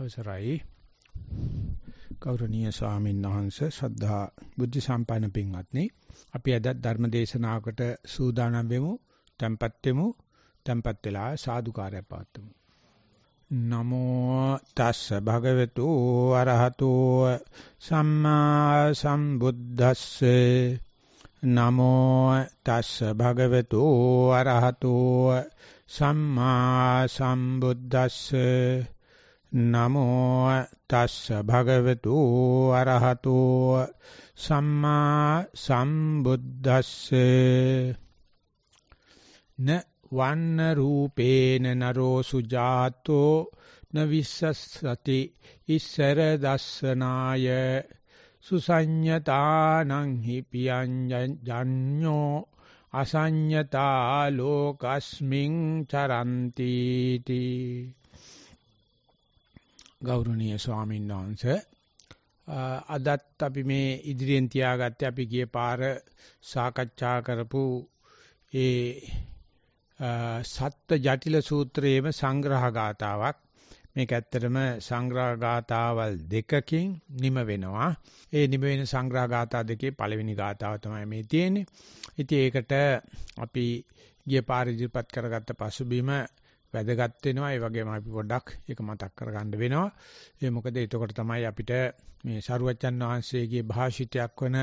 අවසරයි ගෞරවනීය ස්වාමීන් වහන්සේ ශ්‍රද්ධා බුද්ධ සම්පන්න පින්වත්නි අපි අද ධර්ම දේශනාවකට සූදානම් වෙමු tempත් වෙමු tempත් වෙලා සාදුකාරය පාත්තුමු නමෝ තස්ස භගවතු අරහතෝ සම්මා සම්බුද්දස්සේ නමෝ තස්ස භගවතු අරහතෝ සම්මා සම්බුද්දස්සේ නමෝ තස්ස භගවතු අරහතෝ සම්මා සම්බුද්දස්සේ න වන්න රූපේන නරෝ සුජාතෝ න විස්සසති ඉස්සර දස්සනාය සුසඤ්ඤතානං හි පියඤ්ඤෝ අසඤ්ඤතා ලෝකස්මින් චරන්ති තී ගෞරවනීය ස්වාමීන් වහන්සේ අදත් අපි මේ ඉදිරියෙන් තියාගත්තේ අපි ගිය පාර සාකච්ඡා කරපු ඒ සත්ත්‍ය ජටිල සූත්‍රයේම සංග්‍රහ ගාතාවක් මේක ඇත්තටම සංග්‍රහ ගාතාවල් දෙකකින් නිම වෙනවා ඒ නිම වෙන සංග්‍රහ ගාතා දෙකේ පළවෙනි ගාතාව තමයි මේ තියෙන්නේ ඉතින් ඒකට අපි ගිය පාර ඉදිරිපත් කරගත්ත පසුබිම වැදගත් වෙනවා. ඒ වගේම අපි පොඩ්ඩක් ඒක මතක් කරගන්න වෙනවා. ඒ මොකද එතකොට තමයි අපිට මේ සරුවච්චන් වහන්සේගේ භාෂිතයක් වන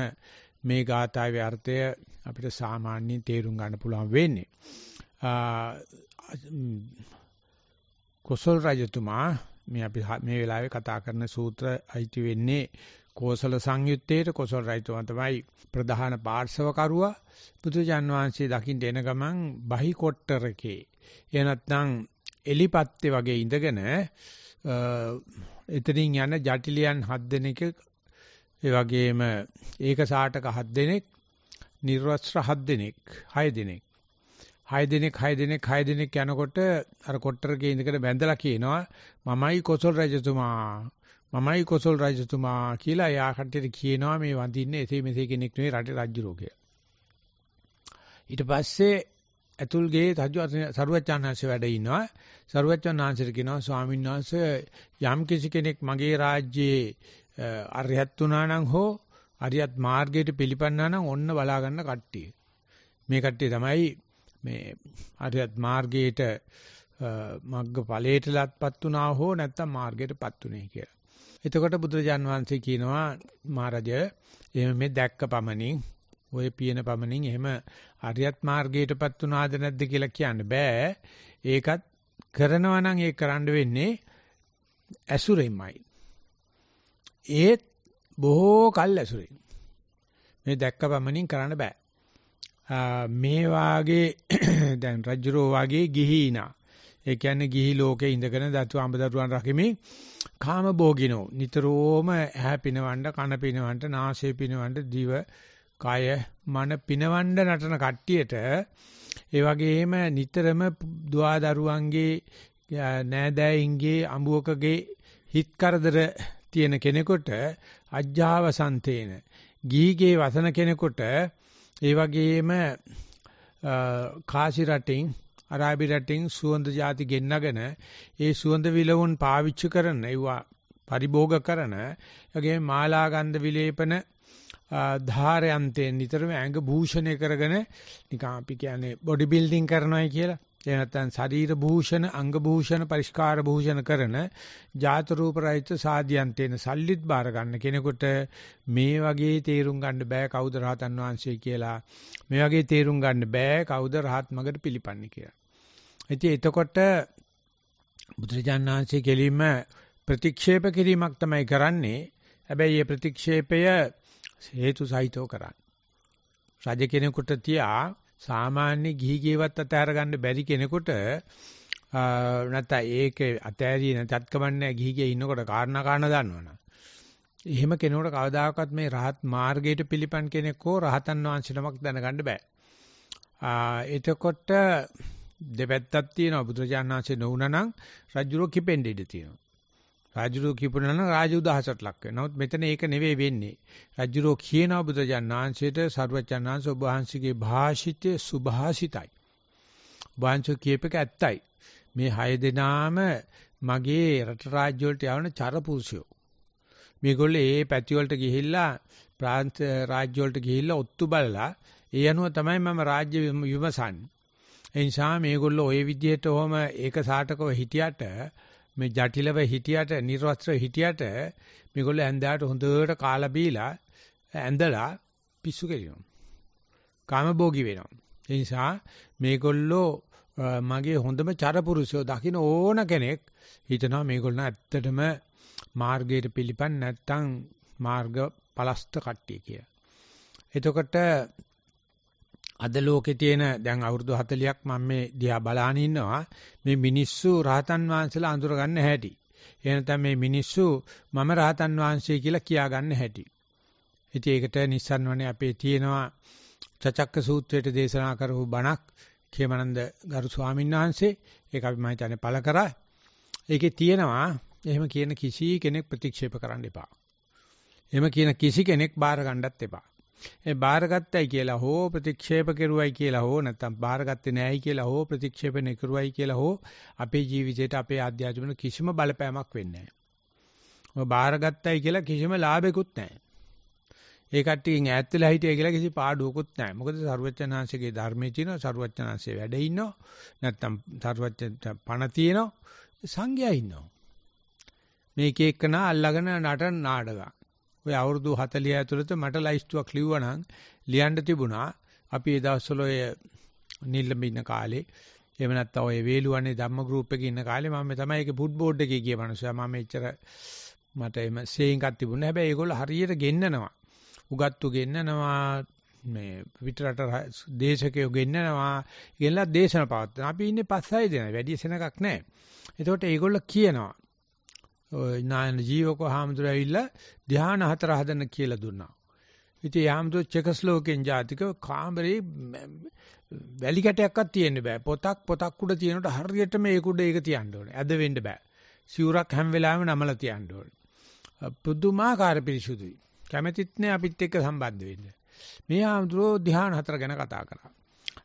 මේ ගාථාවේ අර්ථය අපිට සාමාන්‍යයෙන් තේරුම් ගන්න පුළුවන් වෙන්නේ. කොසල් රජතුමා මේ අපි මේ වෙලාවේ කතා කරන සූත්‍ර අයිති වෙන්නේ කෝසල සංයුත්තේට කොසල් රජතුමා තමයි ප්‍රධාන පාර්ශවකරුවා. බුදුජන් වහන්සේ දකින්න එන ගමන් බහි කොට්ටරකේ එහෙ නැත්නම් එලිපත්te වගේ ඉඳගෙන එතනින් යන ජටිලියන් හත් දෙනෙක් ඒ වගේම ඒක සාටක හත් දෙනෙක් නිර්වස්ත්‍ර හත් දෙනෙක් හය දෙනෙක් හය දෙනෙක් හය දෙනෙක් හය දෙනෙක් යනකොට අර කොට්ටරගේ ඉඳගෙන බැඳලා කියනවා මමයි කොසල් රජතුමා මමයි කොසල් රජතුමා කියලා එයා කට්ටියට කියනවා මේ වඳින්නේ එසේ මෙසේ කෙනෙක් නෙවෙයි රටේ රජු රෝගය ඊට පස්සේ ඇතුල්ගේ සරුවච්චාන්හන්සේ වැඩ ඉනවා. සරුවච්චාන්හන්සේට කියනවා ස්වාමීන් වහන්සේ යම් කිසි කෙනෙක් මගේ රාජ්‍යයේ අරියත් වුණා නම් හෝ අරියත් මාර්ගයට පිළිපන්නා නම් ඔන්න බලා ගන්න කට්ටිය. මේ කට්ටිය තමයි මේ අරියත් මාර්ගයට මග්ග ඵලයට ලත්පත් වුණා හෝ නැත්තම් මාර්ගයටපත් උනේ කියලා. එතකොට බුදුරජාන් වහන්සේ කියනවා මහරජ එහෙම මේ දැක්ක පමණින් ඔය පියන පමණින් එහෙම හරියත් මාර්ගයටපත් උනාද නැද්ද කියලා කියන්න බෑ. ඒකත් කරනවා නම් ඒක කරන්න වෙන්නේ ඇසුරෙමයි. ඒත් බොහෝ කල් ඇසුරෙන්. මේ දැක්ක පමණින් කරන්න බෑ. මේ වාගේ දැන් රජුරෝ වාගේ ගිහිනා. ඒ කියන්නේ ගිහි ලෝකේ ඉඳගෙන දතු අඹ දරුවන් රකිමින් කාම භෝගිනෝ නිතරම ඇහැ පිනවන්න කන පිනවන්න නාසය පිනවන්න දිව කය මන පිනවන්න නටන කට්ටියට ඒ වගේම නිතරම දුවා දරුවන්ගේ නෑදෑයින්ගේ අඹුවකගේ හිත් කරදර තියෙන කෙනෙකුට අජ්ජාවසන්තේන ගීගේ වසන කෙනෙකුට ඒ වගේම කාසි රටින් අරාබි රටින් සුවඳ ಜಾති ගෙන්නගෙන ඒ සුවඳ විලවුන් පාවිච්චි කරන ඒවා පරිභෝග කරන ඒ වගේම මාලාගන්ධ විලේපන ධාරයන්තයෙන් නිතරම ඇඟ භූෂණය කරගෙන නිකන් අපි කියන්නේ බොඩි බිල්ඩින් කරනවායි කියලා. ඒ නැත්තම් ශරීර භූෂණ, අංග භූෂණ, පරිස්කාර භූෂණ කරන ජාත රූප රහිත සාධ්‍යන්තයෙන් සල්ලිත් බාර ගන්න කෙනෙකුට මේ වගේ තේරුම් ගන්න බෑ කවුද රහතන් වහන්සේ කියලා. මේ වගේ තේරුම් ගන්න බෑ කවුද රහත් මගට පිළිපන්නේ කියලා. ඉතින් එතකොට බුදුරජාණන් වහන්සේ කෙලින්ම ප්‍රතික්ෂේප කිරීමක් තමයි කරන්නේ. හැබැයි මේ ප්‍රතික්ෂේපය හේතු සහිතව කරන්න. රජ කෙනෙකුට තියා සාමාන්‍ය ගිහි ගේවත් අතහැර ගන්න බැරි කෙනෙකුට නැත්නම් ඒක අතෑරිය නැත්ත් කමන්නේ ගිහි ගේ ඉන්නකොට කාරණා කාරණා දන්නවනේ. එහෙම කෙනෙකුට කවදාකවත් මේ රහත් මාර්ගයට පිළිපන් කෙනෙක් හෝ රහතන් වහන්සේ නමක් දැනගන්න බෑ. එතකොට දෙපැත්තක් තියෙනවා බුදුරජාණන් වහන්සේ නොවුනනම් රජුරෝ කිපෙන්න ඉඩ තියෙනවා. රාජුරෝ කියපුණා නම් රාජ උදහසට ලක් වෙනවා. නමුත් මෙතන ඒක නෙවෙයි වෙන්නේ. රාජුරෝ කියනවා බුදුජාණන් වහන්සේට සර්වචන්නාංශ ඔබ වහන්සේගේ භාෂිතේ සුභාසිතයි. වංශෝ කියපේක ඇත්තයි. මේ හය දෙනාම මගේ රට රාජ්‍ය වලට යවන චරපුරුෂයෝ. මේගොල්ලෝ ඒ පැති වලට ගිහිල්ලා ප්‍රාන්ත රාජ්‍ය වලට ගිහිල්ලා ඔත්තු බලලා ඒ අනුව තමයි මම රාජ්‍ය විමසන්නේ. ඒ නිසා මේගොල්ලෝ ওই විදිහට ඔහම ඒක සාටකව හිටියට මේ ජටිලව හිටියට නිර්වස්ත්‍ර හිටියට මේගොල්ලෝ ඇඳාට හොඳට කාලා බීලා ඇඳලා පිස්සු කෙලිනවා. කාමභෝගී වෙනවා. ඒ නිසා මේගොල්ලෝ මගේ හොඳම චරපුරුෂයෝ දකින්න ඕන කෙනෙක් හිතනවා මේගොල්ලෝ ඇත්තටම මාර්ගයට පිළිපන් නැත්තම් මාර්ග පලස්ත කට්ටිය කියලා. එතකොට අද ලෝකේ තියෙන දැන් අවුරුදු 40ක් මම මේ දිහා බලාන ඉන්නවා මේ මිනිස්සු රහතන් වහන්සේලා අඳුර ගන්න හැටි. එහෙනම් මේ මිනිස්සු මම රහතන් වහන්සේ කියලා කියා ගන්න හැටි. ඉතින් ඒකට නිස්සන්වනේ අපේ තියෙනවා චචක්ක සූත්‍රයේ දේශනා කරපු බණක් කේමනන්ද ගරු ස්වාමීන් වහන්සේ ඒක අපි මම හිතන්නේ පළ කරා. ඒකේ තියෙනවා එහෙම කියන කිසි කෙනෙක් ප්‍රතික්ෂේප කරන්න එපා. එහෙම කියන කිසි කෙනෙක් බාර ගන්නත් එපා. ඒ බාරගත්තයි කියලා හෝ ප්‍රතික්ෂේප කෙරුවයි කියලා හෝ නැත්නම් බාරගත්තේ නැහැයි කියලා හෝ ප්‍රතික්ෂේප නොකරුවයි කියලා හෝ අපේ ජීවිතේට අපේ ආධ්‍යාත්මික කිසිම බලපෑමක් වෙන්නේ නැහැ. බාරගත්තයි කියලා කිසිම ලාභෙකුත් නැහැ. ඒ කට්ටියෙන් ඈත් වෙලා හිටියයි කියලා කිසි පාඩුවකුත් නැහැ. මොකද සරුවචනාංශගේ ධර්මයේ තියෙනවා සරුවචනාංශයේ වැඩ ඉන්නවා. නැත්නම් සරුවචන පණ තියෙනවා. සංඝයා ඉන්නවා. මේක එක්කන අල්ලගෙන නටන නාඩගම්. ඔය අවුරුදු 40 ඇතුළත මට ලයිස්තුවක් ලිව්වනම් ලියන්න තිබුණා. අපි ඒ දවස්වල ඔය නිල්ලඹ ඉන්න කාලේ එහෙම නැත්නම් ඔය වේලුවනේ ධම්ම ගෲප් එකේ ඉන්න කාලේ මම තමයි ඒකේ ෆුඩ් බෝඩ් එකේ ගිය මනුස්සයා. මම මෙච්චර මට එහෙම සේයින් එකක් තිබුණා. හැබැයි ඒගොල්ලෝ හරියට ගෙන්නනවා. උගත්තු ගෙන්නනවා මේ පිටරට දේශකයෝ ගෙන්නනවා ගෙන්නලා දේශන පවත්වන. අපි ඉන්නේ 5-6 දෙනා. වැඩි සෙනඟක් නැහැ. එතකොට ඒගොල්ලෝ කියනවා ඥාන ජීවකෝ හාමුදුරුවෝ ඇවිල්ලා ධ්‍යාන හතර හදන්න කියලා දුන්නා. ඉතින් යාම්දෝ චෙකස්ලෝකෙන් ජාතික කාමරේ වැලි කැටයක්වත් තියෙන්න බෑ. පොතක් පොතක් උඩ තියෙනට හරියට මේ කුඩ ඒක තියන්න ඕනේ. ඇද වෙන්න බෑ. සිවුරක් හැම වෙලාවෙම නමලා තියන්න ඕනේ. පුදුමාකාර පිරිසුදුයි. කැමැතිත් නෑ අපිත් එක්ක සම්බන්ධ වෙන්න. මේ යාම්දෝ ධ්‍යාන හතර ගැන කතා කරා.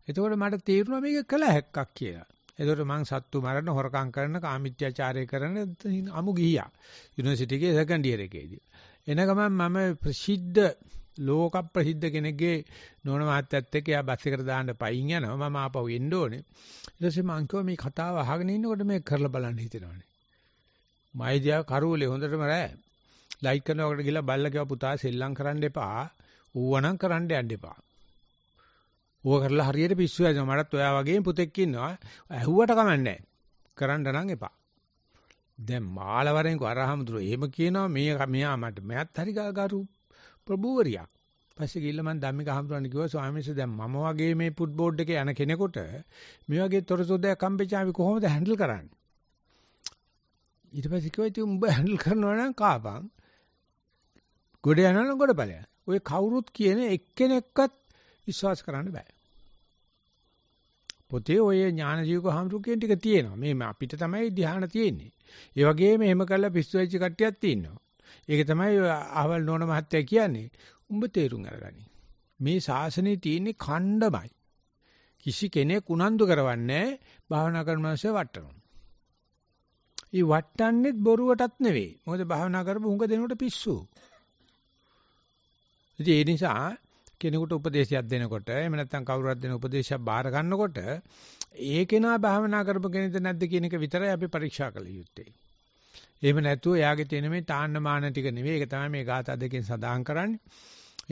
එතකොට මට තේරුණා මේක කළ හැක්කක් කියලා. එතකොට මං සත්තු මරන හොරකම් කරන කාමීත්‍යාචාරය කරන අමු ගිහියා යුනිවර්සිටි එකේ සෙකන්ඩ් ඉයර් එකේදී. එන ගමන් මම ප්‍රසිද්ධ ලෝක ප්‍රසිද්ධ කෙනෙක්ගේ නෝන මහත්තයත් එක්ක යා බස් එකට දාන්න පයින් යනවා මම ආපහු එන්න ඕනේ. ඊට පස්සේ මං කිව්වා මේ කතාව අහගෙන ඉන්නකොට මේක කරලා බලන්න හිතෙනවානේ. මයිදියා කරුවලේ හොඳටම රෑ. ලයික් කරනකොට ගිහලා බල්ලා කියව පුතා සෙල්ලම් කරන්න එපා. ඌවනම් කරන්න යන්න එපා. ඕක කරලා හරියට පිස්සු හැදෙනවා. මටත් ඔයා වගේම පුතෙක් ඉන්නවා. ඇහුවට කමන්නේ කරන්න නම් එපා. දැන් මාළවරෙන් කරහමතුරු එහෙම කියනවා මේ මෙයා මට මෙයත් හරි ගාරු ප්‍රභූවරියක්. පස්සේ ගිහිල්ලා මම ධම්මික හඳුනන්න කිව්වා ස්වාමීන් වහන්සේ දැන් මම වගේ මේ ෆුඩ් බෝඩ් එකේ යන කෙනෙකුට මේ වගේ තොරතුරුදයක් හම්බෙච්චා අපි කොහොමද හැන්ඩල් කරන්නේ ඊට පස්සේ කිව්වා ඉතින් උඹ හැන්ඩල් කරනවා නම් කාපන් ගොඩ යනවා නම් ගොඩ බලය ඔය කවුරුත් කියන එක්කෙනෙක්වත් විශ්වාස කරන්න බෑ පොතේ ඔය ඥාන ජීවක හාමුදුරුවෝ ටික තියෙනවා. මේ අපිට තමයි ධ්‍යාන තියෙන්නේ. ඒ වගේම එහෙම කරලා පිස්සු වෙච්ච කට්ටියක් තියෙනවා. ඒක තමයි අහවල් නෝන මහත්තයා කියන්නේ. උඹ තේරුම් අරගනි. මේ ශාසනේ තියෙන්නේ ඛණ්ඩමයි. කිසි කෙනෙක් උනන්දු කරවන්නේ භාවනා කරන මාසෙ වටනවා. ඒ වටන්නේත් බොරුවටත් නෙවෙයි. මොකද භාවනා කරපු හුඟ දෙනකොට පිස්සු. ඉතින් ඒ නිසා කෙනෙකුට උපදේශයක් දෙනකොට එහෙම නැත්නම් කවුරුහක් දෙන උපදේශයක් බාර ගන්නකොට ඒ කෙනා භාවනා කරපු කෙනෙක්ද නැද්ද කියන එක විතරයි අපි පරීක්ෂා කළ යුත්තේ. එහෙම නැතුව එයාගේ තියෙන මේ තාන්නමාන ටික නෙවෙයි ඒක තමයි මේ ગાථා දෙකෙන් සඳහන් කරන්නේ.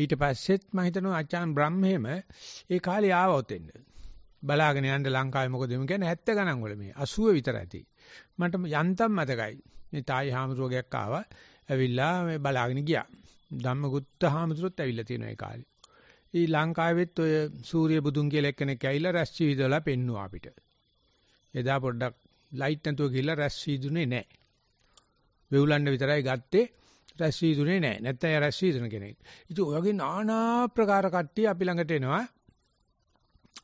ඊට පස්සෙත් මම හිතනවා අචාන් බ්‍රහ්මෙම ඒ කාලේ ආවොත් එන්න. බලාගෙන යන්න ලංකාවේ මොකද මේ කියන්නේ 70 ගණන් වල මේ 80 විතර ඇති. මට යන්තම් මතකයි. මේ තායි හාමුදුරුවෝ ආවා. ඇවිල්ලා මේ බලාගෙන ගියා. ධම්මගුත්ත හාමුදුරුවොත් ඇවිල්ලා තියෙනවා ඒ කාලේ. ඊ ලංකාවෙත් ඔය සූර්ය බුදුන් කියලා එක්කෙනෙක් ඇවිල්ලා රැස් ජීවිතවල පෙන්නුවා අපිට. එදා පොඩ්ඩක් ලයිට් නැතුව ගිහලා රැස් ජීදුනේ නැහැ. වෙවුලන්න විතරයි ගත්තේ රැස් ජීදුනේ නැහැ. නැත්නම් රැස් ජීදුන කෙනෙක්. ඉතින් ඔයගේ নানা ප්‍රකාර කට්ටිය අපි ළඟට එනවා.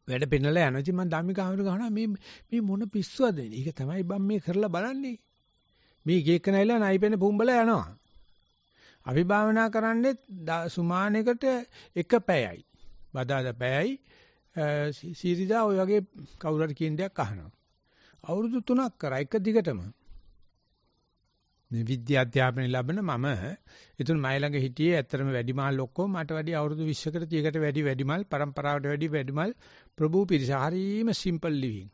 වැඩ පෙන්නලා යනවා. ඉතින් මම ධම්මික ආමර ගහනවා මේ මේ මොන පිස්සුවද? ඒක තමයි බම් මේ කරලා බලන්නේ. මේ ගේක නැයිලා නයිපෙන පුඹලා යනවා. අවිභාවනා කරන්නේ සුමානයකට එක පැයයි. බදාදා පැයයි. සීරිදා ඔය වගේ කවුරු හරි කියන දෙයක් අහනවා. අවුරුදු 3ක් කරා එක දිගටම. මේ විද්‍යා අධ්‍යාපනය ලැබෙන මම ඉතින් මයි ළඟ හිටියේ ඇත්තටම වැඩිමහල් ඔක්කොම මට වැඩි අවුරුදු 20කට 30කට වැඩි වැඩිමහල් પરම්පරාවට වැඩි වැඩිමහල් ප්‍රභූ පිරිස හරීම සිම්පල් ලිවිං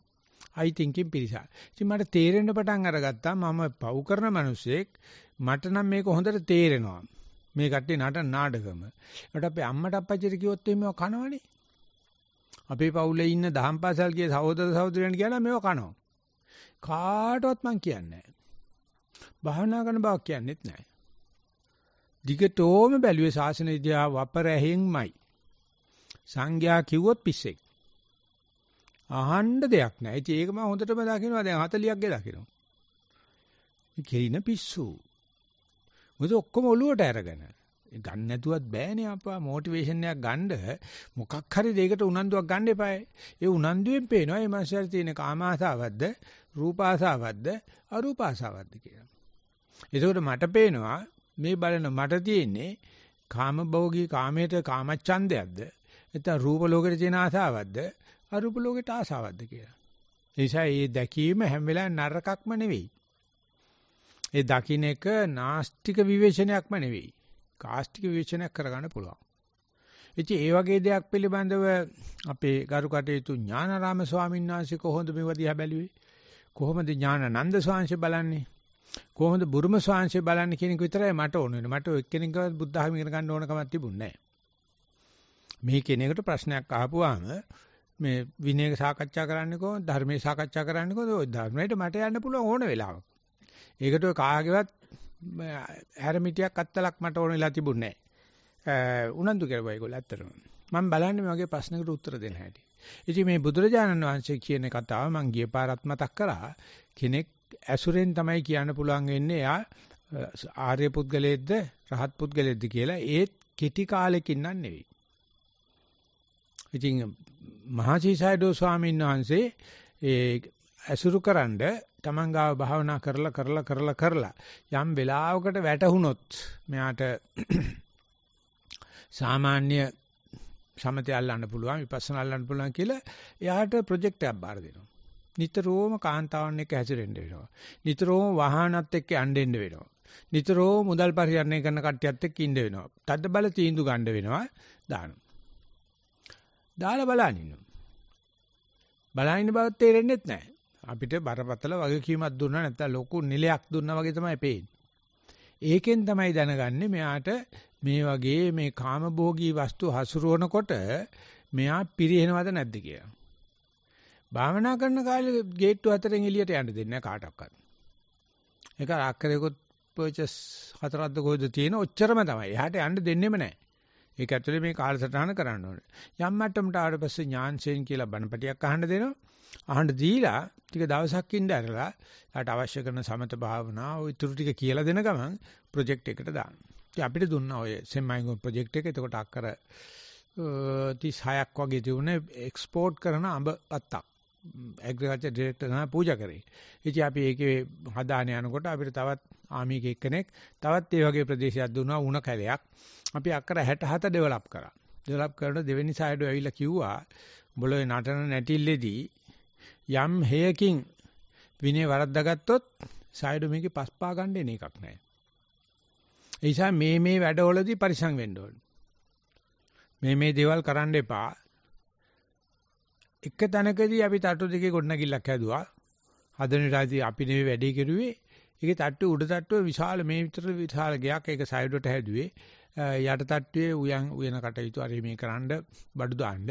I thinking පිරිසක්. ඉතින් මට තේරෙන්න පටන් අරගත්තා මම පව් කරන මිනිසෙක් මට නම් මේක හොඳට තේරෙනවා. මේ කට්ටිය නටන නාටකම. ඒකට අපේ අම්මට අප්පච්චිට කිව්වොත් එහෙම කනවනේ. අපේ පවුලේ ඉන්න දහම් පාසල් ගිය සහෝදර සහෝදරයන් කියලා මේව කනවා. කාටවත් මං කියන්නේ නැහැ. භාවනා කරන බවක් කියන්නේත් නැහැ. දිගටෝම බැලුවේ ශාසන විද්‍යාව වපර ඇහෙන්මයි. සංඝයා කිව්වොත් පිස්සෙක්. අහන්න දෙයක් නැහැ. ඉතින් ඒක මම හොඳටම දකිනවා. දැන් 40ක් ගේ දකිනවා. මේ කෙලින පිස්සු. මොකද ඔක්කොම ඔලුවට අරගෙන. දන්නේ නැතුවත් බෑනේ අපා මොටිවේෂන් එකක් ගන්න මොකක් හරි දෙයකට උනන්දුවක් ගන්න එපායි. ඒ උනන්දුවෙන් පේනවා මේ මානසිකව තියෙන කාම ආසාවක්ද, රූප ආසාවක්ද, අරූප ආසාවක්ද කියලා. එතකොට මට පේනවා මේ බලන මට තියෙන්නේ කාම භෝගී කාමයට කාමච්ඡන්දයක්ද? නැත්නම් රූප ලෝකෙට තියෙන ආසාවක්ද? අරූප ලෝකයට ආසාවක්ද කියලා. ඒ නිසා මේ දැකීම හැම වෙලාවෙම නරකක්ම නෙවෙයි. ඒ දකින්න එක නාස්තික විවේචනයක්ම නෙවෙයි. කාස්තික විවේචනයක් කරගන්න පුළුවන්. ඉතින් ඒ වගේ දෙයක් පිළිබඳව අපේ ගරු කටයුතු ඥානාරාම ස්වාමීන් වහන්සේ කොහොමද මේව දිහා බැලුවේ? කොහොමද ඥානানন্দ ස්වාමීන් බලන්නේ? කොහොමද බුරුම ස්වාමීන් බලන්නේ කියන එක විතරයි මට ඕන වෙන්නේ. මට එක්කෙනෙක්වත් බුද්ධ ධර්ම ඉගෙන ගන්න ඕන කමක් තිබුණේ නැහැ. මේ කෙනෙකුට ප්‍රශ්නයක් අහපුවාම මේ විනය සාකච්ඡා කරන්නකෝ ධර්මයේ සාකච්ඡා කරන්නකෝ ඔය ධර්මයට මට යන්න පුළුවන් ඕන වෙලාවක. ඒකට ඔය කාගේවත් හැරමිටියක් අත්තලක් මට ඕන වෙලා තිබුණේ නැහැ. උනන්දු කරුවා ඒගොල්ලෝ ඇත්තටම. මම බලන්නේ මගේ ප්‍රශ්නකට උත්තර දෙන්න හැටි. ඉතින් මේ බුදුරජාණන් වහන්සේ කියන කතාව මම ගිය පාරත් මතක් කරා. කෙනෙක් ඇසුරෙන් තමයි කියන්න පුළුවන් වෙන්නේ එයා ආර්ය පුද්ගලයෙක්ද රහත් පුද්ගලයෙක්ද කියලා ඒත් කෙටි කාලෙකින් නන් නෙවෙයි. ඉතින් මහසීසයිඩෝ ස්වාමීන් වහන්සේ ඒ ඇසුරුකරනද තමන්ගාව භාවනා කරලා කරලා කරලා කරලා යම් වෙලාවකට වැටහුනොත් මෙයාට සාමාන්‍ය සමතය අල්ලන්න පුළුවන් විපස්සනා අල්ලන්න පුළුවන් කියලා එයාට ප්‍රොජෙක්ට් එකක් බාර දෙනවා. නිතරම කාන්තාවන් එක්ක හැසිරෙන්න වෙනවා. නිතරම වාහනත් එක්ක යන්න වෙනවා. නිතරම මුදල් පරිහරණය කරන කට්ටියත් එක්ක ඉන්න වෙනවා. තද බල තීන්දුව ගන්න වෙනවා. දානවා. දාලා බලන් ඉන්නවා. බලන් ඉන්න බව තේරෙන්නේ නැහැ. අපිට බරපතල වගකීමක් දුන්නා නැත්නම් ලොකු නිලයක් දුන්නා වගේ තමයි පේන්නේ. ඒකෙන් තමයි දැනගන්නේ මෙයාට මේ වගේ මේ කාමභෝගී වස්තු හසුරුවනකොට මෙයා පිරිහෙනවද නැද්ද කියලා. භාවනා කරන කාලේ ගේට්ටු හතරෙන් එළියට යන්න දෙන්නේ නැහැ කාටවත්. ඒක ආක්‍රේකොත් පර්චස් හතරක්ද කොහෙද තියෙන ඔච්චරම තමයි. එහාට යන්න දෙන්නෙම නැහැ. ඒක ඇතුලේ මේ කාලසටහන කරන්න ඕනේ. යම් මට්ටමට ආවට පස්සේ ඥාන්සෙන් කියලා බණපටියක් අහන්න දෙනවා. අහන්න දීලා ටික දවසක් ඉන්න ඇරලා ඊට අවශ්‍ය කරන සමත භාවනා ওই තුරු ටික කියලා දෙන ගමන් ප්‍රොජෙක්ට් එකට දාන්න. ඉතින් අපිට දුන්නා ඔය සෙම්මයිගොන් ප්‍රොජෙක්ට් එක. එතකොට අක්කර 36ක් වගේ තිබුණේ එක්ස්පෝර්ට් කරන අඹ පත්තක්. ඇග්‍රිකල්චර් ඩිරෙක්ටර් තමයි පූජා කරේ. ඉතින් අපි ඒකේ හදාන යනකොට අපිට තවත් ආමීක එක්කෙනෙක් තවත් ඒ වගේ ප්‍රදේශයක් දුන්නා වුණ කැලයක්. අපි අක්කර 67 ඩෙවලොප් කරා. ඩෙවලොප් කරනකොට දෙවෙනි සයිඩෝ ඇවිල්ලා කිව්වා උඹලේ නටන නැටිල්ලේදී යම් හේයකින් විනේ වරද්දාගත්තොත් සයිඩෝ මේකේ පස්පා ගන්න එන එකක් නැහැ. ඒ නිසා මේ මේ වැඩවලදී පරිසම් වෙන්න ඕනේ. මේ මේ දේවල් කරන්න එපා. එක තැනකදී අපි තට්ටු දෙකේ ගොඩනැගිල්ලක් හැදුවා. හදන විටදී අපි නෙවෙයි වැඩේ කෙරුවේ. ඒකේ තට්ටු උඩ තට්ටුව විශාල මේ විතර විශාල ගයක් ඒක සයිඩෝට හැදුවේ. යටටට්ටුවේ උයන් උයන කටයුතු හරි මේ කරන්න බඩු දාන්න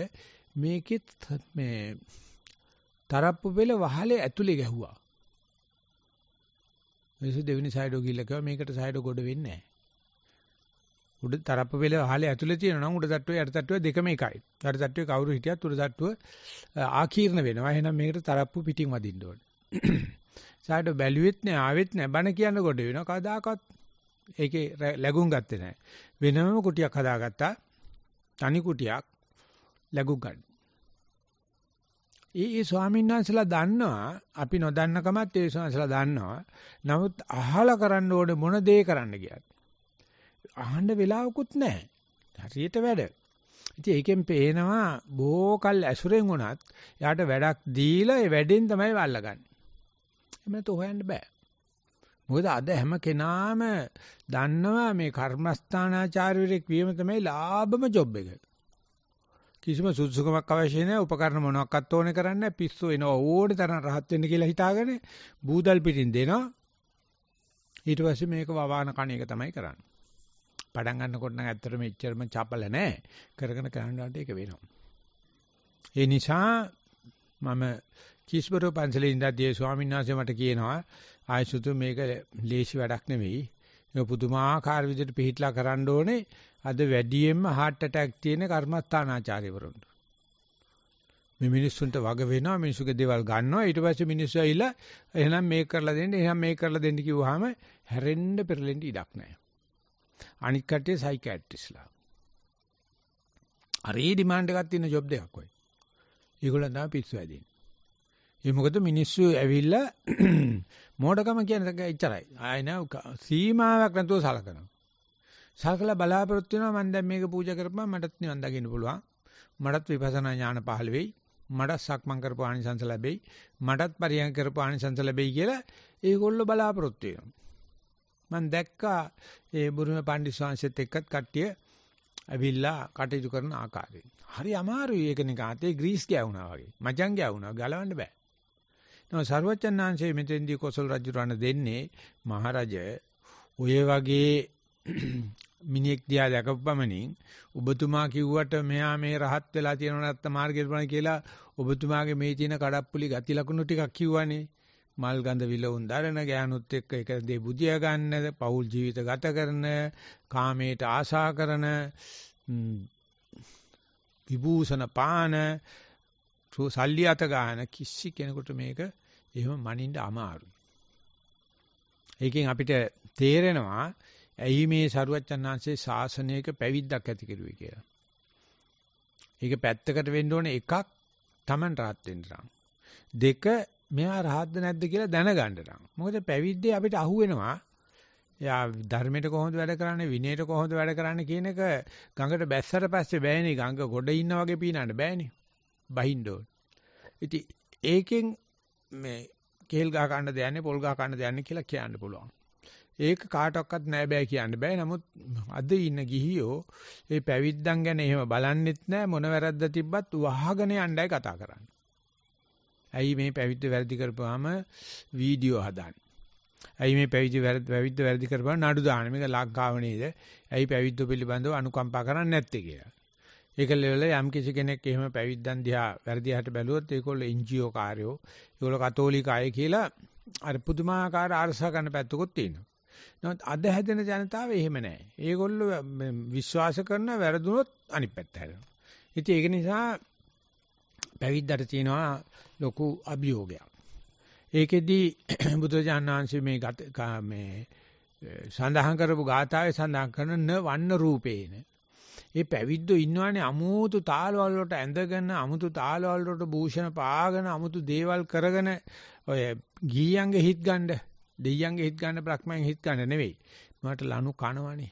මේකෙත් මේ තරප්පු පෙළ වහලේ ඇතුලේ ගැහුවා. මේස දෙවෙනි සයිඩෝ ගිල්ල කිව්වා මේකට සයිඩෝ ගොඩ වෙන්නේ නැහැ. උඩ තරප්පු පෙළ වහලේ ඇතුලේ තියෙනවා නම් උඩ තට්ටුවේ යට තට්ටුවේ දෙකම එකයි. යට තට්ටුවේ කවුරු හිටියත් උඩ තට්ටුව ආකීර්ණ වෙනවා. එහෙනම් මේකට තරප්පු පිටින් වදින්න ඕනේ. සයිඩෝ බැලුවෙත් නෑ ආවෙත් නෑ බණ කියන්න ගොඩ වෙනවා. කවදාකවත් ඒකේ ලැබුම් ගත්තේ නැහැ. වෙනම කුටියක් හදාගත්තා. තනි කුටියක් ලැබුම් ගන්න. ඒ ඒ ස්වාමීන් වහන්සේලා දන්නවා අපි නොදන්නකමත් ඒ ස්වාමීන්වහන්සේලා දන්නවා. නමුත් අහලා කරන්න ඕනේ මොන දේ කරන්න කියත්. අහන්න වෙලාවකුත් නැහැ. හරියට වැඩ. ඉතින් ඒකෙන් පේනවා බෝකල් ඇසුරෙන් උනත් යාට වැඩක් දීලා ඒ වැඩෙන් තමයි වල්ලගන්නේ. එමෙන්නත් හොයන්න බෑ. මොකද අද හැම කෙනාම දන්නවා මේ කර්මස්ථානාචාර්යවරයෙක් වීම තමයි ලාභම ජොබ් එක. කිසිම සුසුකමක් අවශ්‍ය නැහැ උපකරණ මොනවාක්වත් ඕනේ කරන්නේ නැහැ පිස්සු එනවා ඕනේ තරම් රහත් වෙන්න කියලා හිතාගෙන බූදල් පිටින් දෙනවා ඊට පස්සේ මේක වවාන කණ එක තමයි කරන්නේ. පඩම් ගන්නකොට නම් ඇත්තටම එච්චරම චපල නැහැ කරගෙන කරනකොට ඒක වෙනවා. ඒ නිසා මම කිස්බරෝ පන්සලේ ඉඳලා දියේ ස්වාමීන් වහන්සේ මට කියනවා ආයසුතු මේක ලේසි වැඩක් නෙවෙයි. මේ පුදුමාකාර විදිහට පිළිట్లా කරන්න ඕනේ. අද වැඩියෙන්ම heart attack තියෙන කර්මස්ථානාචාර්යවරුන්ට. මේ මිනිස්සුන්ට වග වෙනවා මිනිස්සුගේ දේවල් ගන්නවා ඊට පස්සේ මිනිස්සු ඇවිල්ලා එහෙනම් මේක කරලා දෙන්න එහෙනම් මේක කරලා දෙන්න කිව්වහම හැරෙන්න පෙරලෙන්න ඉඩක් නැහැ. අනික් කටේ සයිකියාට්‍රිස්ලා. හරි ඩිමාන්ඩ් එකක් තියෙන ජොබ් දෙකක් ඔය. ඒගොල්ලන් තමයි පිස්සු හැදෙන්නේ. ඒ මොකද මිනිස්සු ඇවිල්ලා මෝඩකම කියන එක ඉච්චරයි. ආය නෑ සීමාවක් නැතුව සලකනවා. සලකලා බලාපොරොත්තු වෙනවා මම දැන් මේක පූජා කරපුවා මටත් නිවන් දකින්න පුළුවන්. මටත් විපස්සනා ඥාන පහළ වෙයි. මටත් සක්මන් කරපු ආනිසංස ලැබෙයි. මටත් පරියන් කරපු ආනිසංස ලැබෙයි කියලා ඒගොල්ලෝ බලාපොරොත්තු වෙනවා. මම දැක්කා ඒ බුරුම පණ්ඩිත ස්වාමීන් එක්කත් කට්ටිය ඇවිල්ලා කටයුතු කරන ආකාරය. හරි අමාරුයි ඒක නිකාතේ ග්‍රීස් ගෑවුනා වගේ. මචං ගෑවුනා ගලවන්න බෑ. නම සරුවචනාංශයේ මෙතෙන්දී කොසල් රජුරණ දෙන්නේ මහරජ ඔය වගේ මිනිහෙක් දිහා දැකපමණින් ඔබතුමා කිව්වට මෙයා මේ රහත් වෙලා තියෙනව නැත්නම් මාර්ගයට යනවා කියලා ඔබතුමාගේ මේ තියෙන කඩප්පුලි ගති ලකුණු ටිකක් කිව්වනේ මල් ගඳ විලවුන් දරන ගෑනුත් එක්ක එක දේ බුදිය ගන්න පෞල් ජීවිත ගත කරන කාමයට ආශා කරන විභූෂණ පාන සල්ලි අත ගන්න කිසි කෙනෙකුට මේක එහෙම මනින්න අමාරුයි. ඒකෙන් අපිට තේරෙනවා ඇයි මේ සරුවච්චන්හන්සේ ශාසනයක පැවිද්දක් ඇති කෙරුවේ කියලා. ඒක පැත්තකට වෙන්න ඕනේ එකක් Taman rahat වෙන්න නම්. දෙක මෙයා rahatද නැද්ද කියලා දැනගන්න නම්. මොකද පැවිද්දේ අපිට අහුවෙනවා එයා ධර්මයට කොහොමද වැඩ කරන්නේ විනයට කොහොමද වැඩ කරන්නේ කියන එක ගඟට බැස්සට පස්සේ බෑනේ ගඟ ගොඩ ඉන්නා වගේ පීනන්න බෑනේ. බහින්න ඕන. ඉතින් ඒකෙන් මේ කේල් ගහ ගන්න දෙයන්නේ පොල් ගහ ගන්න දෙයන්නේ කියලා කියන්න පුළුවන්. ඒක කාටවත් නෑ බෑ කියන්න බෑ. නමුත් අද ඉන්න ගිහියෝ මේ පැවිද්දන් ගැන එහෙම බලන්නෙත් නෑ මොන වැරද්ද තිබ්බත් වහගෙන යන්නයි කතා කරන්නේ. ඇයි මේ පැවිද්ද වැරදි කරපුවාම වීඩියෝ හදන්නේ? ඇයි මේ පැවිදි පැවිද්ද වැරදි කරපුවාම නඩු දාන්නේ? මේක ලක්කාව නේද? ඇයි පැවිද්ද පිළිබඳව අනුකම්පා කරන්නේ නැත්තේ කියලා. ඒකල වල යම් කිසි කෙනෙක් එහෙම පැවිද්දන් දිහා වැඩියට බැලුවොත් ඒගොල්ලෝ එන්ජිஓ කාර්යෝ ඒගොල්ලෝ කතෝලික අය කියලා අර පුදුමාකාර අරසා ගන්න පැත්තකුත් තියෙනවා. නමුත් අද හැදෙන ජනතාව එහෙම නැහැ. ඒගොල්ලෝ විශ්වාස කරන වැරදුනොත් අනිත් පැත්ත හැදෙනවා. ඉතින් ඒක නිසා පැවිද්දට තියෙනවා ලොකු අභියෝගයක්. ඒකෙදි බුදුරජාණන් වහන්සේ මේ මේ සඳහන් කරපු ගාථාවේ සඳහන් කරන වන්න රූපේන ඒ පැවිද්දෝ ඉන්නවනේ අමුතු තාලවල වලට ඇඳගෙන අමුතු තාලවල වලට භූෂණ පාගෙන අමුතු දේවල් කරගෙන ඔය ගීයන්ගේ හිත ගන්න දෙයියන්ගේ හිත ගන්න බ්‍රහ්මයන්ගේ හිත ගන්න නෙවෙයි මට ලනු කනවනේ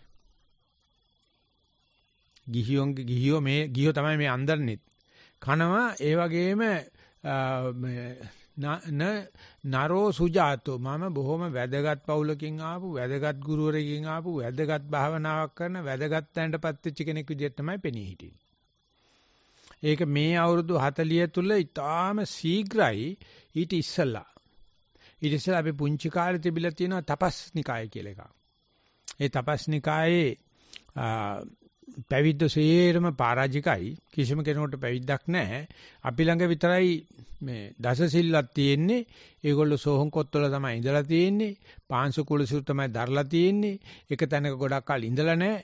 ගිහියෝන්ගේ ගිහියෝ මේ ගිහියෝ තමයි මේ අන්දරනේ කනවා ඒ වගේම න නරෝ සුජාතෝ මම බොහොම වැදගත් පවුලකින් ආපු වැදගත් ගුරුවරයෙක්ගෙන් ආපු වැදගත් භාවනාවක් කරන වැදගත් තැනටපත් වෙච්ච කෙනෙක් විදිහට තමයි පෙනී හිටින්නේ. ඒක මේ අවුරුදු 40 තුල ඊටාම ශීඝ්‍රයි ඊට ඉස්සලා. ඊට ඉස්සලා අපි පුංචි කාලේ තිබිලා තියෙන තපස්නිකාය කියලා එකක්. ඒ තපස්නිකායේ පැවිද්ද සේරම පරාජිකයි කිසිම කෙනෙකුට පැවිද්දක් නැහැ අපි ළඟ විතරයි මේ දසසිල්ලක් තියෙන්නේ ඒගොල්ලෝ සෝහන් කොත්වල තමයි ඉඳලා තියෙන්නේ පාංශු කුලසිරු තමයි දරලා තියෙන්නේ එක තැනක ගොඩක් කල් ඉඳලා නැහැ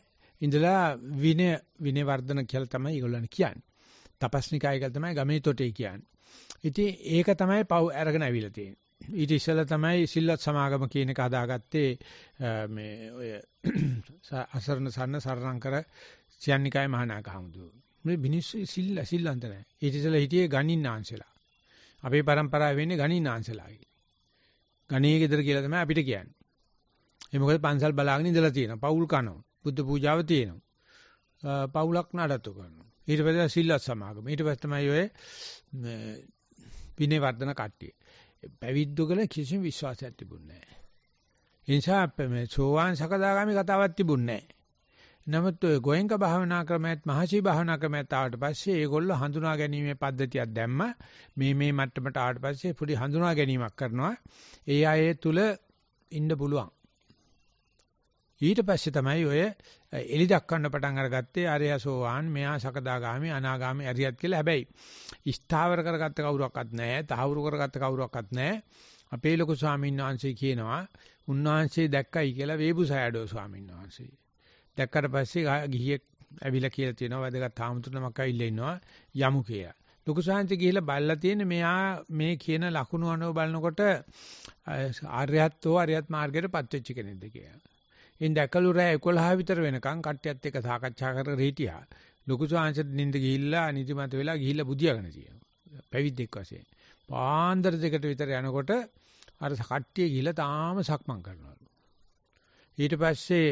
ඉඳලා විනය විනය වර්ධන කියලා තමයි ඒගොල්ලන් කියන්නේ තපස්නිකාය කියලා තමයි ගමේ තොටේ කියන්නේ ඉතින් ඒක තමයි පව් අරගෙන අවිලා තියෙන්නේ ඊට ඉස්සෙල්ලා තමයි සිල්වත් සමාගම කියන එක හදාගත්තේ මේ ඔය අසරණ සන්න සරණං කර සියන්නිකායේ මහානායක හමුදුරුවෝ. මේ මිනිස්සු සිල්ල සිල්ලන්ත නැහැ. ඊට ඉස්සෙල්ලා හිටියේ ගණින්නාංශලා. අපේ પરම්පරාව වෙන්නේ ගණින්නාංශලාගේ. ගණේ ගෙදර කියලා තමයි අපිට කියන්නේ. ඒ මොකද පන්සල් බලාගෙන ඉඳලා තියෙනවා. පවුල් කනවා. බුද්ධ පූජාව තියෙනවා. පවුලක් නඩත්තු කරනවා. ඊට පස්සේ සිල්වත් සමාගම. ඊට පස්සේ තමයි ඔය විනය වර්ධන කට්ටිය. පැවිද්දකල කිසිම විශ්වාසයක් තිබුණේ නැහැ. ඒ නිසා මේ සෝවාන් සකදාගාමි කතාවක් තිබුණේ නැහැ. නමුත් ඔය ගෝයන්ක භාවනා ක්‍රමයත් මහසි භාවනා ක්‍රමයත් ආවට පස්සේ ඒගොල්ලෝ හඳුනා ගැනීමේ පද්ධතියක් දැම්ම මේ මේ මට්ටමට ආවට පස්සේ පොඩි හඳුනා ගැනීමක් කරනවා. ඒ අය තුල ඉන්න පුළුවන්. ඊට පස්සේ තමයි ඔය එලි දක්වන්න පටන් අරගත්තේ ආර්යසෝවාන් මෙහා සකදාගාමි අනාගාමි අරියත් කියලා. හැබැයි ස්ථාවර කරගත්ත කවුරක්වත් නැහැ. තහවුරු කරගත්ත කවුරක්වත් නැහැ. අපේ ලොකු ස්වාමීන් වහන්සේ කියනවා උන්වහන්සේ දැක්කයි කියලා වේබුසයඩෝ ස්වාමීන් වහන්සේ. දැක්කට පස්සේ ගිහියෙක් ඇවිල්ලා කියලා තියෙනවා වැඩගත් ආමතුරුමක් ඇවිල්ලා ඉන්නවා යමු කියලා. ලොකු ශාන්ති ගිහිලා බලලා තියෙන මෙයා මේ කියන ලකුණු අනුව බලනකොට ආර්යත්වෝ ආර්යත් මාර්ගයට පත්වෙච්ච කෙනෙක්ද කියලා. ඉන් දැකලු රෑ 11 විතර වෙනකන් කට්ටියත් එක්ක සාකච්ඡා කරගෙන හිටියා. ලොකු ශාංශට නිින්ද ගිහිල්ලා අනිදිමත වෙලා ගිහිල්ලා බුදියාගෙන තියෙනවා. පැවිද්දෙක් වශයෙන්. පාන්දර දෙකට විතර යනකොට අර කට්ටිය ගිහිල්ලා තාම සක්මන් කරනවලු. ඊට පස්සේ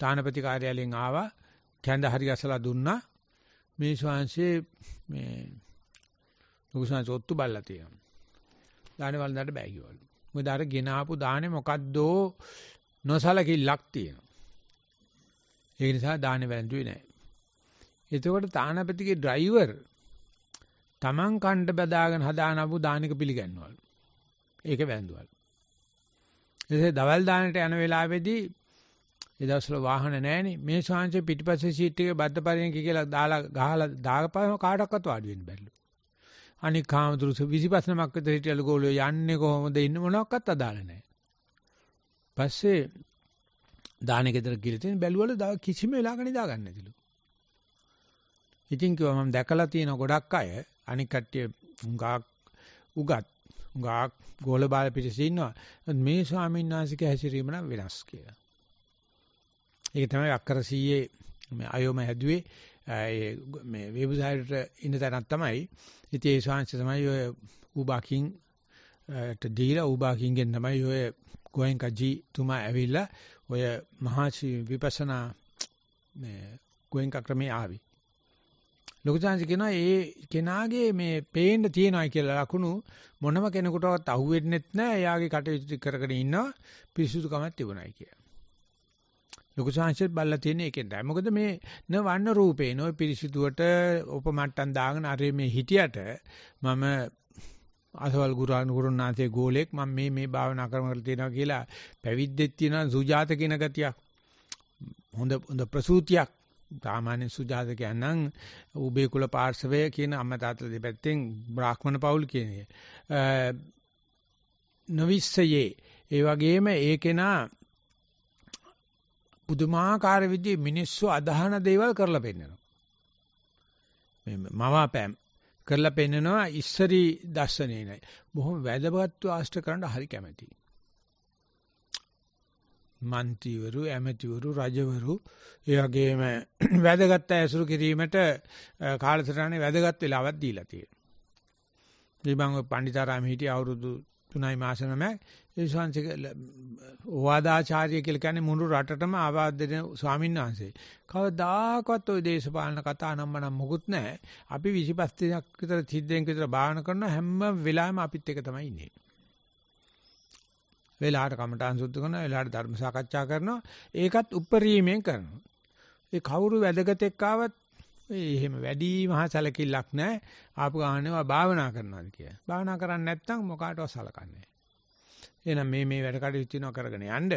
තානපති කාර්යාලයෙන් ආවා කැඳ හරි ගසලා දුන්නා මේ ශාංශයේ මේ ලොකු ශාංශ ඔත්තු බල්ලා තියෙනවා. දානේ වලඳන්න බෑ කිව්වලු. මොකද අර ගෙන ආපු දානේ මොකද්දෝ නොසලකිල්ලක් තියෙනවා. ඒ නිසා දාන වැළඳුවේ නැහැ. එතකොට තානාපතිගේ ඩ්‍රයිවර් Taman කණ්ඩ බදාගෙන හදාන අපු දානික පිළිගන්නවලු. ඒක වැළඳුවලු. එතසේ දවල් දානට යන වෙලාවේදී ඒ දවස්වල වාහන නැහැනේ මේ ශාංශ පිටිපස්සේ සීට් එකේ බද්දපරියන්ක කියලා දාලා ගහලා දාගපාම කාටවත් වාඩි වෙන්න බැරිලු. අනික කාමතුරු 25 නමක් විතර හිටියලු ගෝලෝ යන්නේ කොහොමද ඉන්න මොනවත් අදාළ නැහැ. පස්සේ දාන ගෙදර ගිහලා තියෙන බැලුවල කිසිම වෙලාවක නිදාගන්නේ නැතිලු. ඉතින් කිව්වා මම දැකලා තියෙන ගොඩක් අය අනික් කට්ටිය හුඟක් උගත් හුඟක් ගෝල බාල පිටසේ ඉන්නවා. මේ ස්වාමීන් වහන්සේගේ හැසිරීම නම් වෙනස් කියලා. ඒක තමයි අක්කර 100 මේ අයෝම හැදුවේ ඒ මේ වේබුසාහිරට ඉන්න තැනක් තමයි. ඉතින් ඒ ස්වාමීන් තමයි ඔය උබාකින් ට දීලා උබාකින්ගෙන් තමයි ඔය ගෝයන්කජි තුමා ඇවිල්ලා ඔය මහා විපස්සනා මේ ගෝයන්ක ක්‍රමේ ආවි. ලොකු chance කියනවා ඒ කෙනාගේ මේ පේන්න තියනවා කියලා ලකුණු මොනම කෙනෙකුටවත් අහුවෙන්නේ නැහැ. එයාගේ කටයුතු කරගෙන ඉන්නවා පිරිසුදුකමක් තිබුණයි කියලා. ලොකු සංසෙත් බල්ලා තියෙන එකෙන් තමයි. මොකද මේ න වන්න රූපේ නෝ පිරිසිදුවට උපමට්ටම් දාගෙන අර මේ හිටියට මම අසවල් ගුරුන් ගුරුනාථේ ගෝලෙක් මම මේ මේ භාවනා කරමකට තියෙනවා කියලා පැවිද්දෙත් තියෙනවා සුජාත කියන ගතියක් හොඳ හොඳ ප්‍රසූතියක් සාමාන්‍ය සුජාත කියනනම් උබේ කුල පාර්ශවය කියන අම්මා තාත්තා දෙපැත්තෙන් බ්‍රාහ්මණ පවුල් කියන එක. නවිස්සයේ ඒ වගේම ඒකේනා පුදුමාකාර විදිහේ මිනිස්සු අදහන දේවල් කරලා පෙන්නනවා. මේ මවාපෑම් කරලා පෙන්නනවා ඉස්සරි දර්ශනේ නයි. බොහොම වැදගත් වාස්ත කරන්න හරි කැමැති. මන්තිවරු, ඇමතිවරු, රජවරු ඒ වගේම වැදගත් ඇසුරු කිරීමට කාලසටහනේ වැදගත් වෙලාවක් දීලා තියෙනවා. මේ මම පණ්ඩිතාරාමේ හිටිය අවුරුදු 3යි මාස 9ක් ඒ ශාන්තික වාදාචාර්ය කියලා කියන්නේ මුළු රටටම ආවාද දෙන ස්වාමීන් වහන්සේ. කවදාකවත් ওই දේශපාලන කතා නම් නම් මොකුත් නැහැ. අපි 25 දිනක් විතර 30 දිනක් විතර බාහන කරන හැම වෙලාවෙම අපිත් එක තමයි ඉන්නේ. වෙලාවට කමටහන් සුද්ධ කරනවා, වෙලාවට ධර්ම සාකච්ඡා කරනවා. ඒකත් උපරිමයෙන් කරනවා. ඒ කවුරු වැදගත් එක්කවත් එහෙම වැඩි මහා සැලකිල්ලක් නැහැ. ආපු ගානේවා භාවනා කරනවාද කියලා. භාවනා කරන්නේ නැත්නම් මොකාටවත් සලකන්නේ එහෙනම් මේ මේ වැඩ කටයුතු තියෙනවා කරගෙන යන්න.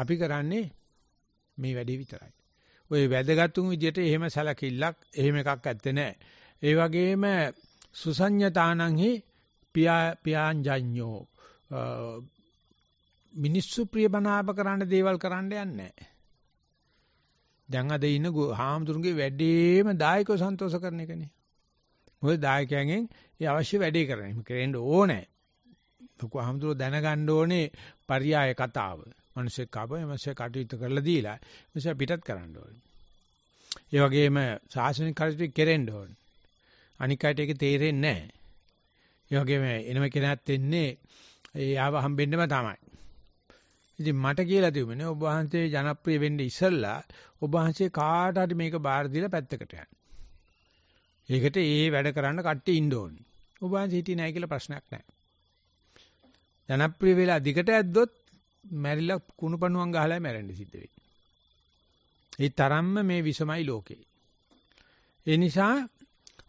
අපි කරන්නේ මේ වැඩේ විතරයි. ඔය වැදගත්තුන් විදියට එහෙම සැලකිල්ලක් එහෙම එකක් ඇත්තේ නැහැ. ඒ වගේම සුසඤ්ඤතානංහි පියා පියාංජඤ්ඤෝ මිනිස්සු ප්‍රියමනාප කරන්න දේවල් කරන්න යන්නේ නැහැ. දැන් අද ඉන්න හාමුදුරුන්ගේ වැඩේම දායකව සන්තෝෂ කරන එකනේ. මොකද දායකයන්ගෙන් ඒ අවශ්‍ය වැඩේ කරන්නේ. කරෙන්න ඕනේ. ලොකු අහමුදුර දැනගන්න ඕනේ පర్యాయ කතාව. මිනිස්සේ කබ මිනිස්සේ කටයුතු කරලා දීලා මිනිස්සේ පිටත් කරන්න ඕනේ. ඒ වගේම සාසනික කටයුතු කෙරෙන්න ඕනේ. අනික් අයට ඒක තේරෙන්නේ නැහැ. ඒ වගේම එනම කෙනාත් එන්නේ එයාව හම්බෙන්නම තමයි. ඉතින් මට කියලා තිබුණේ ඔබ වහන්සේ ජනප්‍රිය වෙන්න ඉස්සෙල්ලා ඔබ වහන්සේ කාට හරි මේක බාර දීලා පැත්තකට යන්න. ඒකට ඒ වැඩ කරන්න කට්ටිය ඉන්න ඕනේ. ඔබ වහන්සේ හිටියේ නැහැ කියලා ප්‍රශ්නයක් නැහැ. ජනප්‍රිය වෙලා දිගට ඇද්දොත් මැරිලා කුණුපණුවන් ගහලා මැරෙන්න සිද්ධ වෙයි. ඒ තරම්ම මේ විසමයි ලෝකේ. ඒ නිසා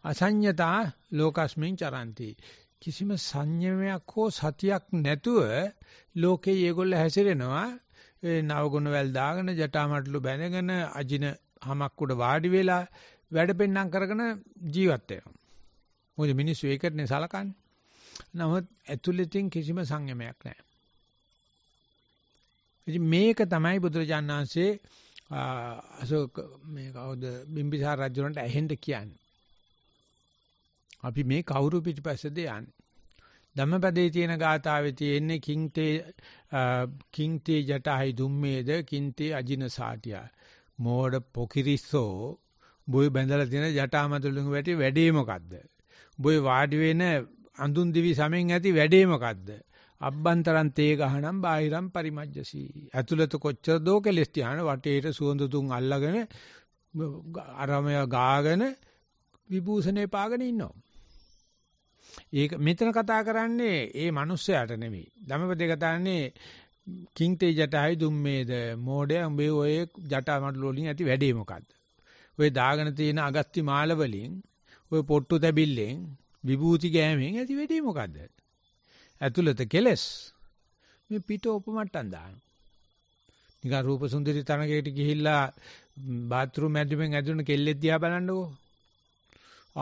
අසඤ්ඤතා ලෝකස්මින් චරಂತಿ. කිසිම සංයමයක් හෝ සතියක් නැතුව ලෝකේ ඒගොල්ල හැසිරෙනවා. ඒ නවගුණ වැල් දාගෙන ජටාමට්ලු බැඳගෙන අජින හමක් උඩ වාඩි වෙලා වැඩපෙන්නම් කරගෙන ජීවත් වෙනවා. මොකද මිනිස්සු ඒකටනේ සලකන්නේ. නමුත් ඇතුළතින් කිසිම සංයමයක් නැහැ. ඉතින් මේක තමයි බුදුරජාණන් වහන්සේ අශෝක මේ කවුද බිම්බිසාර රජුන්ට ඇහෙන්න කියන්නේ. අපි මේ කවුරු පිටිපස්සේද යන්නේ? ධම්මපදයේ තියෙන ගාථාවේ තියෙන්නේ කිංතේ කිංතේ ජටහයි දුම්මේද කිංතේ අජින සාටිය. මෝඩ පොකිරිස්සෝ බොයි බඳලා තියෙන ජටා මතුළුඟ වැටි වැඩේ මොකද්ද? බොයි වාඩි වෙන අඳුන් දිවි සමෙන් ඇති වැඩේ මොකද්ද? අබ්බන්තරන් තේ ගහනම් බාහිරම් පරිමජ්ජසි. ඇතුළත කොච්චර දෝ කෙලස් තියාන වටේට සුවඳ දුම් අල්ලගෙන අරමය ගාගෙන විභූෂණේ පාගෙන ඉන්නවා. ඒක මෙතන කතා කරන්නේ ඒ මිනිස්සයාට නෙමෙයි. ධම්මපදේ කතාන්නේ කිං තේ ජටහයි දුම්මේද මෝඩය උඹේ ඔය ජටා මඩල වලින් ඇති වැඩේ මොකද්ද? ඔය දාගෙන තියෙන අගස්ති මාල වලින් ඔය පොට්ටු තැබිල්ලෙන් විභූති ගෑමෙන් ඇති වෙන්නේ මොකද්ද? ඇතුළත කෙලස්. මේ පිට උපමට්ටම් දානවා. නිකන් රූප සුන්දරි තනකයට ගිහිල්ලා බාත් รู ම් ඇඳුමෙන් ඇඳුන කෙල්ලෙක් දිහා බලන්නකෝ.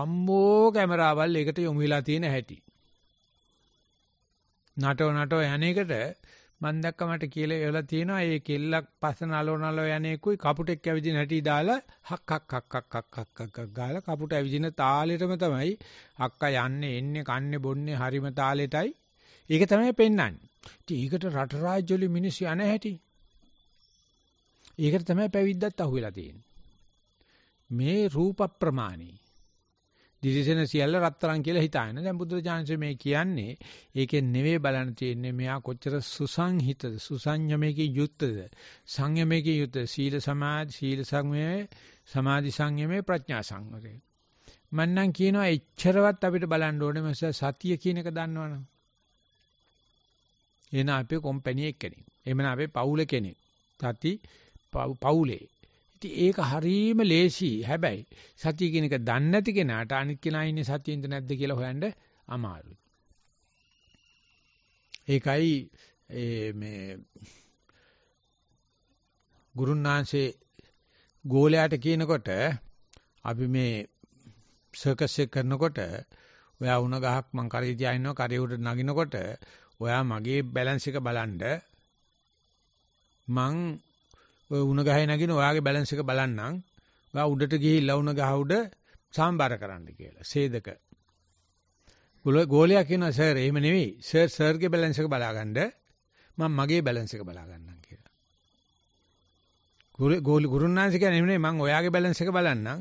අම්මෝ කැමරාවල් එකට යොමු වෙලා තියෙන හැටි. නටව නටව යන එකට මං දැක්ක මට කියලා ඒවලා තියෙනවා ඒ කෙල්ලක් පස්ස නලවනලව යන්නේකුයි කපුටෙක් ඇවිදින හැටි දාලා හක් හක් හක් හක් හක් හක් හක් ගාලා කපුට ඇවිදින තාලෙටම තමයි අක්කා යන්නේ එන්නේ කන්නේ බොන්නේ හරිම තාලෙටයි ඒක තමයි පෙන්වන්නේ ඉතින් ඒකට රට රාජ්‍යවල මිනිස්සු යන හැටි ඒකට තමයි පැවිද්දත් අහුවෙලා තියෙන්නේ මේ රූප ප්‍රමාණී දිලිසෙන සියල්ල රත්තරන් කියලා හිතාගෙන. දැන් බුදුරජාණන්සේ මේ කියන්නේ ඒකෙන් නෙවෙයි බලන්න තියෙන්නේ මෙයා කොච්චර සුසංහිතද, සුසංයමයේ යුක්තද, සංයමයේ යුක්තද, සීල සමාධි, සීල සංයමයේ, සමාධි සංයමයේ, ප්‍රඥා සංයමයේ. මන්නම් කියනවා එච්චරවත් අපිට බලන්න ඕනේ මස සතිය කියන එක දන්නවනම්. එන අපේ කොම්පැනි එක්කෙනෙක්. එහෙම අපේ පවුල කෙනෙක්. සති පවුලේ. ඉතින් ඒක හරීම ලේසි. හැබැයි සතිය කියන එක දන්නේ නැති කෙනාට අනිත් කෙනා ඉන්නේ සතියෙන්ද නැද්ද කියලා හොයන්න අමාරුයි. ඒකයි මේ ගුරුන්නාංශේ ගෝලයාට කියනකොට අපි මේ සර්කස් එක කරනකොට ඔයා වුණ ගහක් මං කරේ තියා ඉන්නවා කරේ උඩ නගිනකොට ඔයා මගේ බැලන්ස් එක බලන්න මං ඔය උණ ගහේ නැගින ඔයාගේ බැලන්ස් එක බලන්නම්. ඔයා උඩට ගිහිල්ලා උණ ගහ උඩ සාම්බාර කරන්න කියලා. සේදක. ගෝලයා කියනවා සර් එහෙම නෙවෙයි. සර් සර්ගේ බැලන්ස් එක බලාගන්න. මම මගේ බැලන්ස් එක බලාගන්නම් කියලා. ගෝලි ගුරුනාන්ස කියන්නේ එහෙම නෙවෙයි මම ඔයාගේ බැලන්ස් එක බලන්නම්.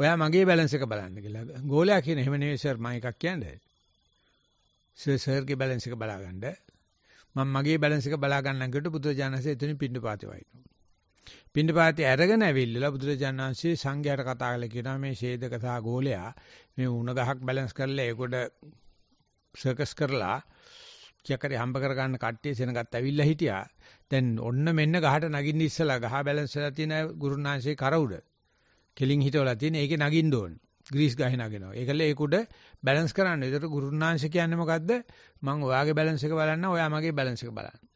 ඔයා මගේ බැලන්ස් එක බලන්න කියලා. ගෝලයා කියන එහෙම නෙවෙයි සර් මම එකක් කියන්නේ. සර් සර්ගේ බැලන්ස් එක බලාගන්න. මම මගේ බැලන්ස් එක බලාගන්නම් කියලට බුදුජානසෙ එතනින් පිටින් පාති වයින්නවා. පින්ඩපාතේ අරගෙන ඇවිල්ලා බුදුරජාණන් වහන්සේ සංඝයාට කතා කරලා කියනවා මේ ෂේදක සහ ගෝලයා මේ උණ ගහක් බැලන්ස් කරලා ඒකට සර්කස් කරලා කියකරි හම්බ කරගන්න කට්ටිය සෙනගත් ඇවිල්ලා හිටියා. දැන් ඔන්න මෙන්න ගහට නගින්න ඉස්සලා ගහ බැලන්ස් වෙලා තියෙන ගුරුනාංශේ කරවුඩ. කෙලින් හිටවලා තියෙන ඒකේ නගින්න ඕන. ග්‍රීස් ගහේ නගිනවා. ඒකල ඒක උඩ බැලන්ස් කරන්න. ඒතර ගුරුනාංශ කියන්නේ මොකද්ද? මම ඔයාගේ බැලන්ස් එක බලන්න, ඔයා මගේ බැලන්ස් එක බලන්න.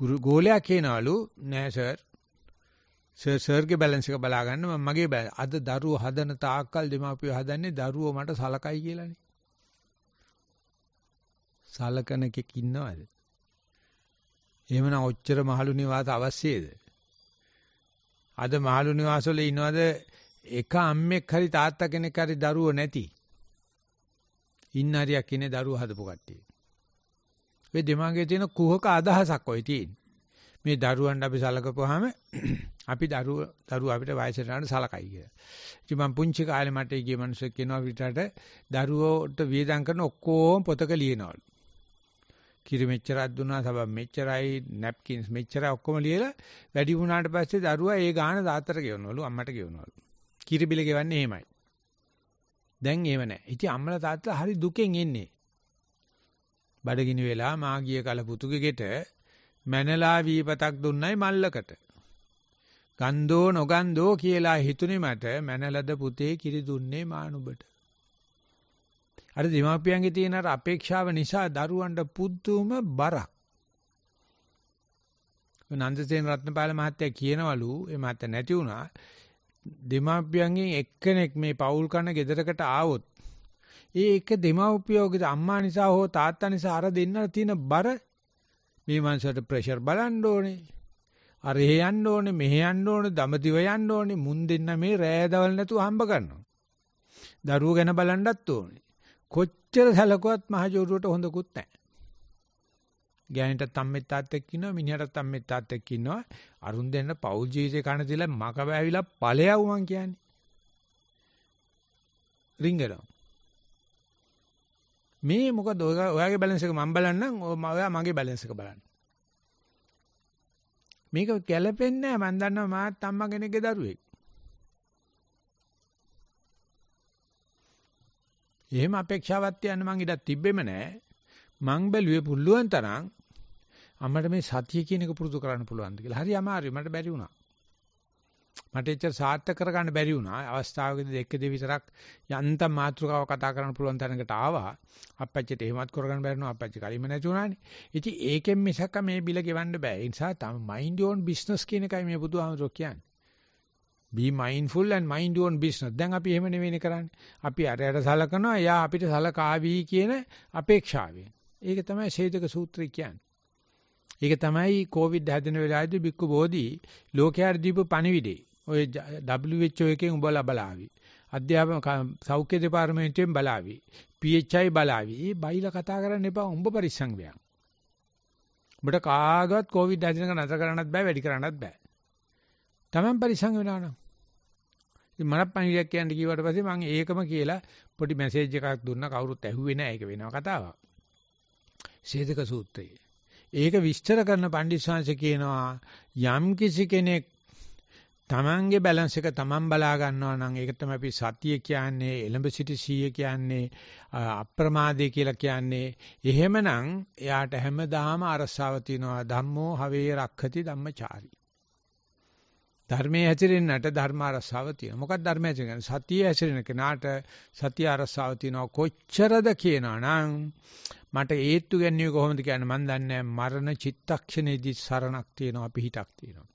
ගුරු ගෝලයා කියනවලු නෑ සර් සර් සර්ගේ බැලන්ස් එක බලා ගන්න මම මගේ අද දරුවෝ හදන තාක්කල් දෙමාපියෝ හදන්නේ දරුවෝ මට සලකයි කියලානේ. සලකන කෙක් ඉන්නවද? එහෙමනම් ඔච්චර මහලු නිවාස අවශ්‍යද? අද මහලු නිවාසවල ඉන්නවද එක අම්මෙක් හරි තාත්තා කෙනෙක් හරි දරුවෝ නැති? ඉන්න හරියක් ඉන්නේ දරුවෝ හදපු කට්ටිය. ඔය දෙමාගේ තියෙන කුහක අදහසක් ඔය තියෙන්නේ. මේ දරුවන් අපි සලකපුවාම අපි දරුව දරුවා අපිට වයසට යනකොට සලකයි කියලා. ඉතින් මම පුංචි කාලේ මට ගිය මිනිස්සු කියනවා පිටට දරුවෝට වියදම් කරන ඔක්කොම පොතක ලියනවලු. කිරි මෙච්චරක් දුන්නා සබන් මෙච්චරයි නැප්කින්ස් මෙච්චරයි ඔක්කොම ලියලා වැඩි වුණාට පස්සේ දරුවා ඒ ගාන දාතර ගෙවනවලු අම්මට ගෙවනවලු. කිරි බිල ගෙවන්නේ එහෙමයි. දැන් එහෙම නැහැ. ඉතින් අම්මලා තාත්තලා හරි දුකෙන් එන්නේ. බඩගිනි වෙලා මාගිය කල පුතුගෙට මැනලා වීපතක් දුන්නයි මල්ලකට. ගන්ධෝ නොගන්ධෝ කියලා හිතුනේ මට මැනලද පුතේ කිරි දුන්නේ මානුබට. අර දීමාපියන්ගේ තියෙන අර අපේක්ෂාව නිසා දරුවන්ට පුදුම බරක්. නන්දසේන රත්නපාල මහත්තයා කියනවලු ඒ මහත්තයා නැති වුණා. දීමාපියන්ගෙන් එක්කෙනෙක් මේ පවුල් කන ගෙදරකට ආවොත් ඒ එක දෙමව්පියෝගේ අම්මා නිසා හෝ තාත්තා නිසා අර දෙන්නට තියෙන බර මේ මනසට ප්‍රෙෂර් බලන්න ඕනේ. අර එහෙ යන්න ඕනේ, මෙහෙ යන්න ඕනේ, දඹදිව යන්න ඕනේ, මුන් දෙන්න මේ රෑ දවල් නැතුව හම්බ කරනවා. දරුවෝ ගැන බලන්නත් ඕනේ. කොච්චර සැලකුවත් මහජෝරුවට හොඳකුත් නැහැ. ගෑනිට තම්මෙත් තාත්තෙක් ඉන්නවා මිනිහට තම්මෙත් තාත්තෙක් ඉන්නවා අරුන් දෙන්න පෞල් ජීවිතේ කන දිලා මක බෑවිලා ඵලයවුවන් කියන්නේ රින්ගනවා මේ මොකද ඔයාගේ බැලන්ස් එක මම බලන්නම් ඔයා මගේ බැලන්ස් එක බලන්න. මේක ගැලපෙන්නේ නැහැ මම දන්නවා මාත් අම්මා කෙනෙක්ගේ දරුවෙක්. එහෙම අපේක්ෂාවක් තියන්න මං ඉඩක් තිබ්බෙම නැහැ. මං බැලුවේ පුළුවන් තරම් අම්මට මේ සතිය කියන එක පුරුදු කරන්න පුළුවන්ද කියලා. හරි අමාරුයි මට බැරි වුණා. මට එච්චර සාර්ථක කරගන්න බැරි වුණා. අවස්ථාවකදී දෙක දෙවිතරක් යන්තම් මාත්‍රකාව කතා කරන්න පුළුවන් තැනකට ආවා. අප්පච්චිට එහෙමත් කරගන්න බැරි නෝ අප්පච්චි කලින්ම නැති වුණානේ. ඉතින් ඒකෙන් මිසක මේ බිල ගෙවන්න බෑ. ඒ නිසා තම මයින්ඩ් යෝන් බිස්නස් කියන එකයි මේ බුදුහාමුදුරුවෝ කියන්නේ. be mindful and mind your own business. දැන් අපි එහෙම නෙවෙයිනේ කරන්නේ. අපි අරයට සලකනවා, එයා අපිට සලකාවි කියන අපේක්ෂාවෙන්. ඒක තමයි ශේධක සූත්‍රය කියන්නේ. ඒක තමයි කොවිඩ් හැදෙන වෙලාවේදී බික්කු බෝධි ලෝකයාට දීපු පණිවිඩේ. ඔය WHO එකෙන් උඹලා බලාවි. අධ්‍යාපන සෞඛ්‍ය දෙපාර්තමේන්තුවෙන් බලාවි. PHI බලාවි. මේ බයිලා කතා කරන්න එපා උඹ පරිස්සම් වෙයන්. උඹට කාගවත් කොවිඩ් හැදෙනක නතර කරන්නත් බෑ වැඩි කරන්නත් බෑ. Taman පරිස්සම් වෙනවා නම්. ඉතින් මනක් පණිවිඩයක් කියන්න කිව්වට පස්සේ මම ඒකම කියලා පොඩි මැසේජ් එකක් දුන්නා කවුරුත් ඇහුවේ නැහැ ඒක වෙනව කතාවක්. සේදක සූත්‍රය. ඒක විස්තර කරන පණ්ඩිත ශාංශ කියනවා යම් කිසි කෙනෙක් තමන්ගේ බැලන්ස් එක තමන් බලා ගන්නවා නම් ඒක තමයි අපි සතිය කියන්නේ එලඹ සිටි සීය කියන්නේ අප්‍රමාදේ කියලා කියන්නේ එහෙමනම් එයාට හැමදාම අරසාව තියනවා ධම්මෝ හවේ රක්ඛති ධම්මචාරී ධර්මයේ හැසිරෙන්නට ධර්ම අරසාව තියෙනවා මොකක්ද ධර්මයේ කියන්නේ සතිය හැසිරෙන කෙනාට සතිය අරසාව තියනවා කොච්චරද කියනවා නම් මට ඒත්තු ගැන්නේ කොහොමද කියන්නේ මන් දන්නේ මරණ චිත්තක්ෂණයේදී සරණක් තියෙනවා පිහිටක් තියෙනවා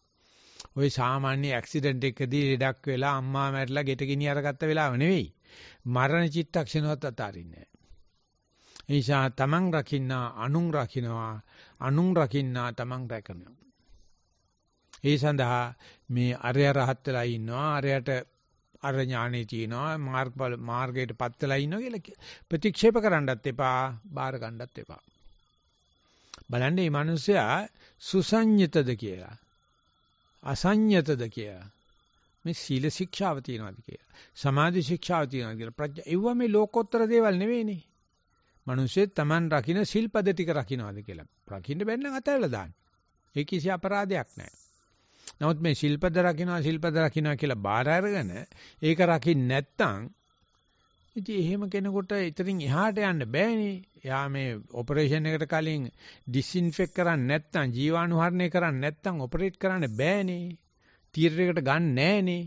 ওই සාමාන්‍ය ඇක්සිඩන්ට් එකදී ලෙඩක් වෙලා අම්මා මැරිලා ගෙට ගිනි අරගත්ත වෙලාව නෙවෙයි. මරණ චිත්තක්ෂණවත් අතාරින්නේ නැහැ. ඒ නිසා තමන් රකින්න අනුන් රකින්නවා අනුන් රකින්න තමන් රැකනවා. ඒ සඳහා මේ අරය රහත් වෙලා ඉන්නවා අරයට අර ඥානෙ තියෙනවා මාර්ග මාර්ගයටපත් වෙලා ඉන්නවා කියලා ප්‍රතික්ෂේප කරන්නත් එපා බාර ගන්නත් එපා බලන්න මේ මිනිසයා සුසඤ්ඤිතද කියලා අසඤ්ඤතද කියලා. මේ සීල ශික්ෂාව තියනවාද කියලා. සමාධි ශික්ෂාව තියනවාද කියලා. ප්‍රඥා ඒවා මේ ලෝකෝත්තර දේවල් නෙවෙයිනේ. මිනිස්සේ Taman රකින්න සිල්පද ටික රකින්නවාද කියලා. රකින්න බැන්න අතහැරලා දාන්න. ඒ කිසි අපරාධයක් නැහැ. නමුත් මේ සිල්පද රකින්නවා සිල්පද රකින්නවා කියලා බාර අරගෙන ඒක රකින්න නැත්තම් ඉතින් එහෙම කෙනෙකුට එතනින් එහාට යන්න බෑනේ. එයා මේ ඔපරේෂන් එකට කලින් ඩිස්ඉන්ෆෙක්ට් කරන්නේ නැත්නම් ජීවාණුහරණය කරන්නේ නැත්නම් ඔපරේට් කරන්න බෑනේ. තියටර් එකට ගන්න නෑනේ.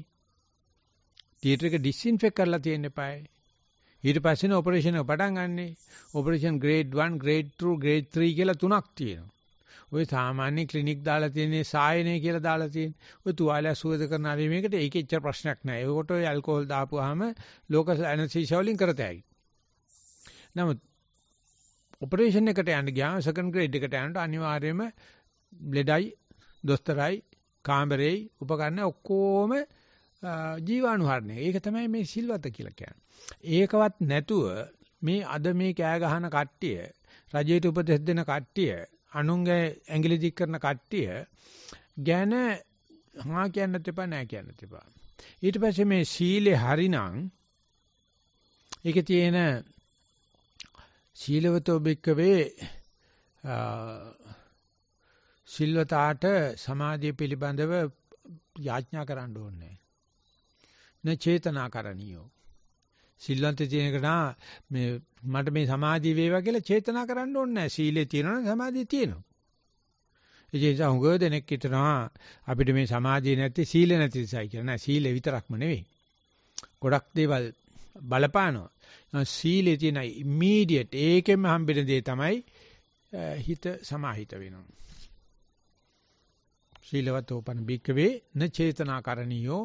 තියටර් එක ඩිස්ඉන්ෆෙක්ට් කරලා තියෙන්න එපායි. ඊට පස්සේනේ ඔපරේෂන් එක පටන් ගන්නෙ. ඔපරේෂන් ග්‍රේඩ් 1, ග්‍රේඩ් 2, ග්‍රේඩ් 3 කියලා තුනක් තියෙනවා. ඔය සාමාන්‍ය ක්ලිනික් දාලා තියෙන සායනය කියලා දාලා තියෙන. ඔය තුවාලය සුවද කරන හරි මේකට ඒක එච්චර ප්‍රශ්නයක් නෑ. ඒකට ඔය ඇල්කොහොල් දාපුවාම ලෝක ඇනස්තීෂියා වලින් කරතයි. නමුත් ඔපරේෂන් එකට යන්න ගියාම සෙකන්ඩ් ග්‍රේඩ් එකට යනට අනිවාර්යයෙන්ම බ්ලෙඩයි, දොස්තරයි, කාමරේයි උපකරණ ඔක්කොම ජීවාණුහරණය. ඒක තමයි මේ සිල්වත කියලා කියන්නේ. ඒකවත් නැතුව මේ අද මේ කෑ ගහන කට්ටිය රජයට උපදෙස් දෙන කට්ටිය අනුන්ගේ ඇඟිලි දික් කරන කට්ටිය ගැන හා කියන්නත් එපා නෑ කියන්නත් එපා. ඊට පස්සේ මේ සීලේ හරිනම් ඒකේ තියෙන සීලවතෝ බික්කවේ සිල්වතාට සමාධිය පිළිබඳව යාඥා කරන්න ඕනේ නෑ. නචේතනා කරණියෝ සිල්වන්ත තියෙන කෙනා මේ මට මේ සමාධිය වේවා කියලා චේතනා කරන්න ඕනේ නැහැ. සීලේ තියෙනවනම් සමාධිය තියෙනවා. ඒ නිසා හුඟ දෙනෙක් හිතනවා අපිට මේ සමාධිය නැති සීල නැති නිසායි කියලා. නෑ සීලේ විතරක්ම නෙවෙයි. ගොඩක් දේවල් බලපානවා. සීලේ තියෙන ඉමීඩියට් ඒකෙම හම්බෙන දේ තමයි හිත සමාහිත වෙනවා. සීලවතෝපන බික්කවේ න චේතනා කරණියෝ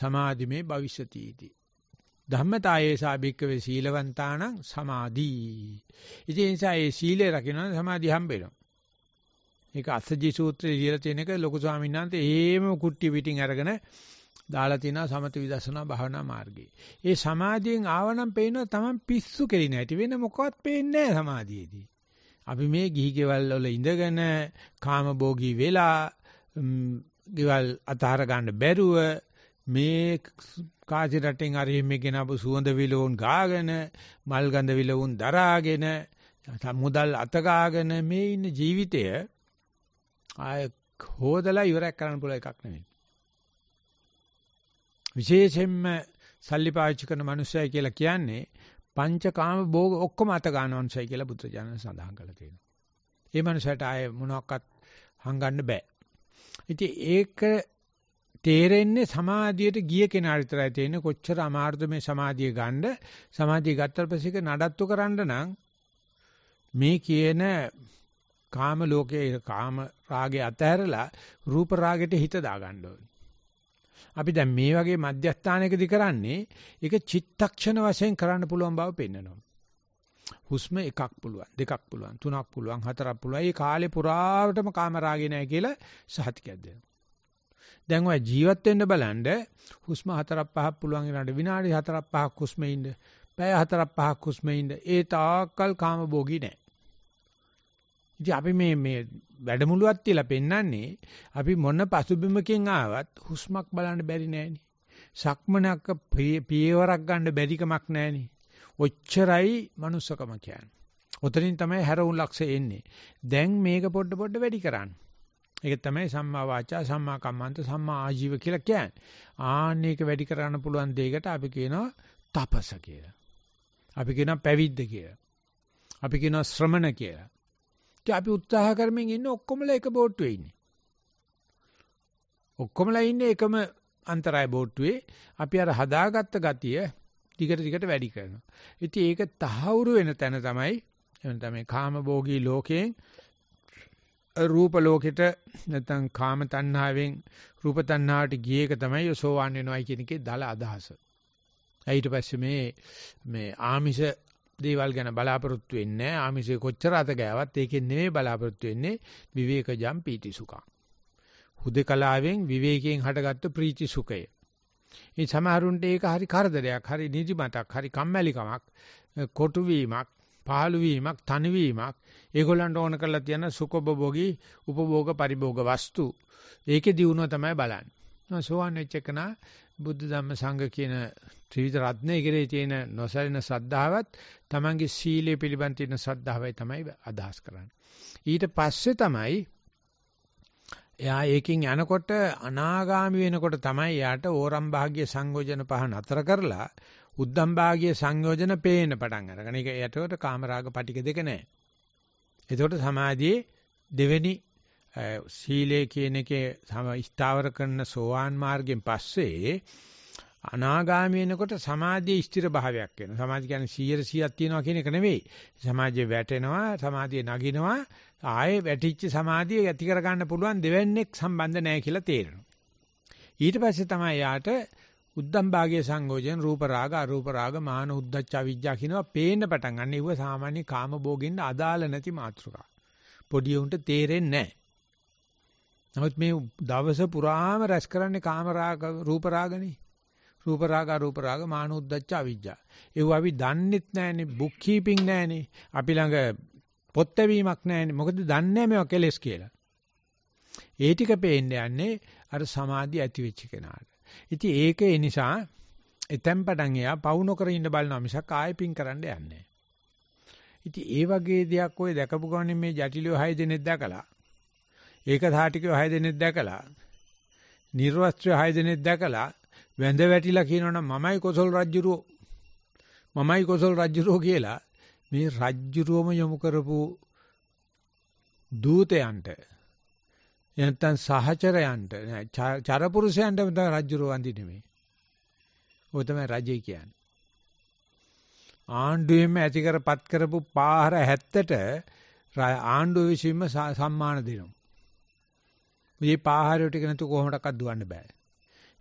සමාධිමේ භවිෂති इति ධම්මතායේසා භික්කවේ සීලවන්තාණං සමාධී. ඉතින් ඒ නිසා මේ සීලය රකින්න සමාධිය හම්බෙනවා. ඒක අස්සජී සූත්‍රයේ කියලා තියෙන එක ලොකු ස්වාමීන් වහන්සේ එහෙම කුට්ටි පිටින් අරගෙන දාලා තිනවා සමත විදර්ශනා භාවනා මාර්ගයේ. ඒ සමාධියෙන් ආවනම් පේනවා තමන් පිස්සු කෙලින ඇති වෙන මොකවත් පේන්නේ නැහැ සමාධියේදී. අපි මේ ගිහිගෙවල් වල ඉඳගෙන කාමභෝගී වෙලා ගෙවල් අතහර ගන්න බැරුව මේ කාසි රටෙන් අරින් මේ ගෙනාපු සුවඳ විලවුන් ගාගෙන මල්ගඳ විලවුන් දරාගෙන මුදල් අතගාගෙන මේ ඉන්න ජීවිතය ආය හොදලා ඉවරයක් කරන්න පුළුවන් එකක් නෙවෙයි. විශේෂයෙන්ම සල්ලි පාවිච්චි කරන මනුස්සයයි කියලා කියන්නේ පංචකාම භෝග ඔක්කොම අත ගන්න මනුස්සයයි කියලා බුදුරජාණන් සඳහන් කරලා තියෙනවා. ඒ මනුස්සයට ආයේ මොනවත් හංගන්න බෑ. ඉතින් ඒක තේරෙන්නේ සමාධියට ගිය කෙනා විතරයි තේරෙන්නේ කොච්චර අමාරුද මේ සමාධිය ගන්න. සමාධිය ගත්තට පස්සේ ඒක නඩත්තු කරන්න නම් මේ කියන කාම ලෝකයේ කාම රාගය අතහැරලා රූප රාගෙට හිත දාගන්න ඕනේ. අපි දැන් මේ වගේ මධ්‍යස්ථානයකදී කරන්නේ ඒක චිත්තක්ෂණ වශයෙන් කරන්න පුළුවන් බව පෙන්වනවා. හුස්ම එකක් පුළුවන් දෙකක් පුළුවන් තුනක් පුළුවන් හතරක් පුළුවන්. මේ කාලේ පුරාවටම කාම රාගේ නැහැ කියලා සහතිකයක් දෙනවා. දැන් ඔය ජීවත් වෙන්න බලන්න හුස්ම 4ක් 5ක් පුළුවන් වෙනාට විනාඩි 4ක් 5ක් හුස්මේ ඉන්න, පැය 4ක් 5ක් හුස්මේ ඉන්න. ඒ තාක්කල් කාමභෝගී නෑ. ඉතින් අපි මේ මේ වැඩමුළුවක් තියලා පෙන්නන්නේ අපි මොන පසුබිමකින් ආවත් හුස්මක් බලන්න බැරි නෑනේ. සක්මනක පියවරක් ගන්න බැරිකමක් නෑනේ. ඔච්චරයි manussකම කියන්නේ. ඔතනින් තමයි හැරවුම් ලක්ෂය එන්නේ. දැන් මේක පොඩ පොඩ වැඩි කරන්නේ. ඒක තමයි සම්මා වාචා සම්මා කම්මන්ත සම්මා ආජීව කියලා කියන්නේ. ආන්න ඒක වැඩි කරන්න පුළුවන් දෙයකට අපි කියනවා තපස කියලා. අපි කියනවා පැවිද්ද කියලා. අපි කියනවා ශ්‍රමණ කියලා. ඉතින් අපි උත්සාහ කරමින් ඉන්නේ ඔක්කොමලා එක බෝට්ටුවේ ඉන්නේ. ඔක්කොමලා ඉන්නේ එකම අන්තරාය බෝට්ටුවේ. අපි අර හදාගත්ත ගතිය ටිකට ටිකට වැඩි කරනවා. ඉතින් ඒක තහවුරු වෙන තැන තමයි එවන තමයි කාමභෝගී ලෝකයෙන් රූප ලෝකෙට නැත්නම් කාම තණ්හාවෙන් රූප තණ්හාවට ගිය එක තමයි යසෝවන් වෙනවයි කියන එකේ දල අදහස. ඊට පස්සේ මේ මේ ආමිෂ දේවල් ගැන බලාපොරොත්තු වෙන්නේ නැහැ. ආමිෂේ කොච්චර අත ගෑවත් ඒකෙන් නෙමෙයි බලාපොරොත්තු වෙන්නේ විවේකජම් පීති සුඛං. හුදකලාවෙන් විවේකයෙන් හටගත්තු ප්‍රීති සුඛය. මේ සමහරුන්ට ඒක හරි කරදරයක්, හරි නිදිමතක්, හරි කම්මැලිකමක්, කොටු වීමක්, පහළ වීමක්, තනවීමක් ඒගොල්ලන්ට ඕන කරලා තියෙන සුකොබභෝගී උපභෝග පරිභෝග වස්තු. ඒකේ දියුණුව තමයි බලන්නේ. සෝවන් වෙච්ච එකනා බුද්ධ ධම්ම සංඝ කියන ත්‍රිවිධ රත්නයේ කෙරේ තියෙන නොසැලෙන ශ්‍රද්ධාවත් තමන්ගේ සීලය පිළිබඳ තියෙන ශ්‍රද්ධාවයි තමයි අදහස් කරන්නේ. ඊට පස්සේ තමයි එයා ඒකෙන් යනකොට අනාගාමි වෙනකොට තමයි යාට ඕරම් භාග්‍ය සංයෝජන පහ නතර කරලා උද්දම් භාගයේ සංයෝජන පේන්න පටන් අරගෙන ඒක යටවට කාමරාග පිටික දෙක නැහැ. එතකොට සමාධියේ දෙවෙනි සීලය කියන එකේ ස්ථාවර කරන සෝවාන් මාර්ගෙන් පස්සේ අනාගාමී වෙනකොට සමාධියේ ස්ථිර භාවයක් වෙනවා. සමාධිය කියන්නේ 100 100ක් තියනවා කියන එක නෙවෙයි. සමාධිය වැටෙනවා, සමාධිය නගිනවා, ආයේ වැටිච්ච සමාධිය ඇති කරගන්න පුළුවන් දෙවන්නේක් සම්බන්ධ නැහැ කියලා තේරෙනවා. ඊට පස්සේ තමයි යාට උද්දම් භාගයේ සංයෝජන රූප රාග අරූප රාග මාන උද්දච්ච අවිජ්ජා කියනවා පේන්න පටන් ගන්න. ඒව සාමාන්‍ය කාම භෝගෙන්න අදාළ නැති මාත්‍රිකා. පොඩි උන්ට තේරෙන්නේ නැහැ. නමුත් මේ දවස පුරාම රැස් කරන්නේ කාම රාග රූප රාගනේ. රූප රාග අරූප රාග මාන උද්දච්ච අවිජ්ජා. ඒව අපි දන්නෙත් නැහනේ. බුක් කීපින් නැහනේ. අපි ළඟ පොත් ලැබීමක් නැහනේ. මොකද දන්නේ මේවා කෙලස් කියලා. ඒ ටික පේන්නේ යන්නේ අර සමාධිය ඇති වෙච්ච කෙනාට. ඉතින් ඒක ඒ නිසා එතෙන් පටන් එයා පවු නොකර ඉන්න බලනවා මිසක් ආයෙ පින් කරන්න යන්නේ නැහැ. ඉතින් ඒ වගේ දෙයක් ඔය දැකපු ගමන් මේ ජටිලියෝ 6 දෙනෙක් දැකලා ඒක සාටිකයෝ 6 දෙනෙක් දැකලා නිර්වස්ත්‍රයෝ 6 දෙනෙක් දැකලා වැඳ වැටිලා කියනවනම් මමයි කොසල් රජුරෝ මමයි කොසල් රජුරෝ කියලා මේ රජ්ජුරුවම යොමු කරපු දූතයන්ට නැත්නම් සහචරයන්ට චරපුරුෂයන්ට තමයි රජුරෝ වඳින්නේ මේ. ඔය තමයි රජේ කියන්නේ. ආණ්ඩුවෙම ඇති කරපත් කරපු පාහර 70ට ආණ්ඩුව විසින්ම සම්මාන දෙනවා. මේ පාහරය ටික නැතු කොහොමඩක්වත් දුවන්න බෑ.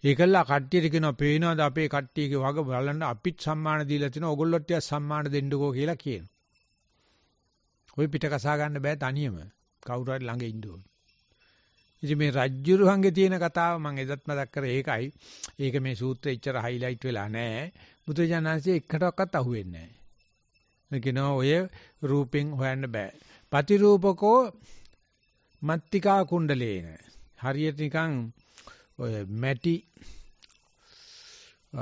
ඒකල්ලා කට්ටියට කියනවා පේනවාද අපේ කට්ටියගේ වග බලන්න අපිත් සම්මාන දීලා තිනවා ඕගොල්ලොත් ටික සම්මාන දෙන්නකෝ කියලා කියනවා. ඔය පිට කසා ගන්න බෑ තනියම. කවුරු හරි ළඟ ඉන්න ඕන. ඉතින් මේ රජ්ජුරුවන්ගේ තියෙන කතාව මම එදත් මතක් කරේ ඒකයි. ඒක මේ සූත්‍රෙ ඉච්චර highlight වෙලා නැහැ. බුදුජානන්සේ එකටවත් අහුවෙන්නේ නැහැ. කියනවා ඔය රූපෙන් හොයන්න බෑ. පතිරූපකෝ මත්තිකා කුණ්ඩලේන. හරියට නිකන් ඔය මැටි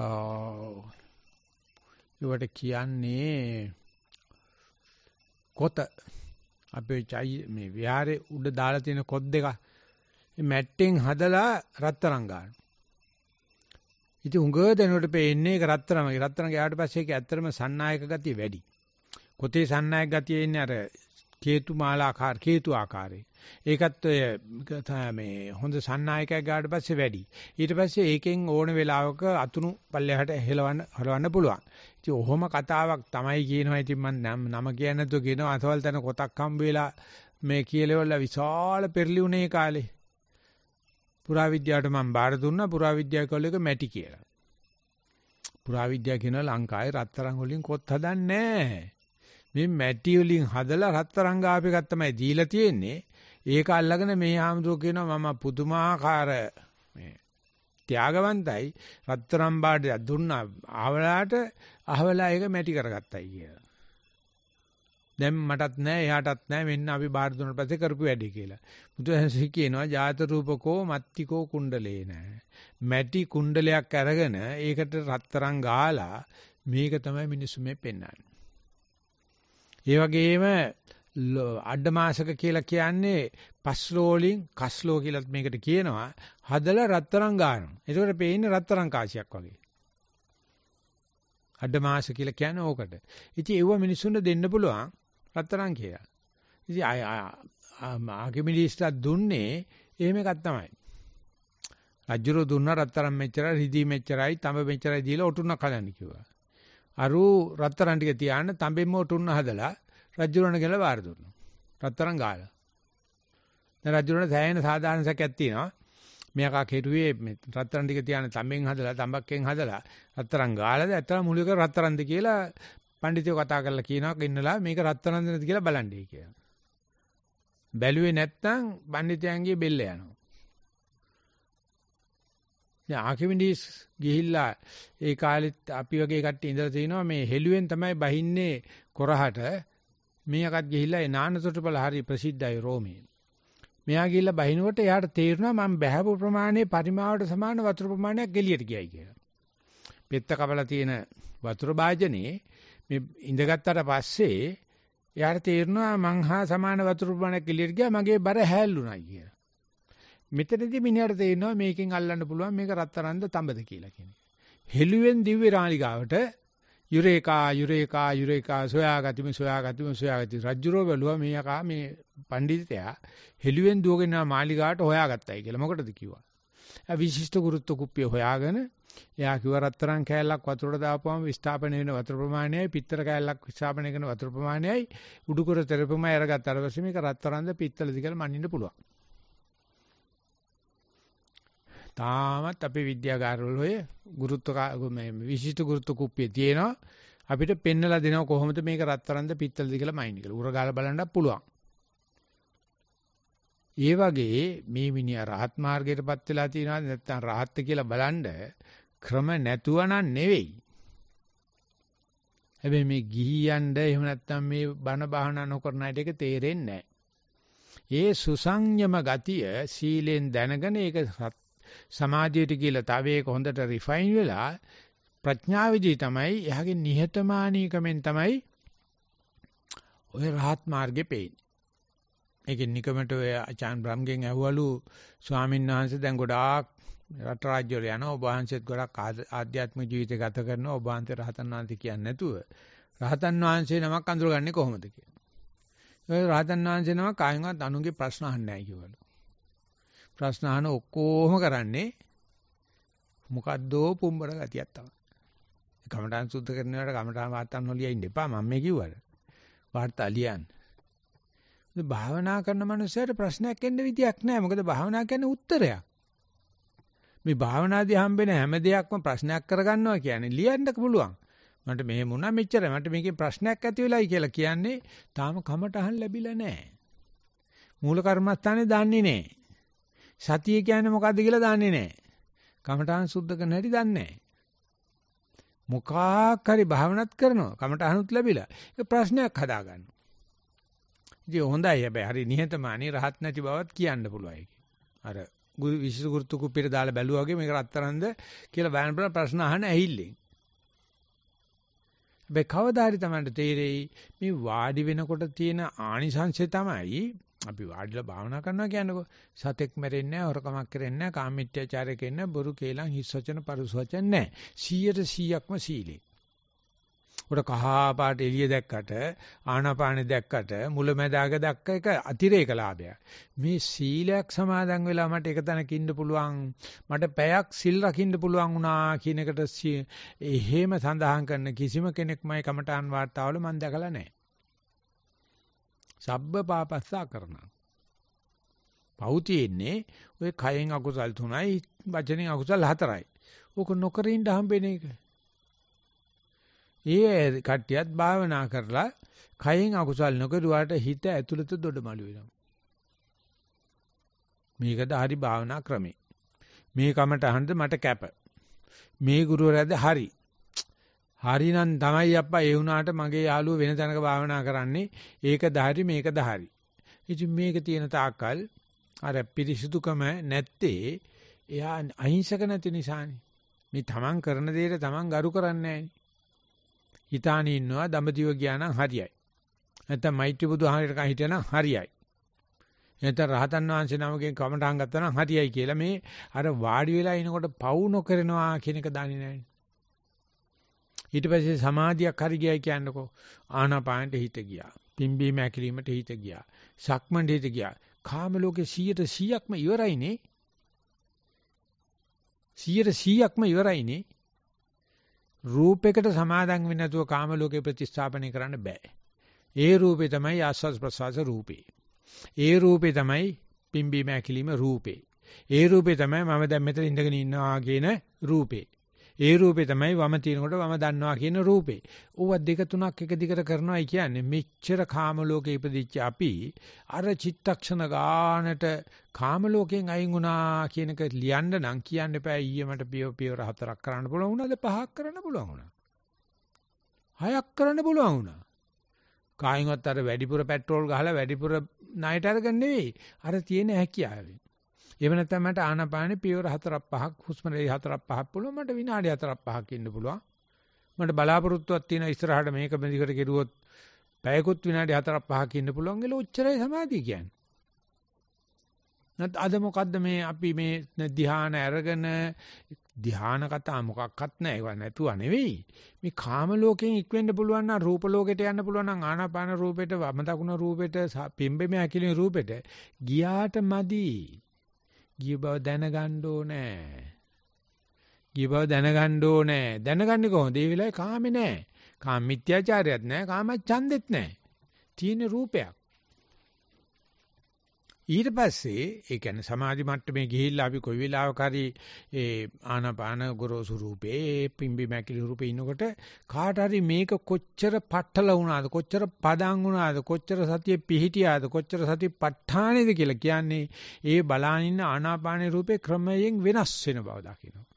ඒවට කියන්නේ කොත අපේ චයි මේ විහාරේ උඩ දාලා තියෙන කොත් දෙකක් මැට්ටෙන් හදලා රත්තරන් ගන්නවා. ඉතින් උඟ දෙනකොට පේන්නේ ඒක රත්තරන්ගේ. රත්තරන් ගියාට පස්සේ ඒක ඇත්තටම සන්නායක ගතිය වැඩි. කොතේ සන්නායක ගතිය එන්නේ අර කේතු මාලාකාර කේතු ආකාරයේ. ඒකත් ඔය මේ හොඳ සන්නායකයෙක් ගාඩ පස්සේ වැඩි. ඊට පස්සේ ඒකෙන් ඕන වෙලාවක අතුණු පල්ලෙහාට හෙලවන්න හලවන්න පුළුවන්. ඉතින් ඔහොම කතාවක් තමයි කියනවා. ඉතින් මම නම කියන්නේ නැතුව කියනවා අසවල් තැන කොටක් හම්බ වෙලා මේ කියලෙවල විශාල පෙරලිුණේ කාලේ පුරාවිද්‍යාවට මම බාර දුන්නා පුරාවිද්‍යා කෝලෙක මැටි කියලා. පුරාවිද්‍යා කියනවා ලංකාවේ රත්තරන් වලින් කොත් හදන්නේ මේ මැටි වලින් හදලා රත්තරන් ගාප එකක් තමයි දීලා තියෙන්නේ. ඒක අල්ලගෙන මේ ආම්දෝ කියනවා මම පුදුමාකාර මේ ත්‍යාගවන්තයි රත්තරන් බාඩ දුන්නා අහවලාට අහවලා ඒක මැටි කරගත්තයි කියලා. දැන් මටත් නෑ එයාටත් නෑ මෙන්න අපි බාහිර දුන්නා පස්සේ කරපු වැඩේ කියලා. බුදුහන්සේ කියනවා ජාත රූපකෝ මත්තිකෝ කුණ්ඩලේ නෑ. මැටි කුණ්ඩලයක් අරගෙන ඒකට රත්තරන් ගාලා මේක තමයි මිනිස්සු මේ පෙන්වන්නේ. ඒ වගේම අඩමාසක කියලා කියන්නේ පස්ලෝලින් කස්ලෝ කියලත් මේකට කියනවා. හදලා රත්තරන් ගානවා. ඒකට පේන්නේ රත්තරන් කාසියක් වගේ. අඩමාස කියලා කියන්නේ ඕකට. ඉතින් ඒව මිනිස්සුන්ට දෙන්න පුළුවන්. රත්තරන් කියලා. ඉතින් අය ආගමිලිස්ලා දුන්නේ එහෙම එකක් තමයි. රජුරෝ දුන්න රත්තරන් මෙච්චරයි, රිදී මෙච්චරයි, තඹ මෙච්චරයි දීලා ඔටුන්නක් හදන්න කිව්වා. අරු රත්තරන් ටික තියාන තඹෙම ඔටුන්න හදලා රජුරණ කියලා බාර දුන්නා. රත්තරන් ගාලා. දැන් රජුරණ සෑහෙන සාධාරණ සැකයක් තියෙනවා. මෙයා කෙරුවේ මේ රත්තරන් ටික තියාන තඹෙන් හදලා, තඹක්කෙන් හදලා රත්තරන් ගාලාද, ඇත්තටම මුලික රත්තරන්ද කියලා පඬිතුයෝ කතා කරලා කියනවා ගෙන්නලා මේක රත්තරන්දනද කියලා බලන්නේ කියලා. බැලුවේ නැත්නම් පඬිතුයන්ගේ බෙල්ල යනවා. දැන් ආකිමිඩිස් ගිහිල්ලා ඒ කාලෙත් අපි වගේ කට්ටිය ඉඳලා තිනවා මේ හෙළුවෙන් තමයි බහින්නේ කොරහට මේකත් ගිහිල්ලා ඒ නානතොටුපළ හරි ප්‍රසිද්ධයි රෝමේ. මෙයා ගිහිල්ලා බහිනකොට එයාට තේරුණා මම බහැපු ප්‍රමාණය පරිමාවට සමාන වතුර ප්‍රමාණයක් එළියට ගියයි කියලා. පෙත්ත කබලා තියෙන වතුර භාජනයේ මේ ඉඳගත්තට පස්සේ එයාට තේරෙනවා මං හා සමාන වතුර ප්‍රමාණයක් එළියට ගියා මගේ බර හැල්ුණා කියලා. මෙතනදී මිනිහට තේරෙනවා මේකෙන් අල්ලන්න පුළුවන් මේක රත්තරන්ද තඹද කියලා කියන එක. හෙළුවෙන් දිව්‍ය රාලිකාවට යුරේකා යුරේකා යුරේකා සොයාගතිම සොයාගතිම සොයාගති රජුරෝ බැලුවා මේකා මේ පඬිතයා හෙළුවෙන් දුවගෙන මාලිගාවට හොයාගත්තයි කියලා මොකටද කිව්වා. විශිෂ්ට ගුරුත්ව කුප්පිය හොයාගෙන එයා කිව්ව රත්තරන් කෑල්ලක් වතුරට දාපුවම විස්ථාපන වෙන වතුර ප්‍රමාණයයි පිත්තර කෑල්ලක් විස්ථාපනය කරන වතුර ප්‍රමාණයයි උඩුකර තෙරපමයි අරගත්තාට පස්සේ මේක රත්තරන්ද පිත්තලද කියලා මනින්න පුළුවන්. තාමත් අපේ විද්‍යාගාරවල ඔය ගුරුත්ව මේ විශිෂ්ට ගුරුත්ව කුප්පිය තියෙනවා. අපිට පෙන්නලා දෙනවා කොහොමද මේක රත්තරන්ද පිත්තලද කියලා මයින් කියලා. උරගාල බලන්නත් පුළුවන්. ඒ වගේ මේ මිනිහා රහත් මාර්ගයටපත් වෙලා තියෙනවා නැත්නම් රහත්ද කියලා බලන්න ක්‍රම නැතුවනම් නෙවෙයි. හැබැයි මේ ගිහියන්ද එහෙම නැත්නම් මේ බණ බහනා නොකරන අයට ඒක තේරෙන්නේ නැහැ. ඒ සුසංයම ගතිය සීලෙන් දැනගෙන ඒක සමාධියට කියලා තව ඒක හොඳට රිෆයින් වෙලා ප්‍රඥාවේදී තමයි එහාගේ නිහතමානීකමෙන් තමයි ඔය රහත් මාර්ගේ පේන්නේ. මේකෙන් නිකමට ඔය ආචාන් බ්‍රම්ගෙන් ඇහුවලු ස්වාමීන් වහන්සේ දැන් ගොඩාක් රට රාජ්‍ය වල යනවා ඔබ වහන්සේත් ගොඩක් ආධ්‍යාත්මික ජීවිත ගත කරනවා ඔබ වහන්සේ රහතන් වහන්සේ කියන්නේ නැතුව රහතන් වහන්සේ නමක් අඳුරගන්නේ කොහොමද කියලා. ඒ රහතන් වහන්සේ නමක් කායින්වත් අනුන්ගේ ප්‍රශ්න අහන්නේ නැහැ කියවලු. ප්‍රශ්න අහන ඔක්කොම කරන්නේ මොකද්දෝ පුම්බර ගතියක් තමයි. කමඨාන් සුද්ධ කරනකොට කමඨාන් වාත්තන් හොලිය ඉන්න එපා මම මේ කිව්වට. වාර්තා ලියන්න. භාවනා කරන මනුස්සයට ප්‍රශ්නයක් එන්න විදියක් නැහැ. මොකද භාවනා කියන්නේ උත්තරයක්. මේ භාවනාදී හම්බෙන හැම දෙයක්ම ප්‍රශ්නයක් කරගන්නවා කියන්නේ ලියන්න පුළුවන්. මට මෙහෙම වුණා මෙච්චර මට මේකේ ප්‍රශ්නයක් ඇති වෙලයි කියලා කියන්නේ තාම කමටහන් ලැබිලා නැහැ. මූල කර්මස්ථානේ දන්නේ නැහැ. සතිය කියන්නේ මොකද්ද කියලා දන්නේ නැහැ. කමටහන් සුද්ධ කරන හැටි දන්නේ නැහැ. මොකක් හරි භාවනාත් කරනවා කමටහනුත් ලැබිලා. ඒක ප්‍රශ්නයක් හදාගන්නවා. ඉතින් හොඳයි හැබැයි හරි නිහතමානී රහත් නැති බවත් කියන්න පුළුවන් අර විශේෂ ගුරුතු කුප්පියට දාලා බැලුවා වගේ මේක රත්තරන්ද කියලා බෑන බලන ප්‍රශ්න අහන ඇහිල්ලෙන්. හැබැයි කවදා හරි තමයි තේරෙයි මේ වාඩි වෙනකොට තියෙන ආනිසංශය තමයි අපි වාඩිලා භාවනා කරනවා කියනකො සතෙක් මැරෙන්නේ නැහැ හොරකමක් කරෙන්නේ නැහැ කාමීත්‍යචාරය කරන්නේ නැහැ බොරු කේලම් හිස් වචන පරුස වචන නැහැ 100%ක්ම සීලේ උඩ කහා පාට එළිය දැක්කට ආනාපානෙ දැක්කට මුලැමැදාග දැක්ක එක අතිරේක ලාභයක්. මේ සීලයක් සමාදන් වෙලා මට එක තැනක ඉන්න පුළුවන් මට පැයක් සිල් රකින්න පුළුවන් වුණා කියන එකට එහෙම සඳහන් කරන කිසිම කෙනෙක් මයි කමඨාන් වාර්තාවල මම දැකලා නැහැ. සබ්බ පාපස්සා කරනවා. පව් තියෙන්නේ ඔය කයෙන් අකුසල් තුනයි වචනෙන් අකුසල් හතරයි. ඕක නොකර ඉන්න හම්බෙන එක. ඒ කට්ටියත් භාවනා කරලා කයෙන් අකුසල් නොකරුවාට හිත ඇතුළත දොඩමළු වෙනවා. මේකද හරි භාවනා ක්‍රමේ. මේ කමට අහන්ද මට කැප. මේ ගුරුවරයාද හරි. හරිනම් තමයි අප්පා ඒ වුණාට මගේ යාළුව වෙන තැනක භාවනා කරන්නේ. ඒක දහරි මේක දහරි. ඉතින් මේක තියෙන තාකල් අර පිරිසිදුකම නැත්තේ එයා අහිංසක නැති නිසානේ. මේ තමන් කරන දෙයට තමන් ගරු කරන්නේ නැහැ. හිතානේ ඉන්නවා දඹදිව ගියානම් හරියයි. නැත්නම් මෛත්‍රී බුදුහාමයට කන් හිටියනම් හරියයි. නැත්නම් රහතන් වහන්සේ නමකෙන් කමටහන් ගත්තා නම් හරියයි කියලා මේ අර වාඩි වෙලා ඉනකොට පවු නොකරනවා කියන එක දන්නේ නැහැ. ඊට පස්සේ සමාධියක් හරි ගියයි කියන්නකෝ ආනාපානට හිත ගියා. පිම්බීම ඇකිලීමට හිත ගියා. සක්මණට හිත ගියා. කාම ලෝකේ 100%ක්ම ඉවරයිනේ. 100%ක්ම ඉවරයිනේ. රූපයකට සමාදන් වෙන්නේ නැතුව කාම ලෝකේ ප්‍රතිස්ථාපනය කරන්න බෑ. ඒ රූපේ තමයි ආස්වාස් ප්‍රසවාස රූපේ. ඒ රූපේ තමයි පිම්බීම ඇකිලිම රූපේ. ඒ රූපේ තමයි මම දැන් මෙතන ඉඳගෙන ඉන්නවා කියන රූපේ. ඒ රූපේ තමයි වම තියෙනකොට වම දන්නවා කියන රූපේ. ඌව දෙක තුනක් එක දිගට කරනවායි කියන්නේ මෙච්චර කාම ලෝකේ ඉපදිච්ච අපි අර චිත්තක්ෂණ ගානට කාම ලෝකයෙන් අයින් වුණා කියනක ලියන්න නම් කියන්න එපා ඊයේ මට පියව පියවර හතරක් කරන්න පුළුවන් වුණාද පහක් කරන්න පුළුවන් වුණා. හයක් කරන්න පුළුවන් වුණා. කායින්වත් අර වැඩිපුර පෙට්‍රෝල් ගහලා වැඩිපුර ණයට අරගෙන නෙවෙයි අර තියෙන හැකියාවෙන්. එහෙම නැත්නම් මට ආනාපානෙ පියවර 4ක් 5ක් හුස්ම රැලි 4ක් 5ක් පුළුවන් මට විනාඩි 4ක් 5ක් ඉන්න පුළුවන් මට බලාපොරොත්තුවක් තියෙන ඉස්සරහට මේක මෙදිකට කෙරුවොත් පැයකුත් විනාඩි 4ක් 5ක් ඉන්න පුළුවන් කියලා උච්චරයි සමාධිය කියන්නේ නැත් අද මොකද්ද මේ අපි මේ ධ්‍යාන අරගෙන ධ්‍යාන කතා මොකක්වත් නැහැ ඒවා නැතුව නෙවෙයි මේ කාම ලෝකයෙන් ඉක්වෙන්න පුළුවන් නම් රූප ලෝකයට යන්න පුළුවන් නම් ආනාපාන රූපෙට වම දකුණ රූපෙට පිම්බෙම ඇකිලේ රූපෙට ගියාට මදි ගිය බව දැනගන්න ඕනේ. ගිය බව දැනගන්න ඕනේ. දැනගන්නේ කොහොමද? මේ වෙලාවේ කාමේ නැහැ. කාම මිත්‍යාචාරයත් නැහැ. කාම ඡන්දෙත් නැහැ. තියෙන රූපයක්. ඊට පස්සේ ඒ කියන්නේ සමාධි මට්ටමේ ගිහිල්ලා අපි කොයි වෙලාවක හරි ඒ ආනාපාන ගොරෝසු රූපේ පිම්බි මැකිලි රූපේ ඉන්නකොට කාට හරි මේක කොච්චර පටල වුණාද කොච්චර පදන් වුණාද කොච්චර සතිය පිහිටියාද කොච්චර සති ප ဋ ාණේද කියලා කියන්නේ ඒ බලානින්න ආනාපාන රූපේ ක්‍රමයෙන් වෙනස් වෙන බව දකිනවා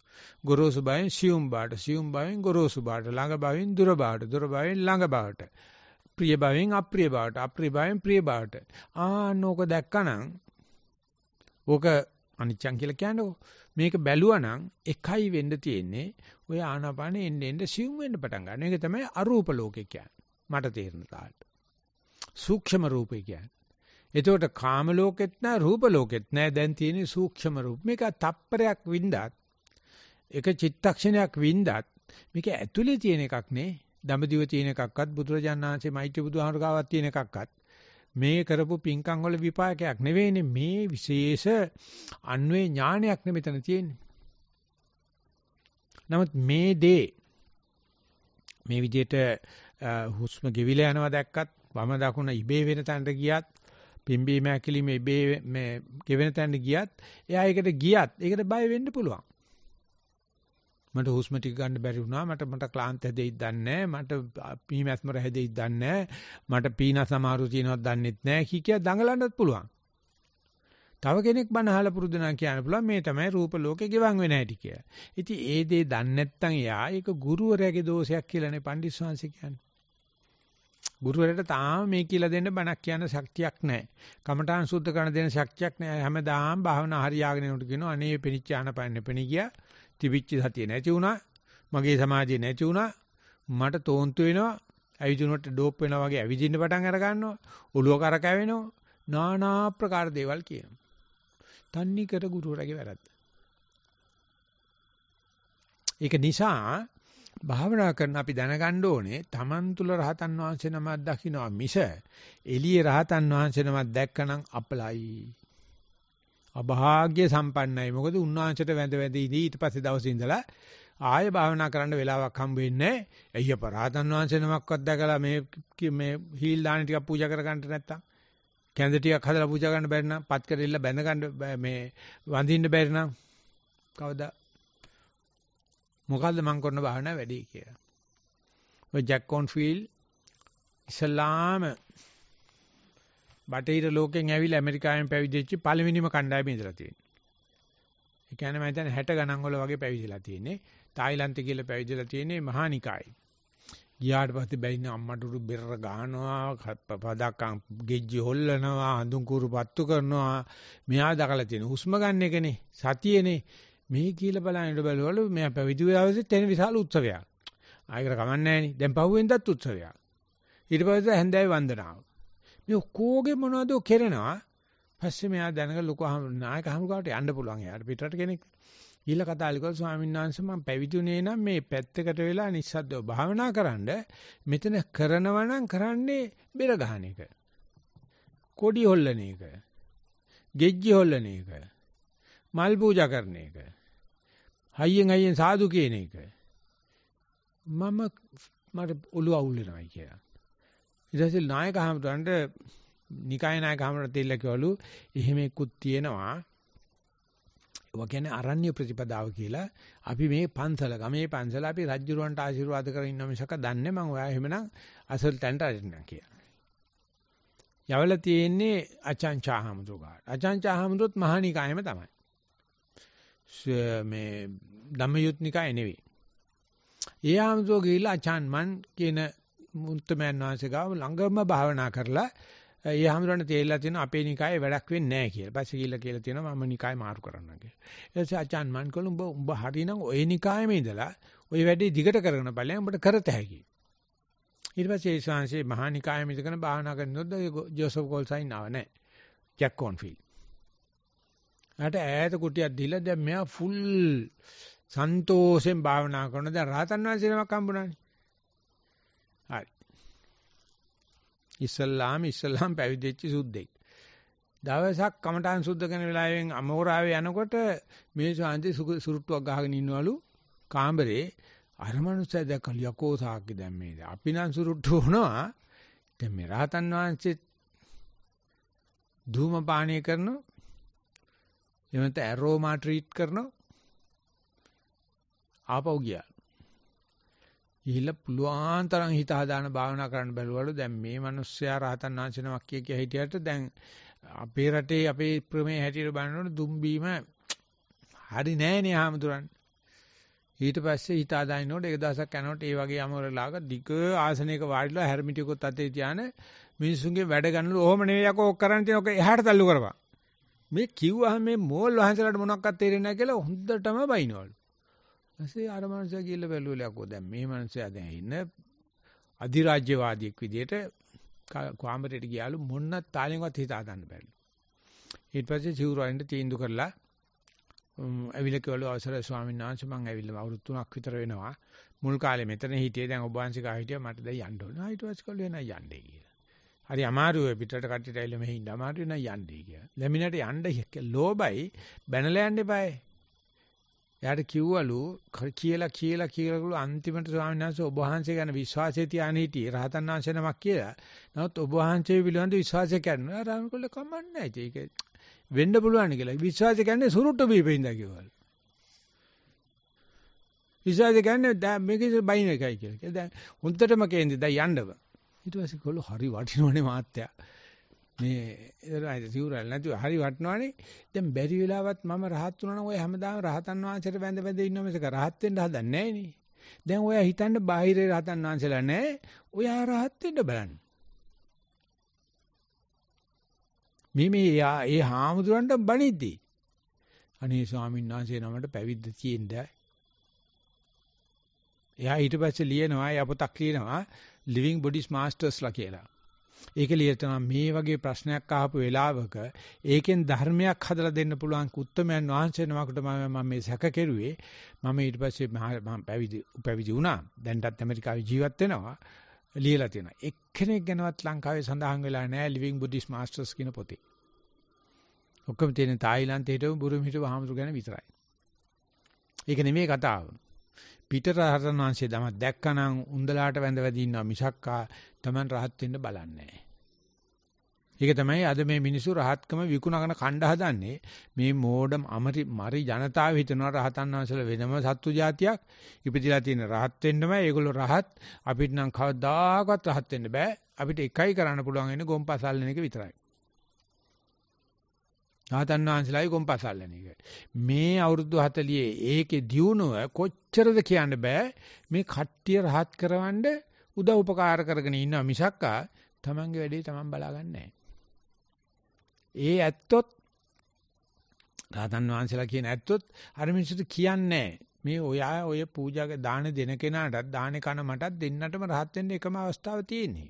ගොරෝසු බවෙන් සියුම් බාට සියුම් බවෙන් ගොරෝසු බාට ළඟ බවෙන් දුර බාට දුර බවෙන් ළඟ බාට ප්‍රිය භවෙන් අප්‍රිය භවට අප්‍රිය භවෙන් ප්‍රිය භවට ආනෝක දැක්කනම් ඕක අනිච්චං කියලා කියන්නේ මේක බැලුවනම් එකයි වෙන්න තියෙන්නේ ඔය ආනාපානෙ එන්න එන්න සිවුම් වෙන්න පටන් ගන්න. ඒක තමයි අරූප ලෝකේ කියන්නේ. මට තේරෙන තාලට. සූක්ෂම රූපේ කියන්නේ. එතකොට කාම ලෝකෙත් නෑ රූප ලෝකෙත් නෑ දැන් තියෙන්නේ සූක්ෂම රූප. මේක තප්පරයක් වින්දාත් එක චිත්තක්ෂණයක් වින්දාත් මේක ඇතුලේ තියෙන එකක් නේ. දඹදිව තියෙන එකක්වත් බුදුරජාණන් වහන්සේ මෛත්‍රී බුදුහාමුදුරුවෝ තියෙන එකක්වත් මේ කරපු පින්කම් වල විපාකයක් නෙවෙයිනේ මේ විශේෂ අන්වේ ඥානයක් නෙමෙතන තියෙන්නේ. නමුත් මේ දේ මේ විදිහට හුස්ම ගෙවිලා යනවා දැක්කත් වම දකුණ ඉබේ වෙන තැනට ගියත් පිම්බීම ඇකිලිම ඉබේ මේ ගෙවෙන තැනට ගියත් එයා ඒකට ගියත් ඒකට බය වෙන්න පුළුවන්. මට හුස්ම ටික ගන්න බැරි වුණා මට මට ක්ලාන්ත හැදෙයි දන්නේ මට පීමැස්මර හැදෙයි දන්නේ මට පීන සමාරු තියනවත් දන්නෙත් නැහැ කි කිය දඟලන්නත් පුළුවන් තව කෙනෙක් බණ අහලා පුරුදු නම් කියන්න පුළුවන් මේ තමයි රූප ලෝකේ ගෙවන් වෙන හැටි කිය. ඉතින් ඒ දේ දන්නේ නැත්නම් එයා ඒක ගුරුවරයාගේ දෝෂයක් කියලානේ පණ්ඩිත් ස්වාමීන් කියන්නේ. ගුරුවරයාට තාම මේ කියලා දෙන්න බණක් කියන්න ශක්තියක් නැහැ. කමඨාන් සුද්ධ කරන දෙන ශක්තියක් නැහැ. හැමදාම භාවනා හරියාගෙන උට කියනවා අනේ පිනිච්ච ආනපන්න පිණි ගියා. තිබිච්ච සතිය නැති වුණා. මගේ සමාධිය නැති වුණා. මට තෝන්තු වෙනවා. ඇවිදිනකොට ඩෝප් වෙනවා වගේ ඇවිදින්න පටන් අර ගන්නවා. ඔළුව කරකැවෙනවා. নানা ආකාර දේවල් කියනවා. තන්නේ කර ගුරුවරගේ වැරද්ද. ඒක නිසා භාවනා කරන අපි දැනගන්න ඕනේ තමන් තුල රහතන් වහන්සේ නමක් දකින්නවා මිස එළියේ රහතන් වහන්සේ නමක් දැක්කනම් අපලයි. අභාග්‍ය සම්පන්නයි. මොකද උන්වංශයට වැඳ වැඳ ඉඳී ඊට පස්සේ දවසේ ඉඳලා ආයෙ භාවනා කරන්න වෙලාවක් හම්බ වෙන්නේ නැහැ. අයිය පරාතන් වංශේ නමක්වත් දැකලා මේ මේ හීල් දාන ටිකක් පූජා කරගන්න නැත්තම් කැඳ ටිකක් හදලා පූජා ගන්න බැරි නම් පත් කරෙල්ල බැඳ ගන්න මේ වඳින්න බැරි නම් කවදා මොකද්ද මං කරන භාවනාව වැඩි කියලා. ඔය ජැක් කොන්ෆීල් ඉස්ලාම බටහිර ලෝකෙන් ඇවිල්ලා ඇමරිකාවෙන් පැවිදිච්ච පළවෙනිම කණ්ඩායමේ ඉඳලා තියෙනවා. ඒ කියන්නේ මම හිතන්නේ 60 ගණන් වල වගේ පැවිදිලා තියෙන්නේ. තායිලන්තේ කියලා පැවිදිලා තියෙන්නේ මහානිකායි. ගියාට පස්සේ බැින්න අම්මට උරු බෙර ගහනවා, පදක්කම් ගෙජ්ජි හොල්ලනවා, හඳුන් කూరు පත්තු කරනවා. මෙයා දකලා තියෙන හුස්ම ගන්න එකනේ, සතියනේ. මේ කියලා බලන්න බැලුවලු මෙයා පැවිදි වෙලාවෙත් තේන විශාල උත්සවයක්. ආයෙකට කමන්නේ නැහෙනි. දැන් පහුවෙන්දත් උත්සවයක්. ඊට පස්සේ හැන්දෑවේ වන්දනාව. මේ ඔක්කොගේ මොනවද කෙරෙනවා. පස්සේ මෙයා දැනග ලොකු නායක හමුකාවට යන්න පුළුවන් එයාට පිටරට කෙනෙක්. ඊළ කතාලිකල් ස්වාමීන් වහන්සේ මම පැවිදිුනේ නම් මේ පැත්තකට වෙලා නිස්සද්දව භාවනා කරන්න මෙතන කරනවා නම් කරන්නේ බෙර ගහන එක. කොඩි හොල්ලන එක. ගෙජ්ජි හොල්ලන එක. මල් පූජා කරන එක. හයියෙන් හයියෙන් සාදු කියන එක. මම මට ඔළුව අවුල් වෙනවා කියලා. ඊට පස්සේ නායක හමුදුරන්ට නිකාය නායක හමුදුරන්ට දෙල්ල කිවලු එහෙම එක්කුත් තියෙනවා. ඒවා කියන්නේ අරණ්‍ය ප්‍රතිපදාව කියලා. අපි මේ පන්සල ගමේ පන්සල අපි රජුරවන්ට ආශිර්වාද කරගෙන ඉන්න මිසක දන්නේ මම ඔයා එහෙමනම් අසල් තැනට අරින්නම් කියලා. යවල තියෙන්නේ අචංචා හමුදුරගාට. අචංචා හමුදුරත් මහානිකායම තමයි. මේ ධම්මයුත් නිකාය නෙවෙයි. ඒ ආමසෝ ගිහිල්ලා අචාන් මන් කියන මුත්තමයන් වහන්සේ ගාව ළඟම භාවනා කරලා ඒ හැමෝටම තේරිලා තියෙන අපේ නිකායේ වැඩක් වෙන්නේ නැහැ කියලා. පස්සේ කියලා කියලා තියෙනවා මම නිකාය මාරු කරන්න කියලා. ඊට පස්සේ අචාන් මන් කොළුඹ උඹ හරිනම් ওই නිකායෙම ඉඳලා ওই වැඩේ දිගට කරගෙන බලයන් උඹට කරත හැකි. ඊට පස්සේ ඒ ශාංශේ මහා නිකායෙම ඉඳගෙන භාවනා කරනොත් ජෝසප් කෝල්සයින් ආව නැහැ. Jack Kornfield. ඊට ඈත කුටියක් දීලා දැන් මෙයා ෆුල් සන්තෝෂෙන් භාවනා කරන දැන් රාතන් වහන්සේ නමක් හම්බුණානේ. හරි. ඉස්ලාම් ඉස්ලාම් පැවිදිච්ච සුද්දෙක්. දවසක් කමඨාන් සුද්ධ කරන වෙලාවෙන් අමෝරාවේ යනකොට මේ ශාන්ති සුරුට්ටුවක් ගහගෙන ඉන්නවලු කාමරේ අර මනුස්සය දැක්කලු යකෝ සාක්කේ දැන් මේ අපි නම් සුරුට්ටු වුණා දැන් මේ රහතන් වහන්සේ ධූමපානය කරනවා එහෙම නැත්නම් ඇරෝමා ට්‍රීට් කරනවා ආපහු ගියා ගිහිල්ලා පුළුවන් තරම් හිත හදාන භාවනා කරන්න බැලුවලු දැන් මේ මිනිස්සයා රහතන් වහන්සේ නමක් කිය කිය හිටියට දැන් අපේ රටේ අපේ ප්‍රමේ හැටියට බලනකොට දුම්බීම හරි නෑනේ ආමතුරන් ඊට පස්සේ හිත හදානකොට එක දවසක් යනකොට ඒ වගේ අමරලාක දිග ආසනයක වාඩිලා හැරමිටියකොත් අතේ තියාන මිනිසුන්ගේ වැඩ ගන්නලු ඕම නෙවෙයි යකෝ ඔක් කරන්න තියෙන ඔක එහාට තල්ලු කරපන් මේ කිව්වහම මේ මෝල් වහන්සේලාට මොනවක්වත් තේරෙන්නේ නැහැ කියලා හොඳටම බයිනවලු ඊසේ අර මනුස්සයා කියලා බැලුවලේ අකෝ දැන් මේ මනුස්සයා දැන් ඉන්න අධිරාජ්‍යවාදියෙක් විදියට කාමරයට ගියාලු මොන්න තාලෙන්වත් හිත හදන්න බැරිලු. ඊට පස්සේ සිවුරයින්ට තීන්දුව කරලා ඇවිල්ලා කිව්වලු අවසරයි ස්වාමීන් වහන්සේ මම ඇවිල්ලා අවුරුදු 3ක් විතර වෙනවා. මුල් කාලේ මෙතන හිටියේ දැන් ඔබ වහන්සේ ගා හිටියා මට දැන් යන්න ඕන. ඊට පස්සේ කළේ නෑ යන්නේ කියලා. හරි අමාරුයි පිටරට කට්ටියට ඇවිල්ලා මෙහි ඉන්න අමාරුයි නෑ යන්නේ කියලා. ලැබිනට යන්න ලෝබයි බැනලා යන්න එපායි. එයාට කිව්වලු කියලා කියලා කියලා අන්තිමට ස්වාමීන් වහන්සේ ඔබ වහන්සේ ගැන විශ්වාසය තියාගෙන හිටියේ රහතන් වහන්සේ නමක් කියලා. නමුත් ඔබ වහන්සේ පිළිබඳ විශ්වාසය කරනවා. රාම කුල කමන්නේ නැහැ. ඒක වෙන්න පුළුවන් කියලා. විශ්වාසය කියන්නේ සුරුට්ට බීපෙන්දා කිව්වලු. විශ්වාසය කියන්නේ මේක බයින් එකයි කියලා. දැන් හොඳටම කේන්දි දැන් යන්නව. ඊට පස්සේ කොල්ල හරි වටිනවනේ මාත්‍යා. මේ ඒරයි සිවුරල් නැතුව හරි වටනවනේ. දැන් බැරි වෙලාවත් මම රහත් වුණා නම් ඔය හැමදාම රහතන් වහන්සේට වැඳ වැඳ ඉන්නව මිසක රහත් වෙන්න හදන්නේ නැහැ දැන් ඔයා හිතන්න බාහිරේ රහතන් වහන්සේලා නැහැ. ඔයා රහත් වෙන්න බලන්න. මේ මේ ඒ හාමුදුරන්ට බණිද්දී. අනේ ස්වාමීන් වහන්සේ නමට පැවිද්ද තියෙන්න. එයා ඊට පස්සේ ලියනවා, එයා පොතක් ලියනවා Living Bodies Masters ලා කියලා. ඒක ලියනවා මේ වගේ ප්‍රශ්නයක් අහපු වෙලාවක ඒකෙන් ධර්මයක් හදලා දෙන්න පුළුවන් කුත්තමයන් වහන්සේ නමකට මම මේ සැක කෙරුවේ මම ඊට පස්සේ මම පැවිදි පැවිදි වුණා දැන්ටත් ඇමරිකාවේ ජීවත් වෙනවා ලියලා තියෙනවා එක්කෙනෙක් ගැනවත් ලංකාවේ සඳහන් වෙලා නැහැ ලිවිං බුද්දිස් මාස්ටර්ස් කියන පොතේ ඔක්කොම තියෙන තායිලන්තේ හිටපු බුරුම හිටපු හාමුදුරු ගැන විතරයි ඒක නෙමෙයි කතාව පිටරහතන් වහන්සේ දමක් දැක්කනම් උන්දලාට වැඳ වැඳ ඉන්නවා මිසක්කා Taman rahat වෙන්න බලන්නේ ඒක තමයි අද මේ මිනිස්සු රහත්කම විකුණගෙන කණ්ඩා හදන්නේ මේ මෝඩම් අමරි මරි ජනතාව හිතනවා රහතන් වහන්සේලා වෙනම සත්තු జాතියක් ඉපදිලා තියෙන රහත් වෙන්නමයි ඒගොල්ලෝ රහත් අපිට නම් කවදාකවත් රහත් වෙන්න බෑ අපිට එකයි කරන්න පුළුවන් වෙන්නේ ගොම්පසල් වෙන එක විතරයි රහතන් වහන්සේලායි කොම්පසල්ලන එක. මේ අවුරුදු 40 ඒකේ දියුණුව කොච්චරද කියන්න බෑ. මේ කට්ටිය රහත් කරවන්න උදව් උපකාර කරගෙන ඉන්නවා මිසක්කා තමන්ගේ වැඩේ තමන් බලාගන්නේ ඒ ඇත්තොත් රාතන් වහන්සේලා කියන ඇත්තොත් අර මිනිස්සුන්ට කියන්නේ මේ ඔයා ඔය පූජාක දාන දෙන කෙනාටත් දාන කන මටත් දෙන්නටම rahat වෙන්න එකම අවස්ථාව තියෙන්නේ.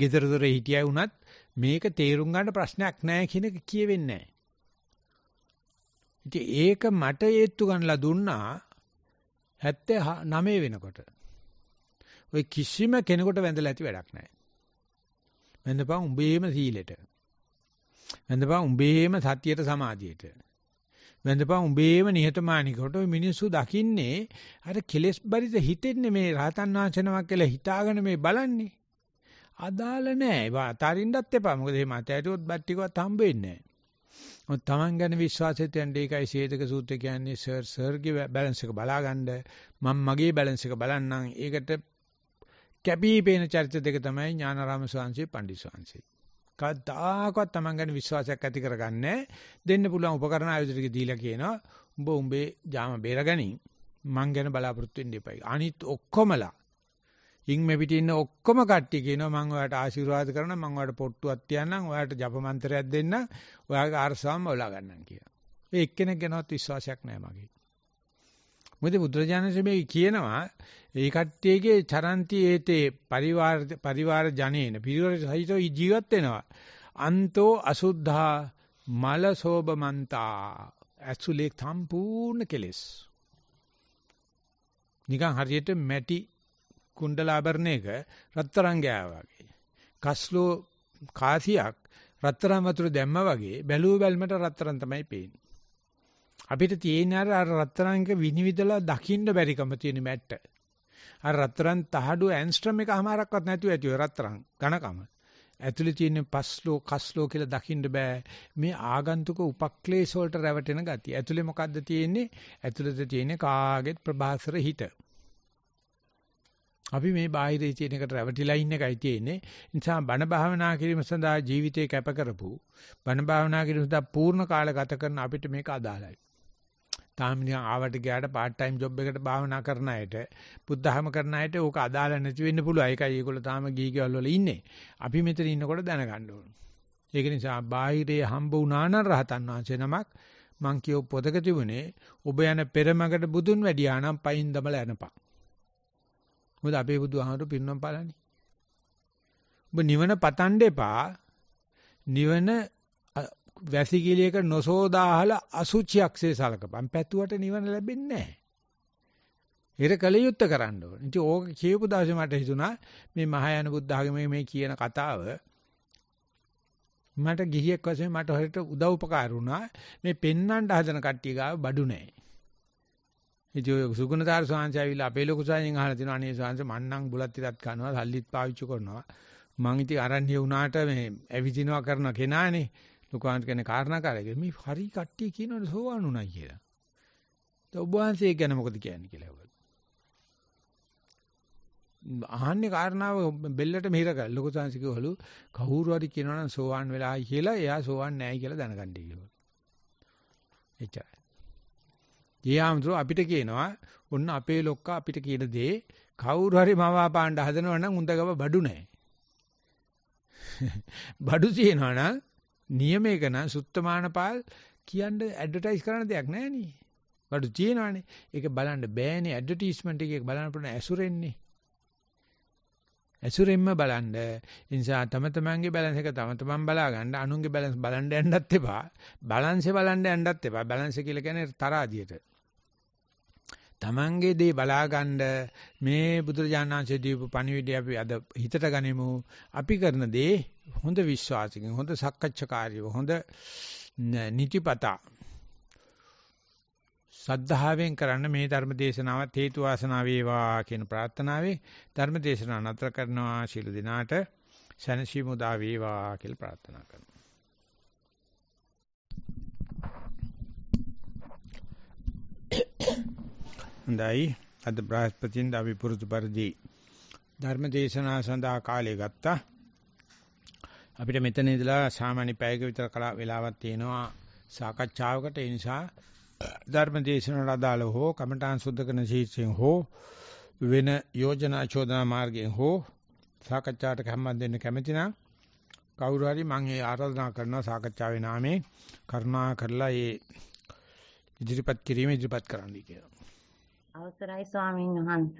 gedara dore hitiyai unath මේක තේරුම් ගන්න ප්‍රශ්නයක් නැහැ කියන එක කියවෙන්නේ නැහැ. ඉතින් ඒක මට හේතු ගන්නලා දුන්නා 79 වෙනකොට. ඔය කිසිම කෙනෙකුට වැඳලා ඇති වැඩක් නැහැ. වැඳපන් උඹේම සීලෙට. වැඳපන් උඹේම සතියට සමාධියට. වැඳපන් උඹේම නිහතමානීකට ඔය මිනිස්සු දකින්නේ අර කෙලෙස් බරිත හිතෙන්නේ මේ රහතන් වහන්සේනවා කියලා හිතාගෙන මේ බලන්නේ. අදාළ නැහැ. ඒවා අතාරින්නත් එපා. මොකද එහෙම අතහැරියොත් බට්ටිකවත් හම්බ වෙන්නේ නැහැ. ඔය තමන් ගැන විශ්වාසෙත් යන දෙකයි ශේතක සූත්‍රය කියන්නේ සර් සර්ගේ බැලන්ස් එක බලාගන්න මම මගේ බැලන්ස් එක බලන්නම්. ඒකට කැපී පෙනෙන චරිත දෙක තමයි ඥානාරාම ස්වාමීන් පණ්ඩිත ස්වාමීන් කවදාකවත් Taman ගැන විශ්වාසයක් ඇති කරගන්නේ දෙන්න පුළුවන් උපකරණ ආයුධ ටික දීලා කියනවා උඹ උඹේ ජාම බේරගනි මං ගැන බලාපොරොත්තු වෙන්න එපයි. අනිත් ඔක්කොමලා ඉන් මේ පිටින් ඉන්න ඔක්කොම කට්ටිය කියනවා මම ඔයාලට ආශිර්වාද කරනවා මම ඔයාලට පොට්ටුවක් තියන්නම් ඔයාලට ජප මන්ත්‍රයක් දෙන්නම් ඔයාගේ අරසාවම ඔලා ගන්නම් කියලා. ඒ එක්කෙනෙක් ගැනවත් විශ්වාසයක් නැහැ මගේ. මොකද බුදුරජාණන් ශ්‍රමයේ කියනවා ඒ කට්ටියගේ චරන්ති ඒතේ පරිවාර පරිවාර ජනේන පිරිවර සහිතව ජීවත් වෙනවා. අන්තෝ අසුද්ධා මල සෝබමන්තා ඇසුලේ සම්පූර්ණ කෙලෙස්. නිකන් හරියට මැටි කුණ්ඩලාභරණයක රත්තරන් ගෑවා වගේ. කස්ලෝ කාසියක් රත්තරන් වතුර දැම්මා වගේ බැලුව බැල්මට රත්තරන් තමයි පේන්නේ. අපිට තියෙන අර අර රත්තරන්ක විනිවිදලා දකින්න බැරිකම තියෙන මැට්ට. අර රත්තරන් තහඩු ඇන්ස්ට්‍රම් එක හමාරක්වත් නැතුව ඇති ඔය රත්තරන් ඝනකම. ඇතුලේ තියෙන පස්ලෝ කස්ලෝ කියලා දකින්න බෑ. මේ ආගන්තුක උපක්ලේශ වලට රැවටෙන ගතිය. ඇතුලේ මොකද්ද තියෙන්නේ? ඇතුලේ තියෙන්නේ කාගෙත් ප්‍රභාසර හිත. අපි මේ බාහිරයේ තියෙන එකට රැවටිලා ඉන්න එකයි තියෙන්නේ. නිසා බණ භාවනා කිරීම සඳහා ජීවිතේ කැප කරපු බණ භාවනා කිරීම සඳහා පූර්ණ කාලය ගත කරන අපිට මේක අදාළයි. තාමිනිය ආවට ගියාට part time job එකකට භාවනා කරන අයට බුද්ධහම කරන අයට ඕක අදාළ නැති වෙන්න පුළුවන්. ඒකයි ඒගොල්ලෝ තාම ගීකවල වල ඉන්නේ. අපි මෙතන ඉන්නකොට දැනගන්න ඕන. ඒක නිසා බාහිරේ හම්බ වුණා නම් රහතන් වහන්සේ නමක් මං කියෝ පොතක තිබුණේ ඔබ යන පෙරමකට බුදුන් වැඩියා නම් පයින් දමලා යනපන්. මොකද අපේ බුදුහාමුදුරු පිරිනම් පාලානේ. ඔබ නිවන පතන්න එපා. නිවන වැසිකිළියක නොසෝදාහල අසුචියක්සේ සලකපන්. පැතුවට නිවන ලැබෙන්නේ නැහැ. ඉර කලියුත්ත කරන්න ඕනේ. ඉතින් ඕක කියපු දවසේ මට හිතුණා මේ මහායාන බුද්ධ ආගමේ මේ කියන කතාව මට ගිහියෙක් වශයෙන් මට හරියට උදව් උපකාර වුණා. මේ පෙන්නන්න හදන කට්ටිය ගාව බඩු නැහැ. ඉතින් ඔය සුගුණතර ස්වාමීන් වහන්සේවිලා අපේ ලොකු සායෙන් අහලා තිනවා අනේ ස්වාමීන් වහන්සේ මන්නම් බුලත් ඉරත් කනවා, සල්ලිත් පාවිච්චි කරනවා. මං ඉතින් අරන් වුණාට මේ ඇවිදිනවා කරන කෙනානේ. ලුකාන්ත කියන්නේ කාරණාකාරය කියලා. මේ හරි කට්ටිය කියනවනේ සෝවාන් වුණා කියලා. දැන් ඔබ වහන්සේ ගැන මොකද කියන්නේ කියලා ඔයගොල්ලෝ. අහන්නේ කාරණාව බෙල්ලට මෙහෙර කරලා ලොකු සංසිකවලු කවුරු හරි කියනවනම් සෝවාන් වෙලායි කියලා එයා සෝවාන් නැහැ කියලා දැනගන්නයි කියලා. එච්චරයි. ඊයාම්තුරු අපිට කියනවා ඔන්න අපේ ලොක්කා අපිට කියන දේ කවුරු හරි මම ආපාණ්ඩ හදනවනම් උන්දගම බඩු නැහැ. බඩු තියනවනම් නියමයක නම් සුත්තමානපාල් කියන්න ඇඩ්වර්ටයිස් කරන්න දෙයක් නැහැ නේ. බඩු තියෙනවානේ. ඒක බලන්න බෑනේ ඇඩ්වර්ටයිස්මන්ට් එකේ බලන්න පුළුවන් ඇසුරෙන්නේ. ඇසුරෙන්ම බලන්න. ඒ නිසා තම තමන්ගේ බැලන්ස් එක තම තමන් බලා ගන්න. අනුන්ගේ බැලන්ස් බලන්න යන්නත් එපා. බැලන්ස් බලන්න යන්නත් එපා. බැලන්ස් කියලා කියන්නේ තරාදියට. තමන්ගේ දේ බලාගන්න මේ බුදුරජාණන් ශ්‍රී දීපු පණිවිඩය අපි අද හිතට ගනිමු. අපි කරන දේ හොඳ විශ්වාසිකින් හොඳ සක්කච්ඡකාරීව හොඳ නිතිපතා සද්ධාවෙන් කරන්න මේ ධර්ම දේශනාවත් හේතු වාසනා වේවා කියන ප්‍රාර්ථනාවේ ධර්ම දේශනාව නතර කරනවා ශිළු දිනාට සැනසීම උදා වේවා කියලා ප්‍රාර්ථනා කරනවා. හොඳයි අද බ්‍රහස්පතින්ද අපි පුරුදු පරිදි ධර්ම දේශනාව සඳහා කාලය ගත්තා. අපිට මෙතන ඉඳලා සාමාන්‍ය පැයක විතර කලා වෙලාවක් තියෙනවා සාකච්ඡාවකට ඒ නිසා ධර්මදේශනට අදාළ හෝ කමඨාන් සුද්ධ කරන ශීර්ෂයෙන් හෝ වෙන යෝජනා චෝදනා මාර්ගයෙන් හෝ සාකච්ඡාට කැමැත් දෙන්න කැමති නම් කවුරු හරි මම ඒ ආරාධනා කරනවා සාකච්ඡාවේ නාමයෙන් කරුණා කරලා ඒ ඉදිරිපත් කිරීම ඉදිරිපත් කරන්න කියලා. අවසරයි ස්වාමීන් වහන්ස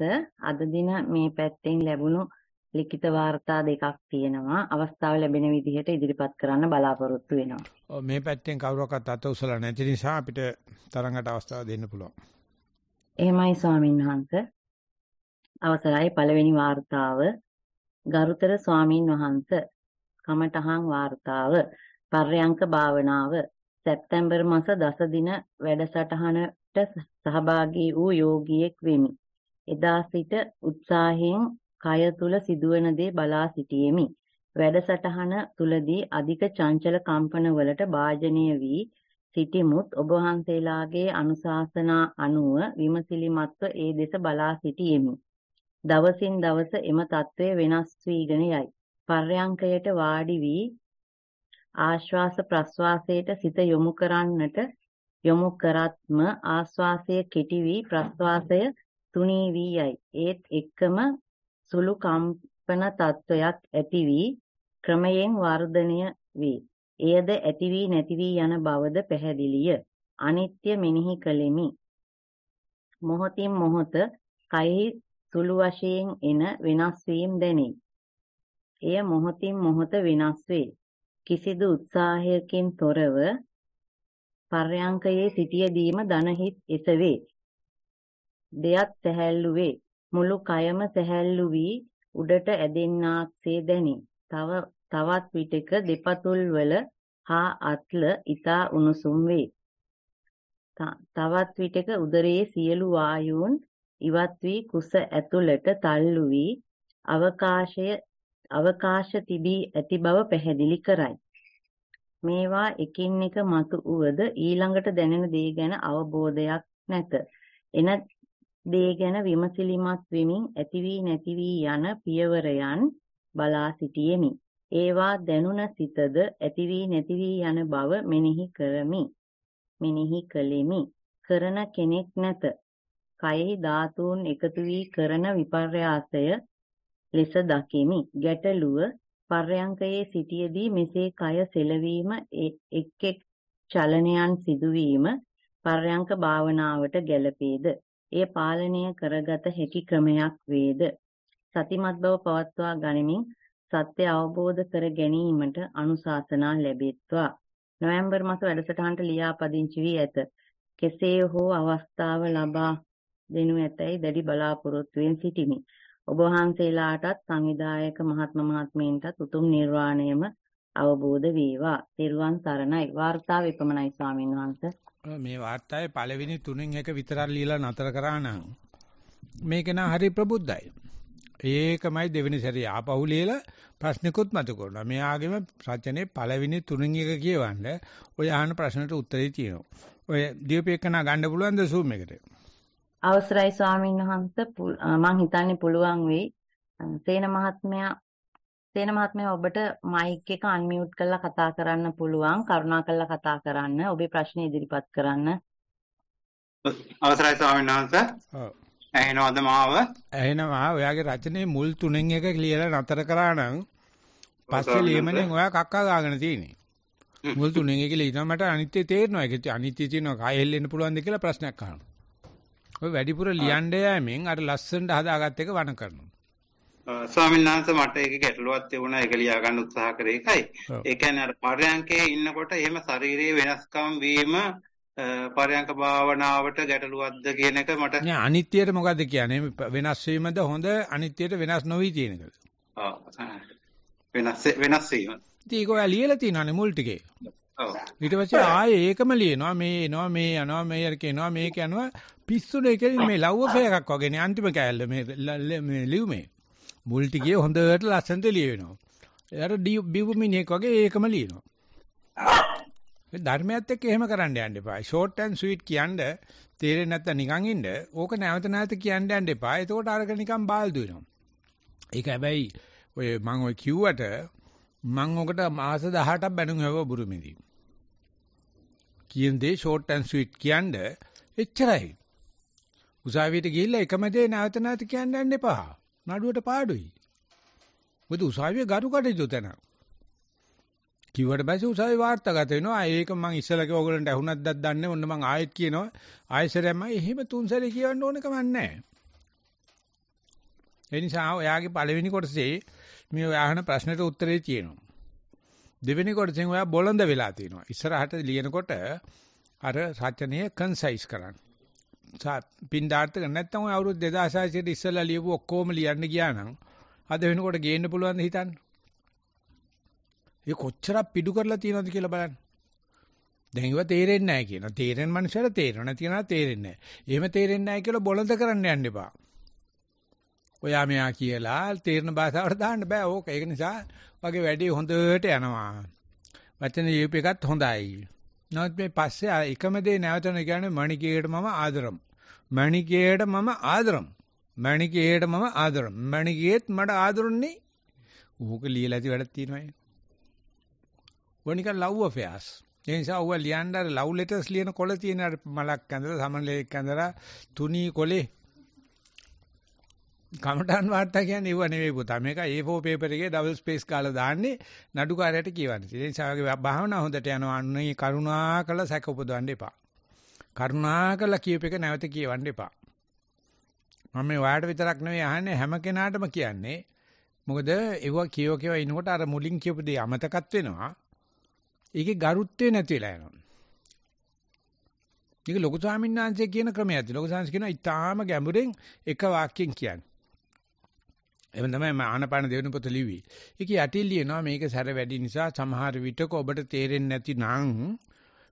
අද දින මේ පැත්තෙන් ලැබුණු ලිඛිත වාර්තා දෙකක් තියෙනවා. අවස්ථාව ලැබෙන විදිහට ඉදිරිපත් කරන්න බලාපොරොත්තු වෙනවා. මේ පැත්තෙන් කවුරක්වත් අත උසලා නැති නිසා අපිට තරඟට අවස්ථාව දෙන්න පුළුවන්. එහෙමයි ස්වාමීන් වහන්සේ. අවසරයි පළවෙනි වාර්තාව. ගරුතර ස්වාමින් වහන්සේ කමඨහං වාර්තාව පර්යංක භාවනාව සැප්තැම්බර් මාස 10 දින වැඩසටහනට සහභාගී වූ යෝගියෙක් වෙමි. එදා සිට උත්සාහයෙන් කය තුල සිදුවන දේ බලා සිටීමි. වැඩසටහන තුලදී අධික චංචල කම්පන වලට භාජනය වී සිටිමුත් ඔබ වහන්සේලාගේ අනුශාසනා අනුව විමසිලිමත්ව ඒ දෙස බලා සිටියෙමි. දවසින් දවස එම తත්වය වෙනස් වීගෙන යයි. පර්යංකයට වාඩි වී ආශ්වාස ප්‍රශ්වාසයට සිත යොමු කරන්නට යොමු කරත්ම ආශ්වාසය කෙටි වී ප්‍රශ්වාසය තුනී වී යයි. ඒත් එක්කම සුළු කම්පන තත්වයක් ඇති වී ක්‍රමයෙන් වර්ධනය වේ. එයද ඇති වී නැති වී යන බවද පැහැදිලිය. අනිත්‍ය මෙනෙහි කලෙමි. මොහොතින් මොහොත කයෙහි සුළු වශයෙන් එන වෙනස් වීම දැනේ. එය මොහොතින් මොහොත වෙනස් වේ. කිසිදු උත්සාහයකින් තොරව පර්යංකයේ සිටියදීම දනහිත් එසවේ. දෙයත් සැහැල්ලු වේ. මුළු කයම සැහැල්ලු වී උඩට ඇදෙන්නාක් සේ දැනේ. තව තවත් විටෙක දෙපතුල්වල හා අත්ල ඊතා උණුසුම් වේ. තවත් විටෙක උදරයේ සියලු වායුන් ඉවත් වී කුස ඇතුළට තල්ලු වී අවකාශය අවකාශ තිබී ඇති බව පැහැදිලි කරයි. මේවා එකින් එක මතු වුවද ඊළඟට දැනෙන දේ ගැන අවබෝධයක් නැත. එන දේ ගැන විමසිලිමත් වෙමින් ඇති වී නැති වී යන පියවරයන් බලා සිටියෙමි. ඒවා දැනුණ සිතද ඇති වී නැති වී යන බව මෙනෙහි කරමි. මෙනෙහි කළෙමි. කරන කෙනෙක් නැත. කයෙහි ධාතුන් එකතු වී කරන විපර්යාසය ලෙස දකිමි. ගැටලුව පර්යංකයේ සිටියේදී මෙසේ කය සෙලවීම එක් එක් චලනයන් සිදුවීම පර්යංක භාවනාවට ගැළපේද එය පාලනය කරගත හැකි ක්‍රමයක් වේද සතිමත් බව පවත්වා ගනිමින් සත්‍ය අවබෝධ කර ගැනීමට අනුශාසනා ලැබෙත්වා නොවැම්බර් මාස වැඩසටහනට ලියාපදිංචි වී ඇත කෙසේ හෝ අවස්ථාව ලබා දෙනු ඇතැයි දැඩි බලාපොරොත්තුවෙන් සිටිමි ඔබ වහන්සේලාටත් සංවිධායක මහත්ම මහත්මීන්ටත් උතුම් නිර්වාණයම අවබෝධ වේවා. ත්වන් සරණයි. වාර්තාව එපමණයි ස්වාමින්වහන්සේ. මේ වාර්තාවේ පළවෙනි තුනෙන් එක විතරක් ලියලා නතර කරා නම් මේක නා හරි ප්‍රබුද්ධයි. ඒකමයි දෙවෙනි සැරේ ආපහු ලියලා ප්‍රශ්නිකුත් මතු කරනවා. මෙයාගෙම රචනයේ පළවෙනි තුනෙන් එක කියවන්න ඔය අහන ප්‍රශ්නට උත්තරේ තියෙනවා. ඔය දීපේකනා ගන්න පුළුවන්ද සූම් එකට? අවසරයි ස්වාමීන් වහන්ස මම හිතන්නේ පුළුවන් වෙයි. සේන මහත්මයා සේන මහත්මයා ඔබට මයික් එක අන්මියුට් කරලා කතා කරන්න පුළුවන්. කරුණා කරලා කතා කරන්න. ඔබේ ප්‍රශ්න ඉදිරිපත් කරන්න. අවසරයි ස්වාමීන් වහන්සේ. ඔව්. ඇහෙනවද මාව? ඇහෙනවා. ඔයාගේ රචනයේ මුල් තුනෙන් එක කියලා නතර කරා නම් පස්සේ ලියමනේ ඔයා කක්කා ගාගෙන තියෙන්නේ. මුල් තුනෙන් එක කියලා ඉතින් මට අනිත්‍ය තේරෙනවා. ඒක අනිත්‍ය තියෙනවා. කය හෙල්ලෙන්න පුළුවන්ද කියලා ප්‍රශ්නයක් අහනවා. ඔය වැඩිපුර ලියන්න යෑමෙන් අර ලස්සනට හදාගත්ත එක වණ කරනවා. ස්වාමීන් වහන්සේ මට ඒක ගැටලුවක් තිබුණා ඒක ලියා ගන්න උත්සාහ කරේ ඒකයි. ඒ කියන්නේ අර පරයන්කේ ඉන්නකොට එහෙම ශාරීරියේ වෙනස්කම් වීම පරයන්ක භාවනාවට ගැටලුවක්ද කියන එක මට නෑ අනිත්‍යයට මොකද්ද කියන්නේ වෙනස් වීමද හොඳ අනිත්‍යයට වෙනස් නොවි කියන එකද? ඔව් වෙනස් වෙනස් වීම. ඒක ඔයා ලියලා තියෙනවානේ මුල් ටිකේ. ඔව්. ඊට පස්සේ ආයේ ඒකම ලියනවා මේ එනවා මේ යනවා මේ අර කියනවා මේක යනවා පිස්සුනේ කියන්නේ මේ ලව් අපේ එකක් වගේනේ අන්තිම කෑල්ල මේ මේ ලියුමේ. මුල් ටිකේ හොඳට ලස්සනට ලියවෙනවා. එයාට බිව් මිනිහෙක් වගේ ඒකම ලියනවා. ඒ ධර්මයත් එක්ක එහෙම කරන්න යන්න එපා. ෂෝට් ඇන් ස්වීට් කියන්න තේරෙන්නේ නැත්තම් නිකන් ඉන්න. ඕක නැවත නැවත කියන්න යන්න එපා. එතකොට අරක නිකන් බාල්දු වෙනවා. ඒක හැබැයි ඔය මම ඔය කිව්වට මම ඔකට මාස 18ක් බැනුම් හැවුවා බුරුමේදී. කියන දේ ෂෝට් ඇන් ස්වීට් කියන්න එච්චරයි. උසාවියට ගිහිල්ලා එකම දේ නැවත නැවත කියන්න යන්න එපා. නඩුවට පාඩුයි. මොකද උසාවියේ ගරු කටයුතු තැන. කිව්වට පස්සේ උසාවියේ වාර්තාගත වෙනවා. ඒක මම ඉස්සලා කිව්ව ඔයගලන්ට ඇහුණත් දත් දන්නේ. ඔන්න මම ආයෙත් කියනවා. ආයෙසරම එහෙම තුන් සැරේ කියවන්න ඕන කම නැහැ. ඒ නිසා ඔයාගේ පළවෙනි කොටසේ මේ ඔයාහන ප්‍රශ්නෙට උත්තරේ තියෙනවා. දෙවෙනි කොටසෙන් ඔයා බොළඳ වෙලා තියෙනවා. ඉස්සරහට ලියනකොට අර රචනය කන්සයිස් කරන්න. පින්ඩාර්ථ කරන්නේ නැත්නම් ඔය අවුරුදු 2600 ට ඉස්සෙල්ලා ලියපු ඔක්කොම ලියන්න ගියා නම් අද වෙනකොට ගේන්න පුළුවන් ද හිතන්න. ඒ කොච්චර පිඩු කරලා තියෙනවද කියලා බලන්න. දැන් ඒවා තේරෙන්නේ නැහැ කියනවා. තේරෙන මනුස්සයල තේරෙනවා නැති කෙනා තේරෙන්නේ නැහැ. එහෙම තේරෙන්නේ නැහැ කියලා බොළඳ කරන්න යන්න එපා. ඔයා මෙයා කියලා තේරෙන භාෂාවට දාන්න බෑ ඕක. ඒක නිසා වගේ වැඩේ හොඳට යනවා. වචන ලියුප එකත් හොඳයි. නමුත් මේ පස්සේ එකම දේ නැවතන කියන්නේ මණිකේට මම ආදරම්. මණිකේට මම ආදරම්. මණිකේට මම ආදරම්. මණිකේත් මට ආදරුන්නේ. ඌක ලියලා ඇති වැඩක් තියෙනවා. වනිකන් ලව් affairs. ඒ නිසා ඌ ලියන්න ලව් ලෙටර්ස් ලියන කොළ තියෙන අර මලක් ඇඳලා සමනලෙක් ඇඳලා තුනී කොලේ කමටන් වාර්තා කියන්නේ ඒව නෙවෙයි පුතා. මේක A4 paper එකේ double space කාලා දාන්නේ නඩුකාරයට කියවන්නේ. ඒ නිසා වගේ භාවනා හොඳට යනවා. අනුයි කරුණා කළ සැක උපදවන්න එපා. කරුණා කළ කියූප එක නැවත කියවන්න එපා. මම මේ වාඩ විතරක් නෙවෙයි අහන්නේ හැම කෙනාටම කියන්නේ. මොකද ඒව කියෝ කියව ඉනකොට අර මුලින් කියපු දේ අමතකත් වෙනවා. ඒකේ ගරුත්වේ නැති වෙලා යනවා. මේක ලොකු ස්වාමීන් වහන්සේ කියන ක්‍රමයක්ද ලොකු සංස් කියනවා ඊටාම ගැඹුරෙන් එක වාක්‍යයෙන් කියන්නේ එහෙම තමයි මම ආනපාන දෙවෙනි පොත ලිව්වේ. ඒක යටි ලියනවා මේක සැර වැඩි නිසා සමහර විටක ඔබට තේරෙන්නේ නැති නම්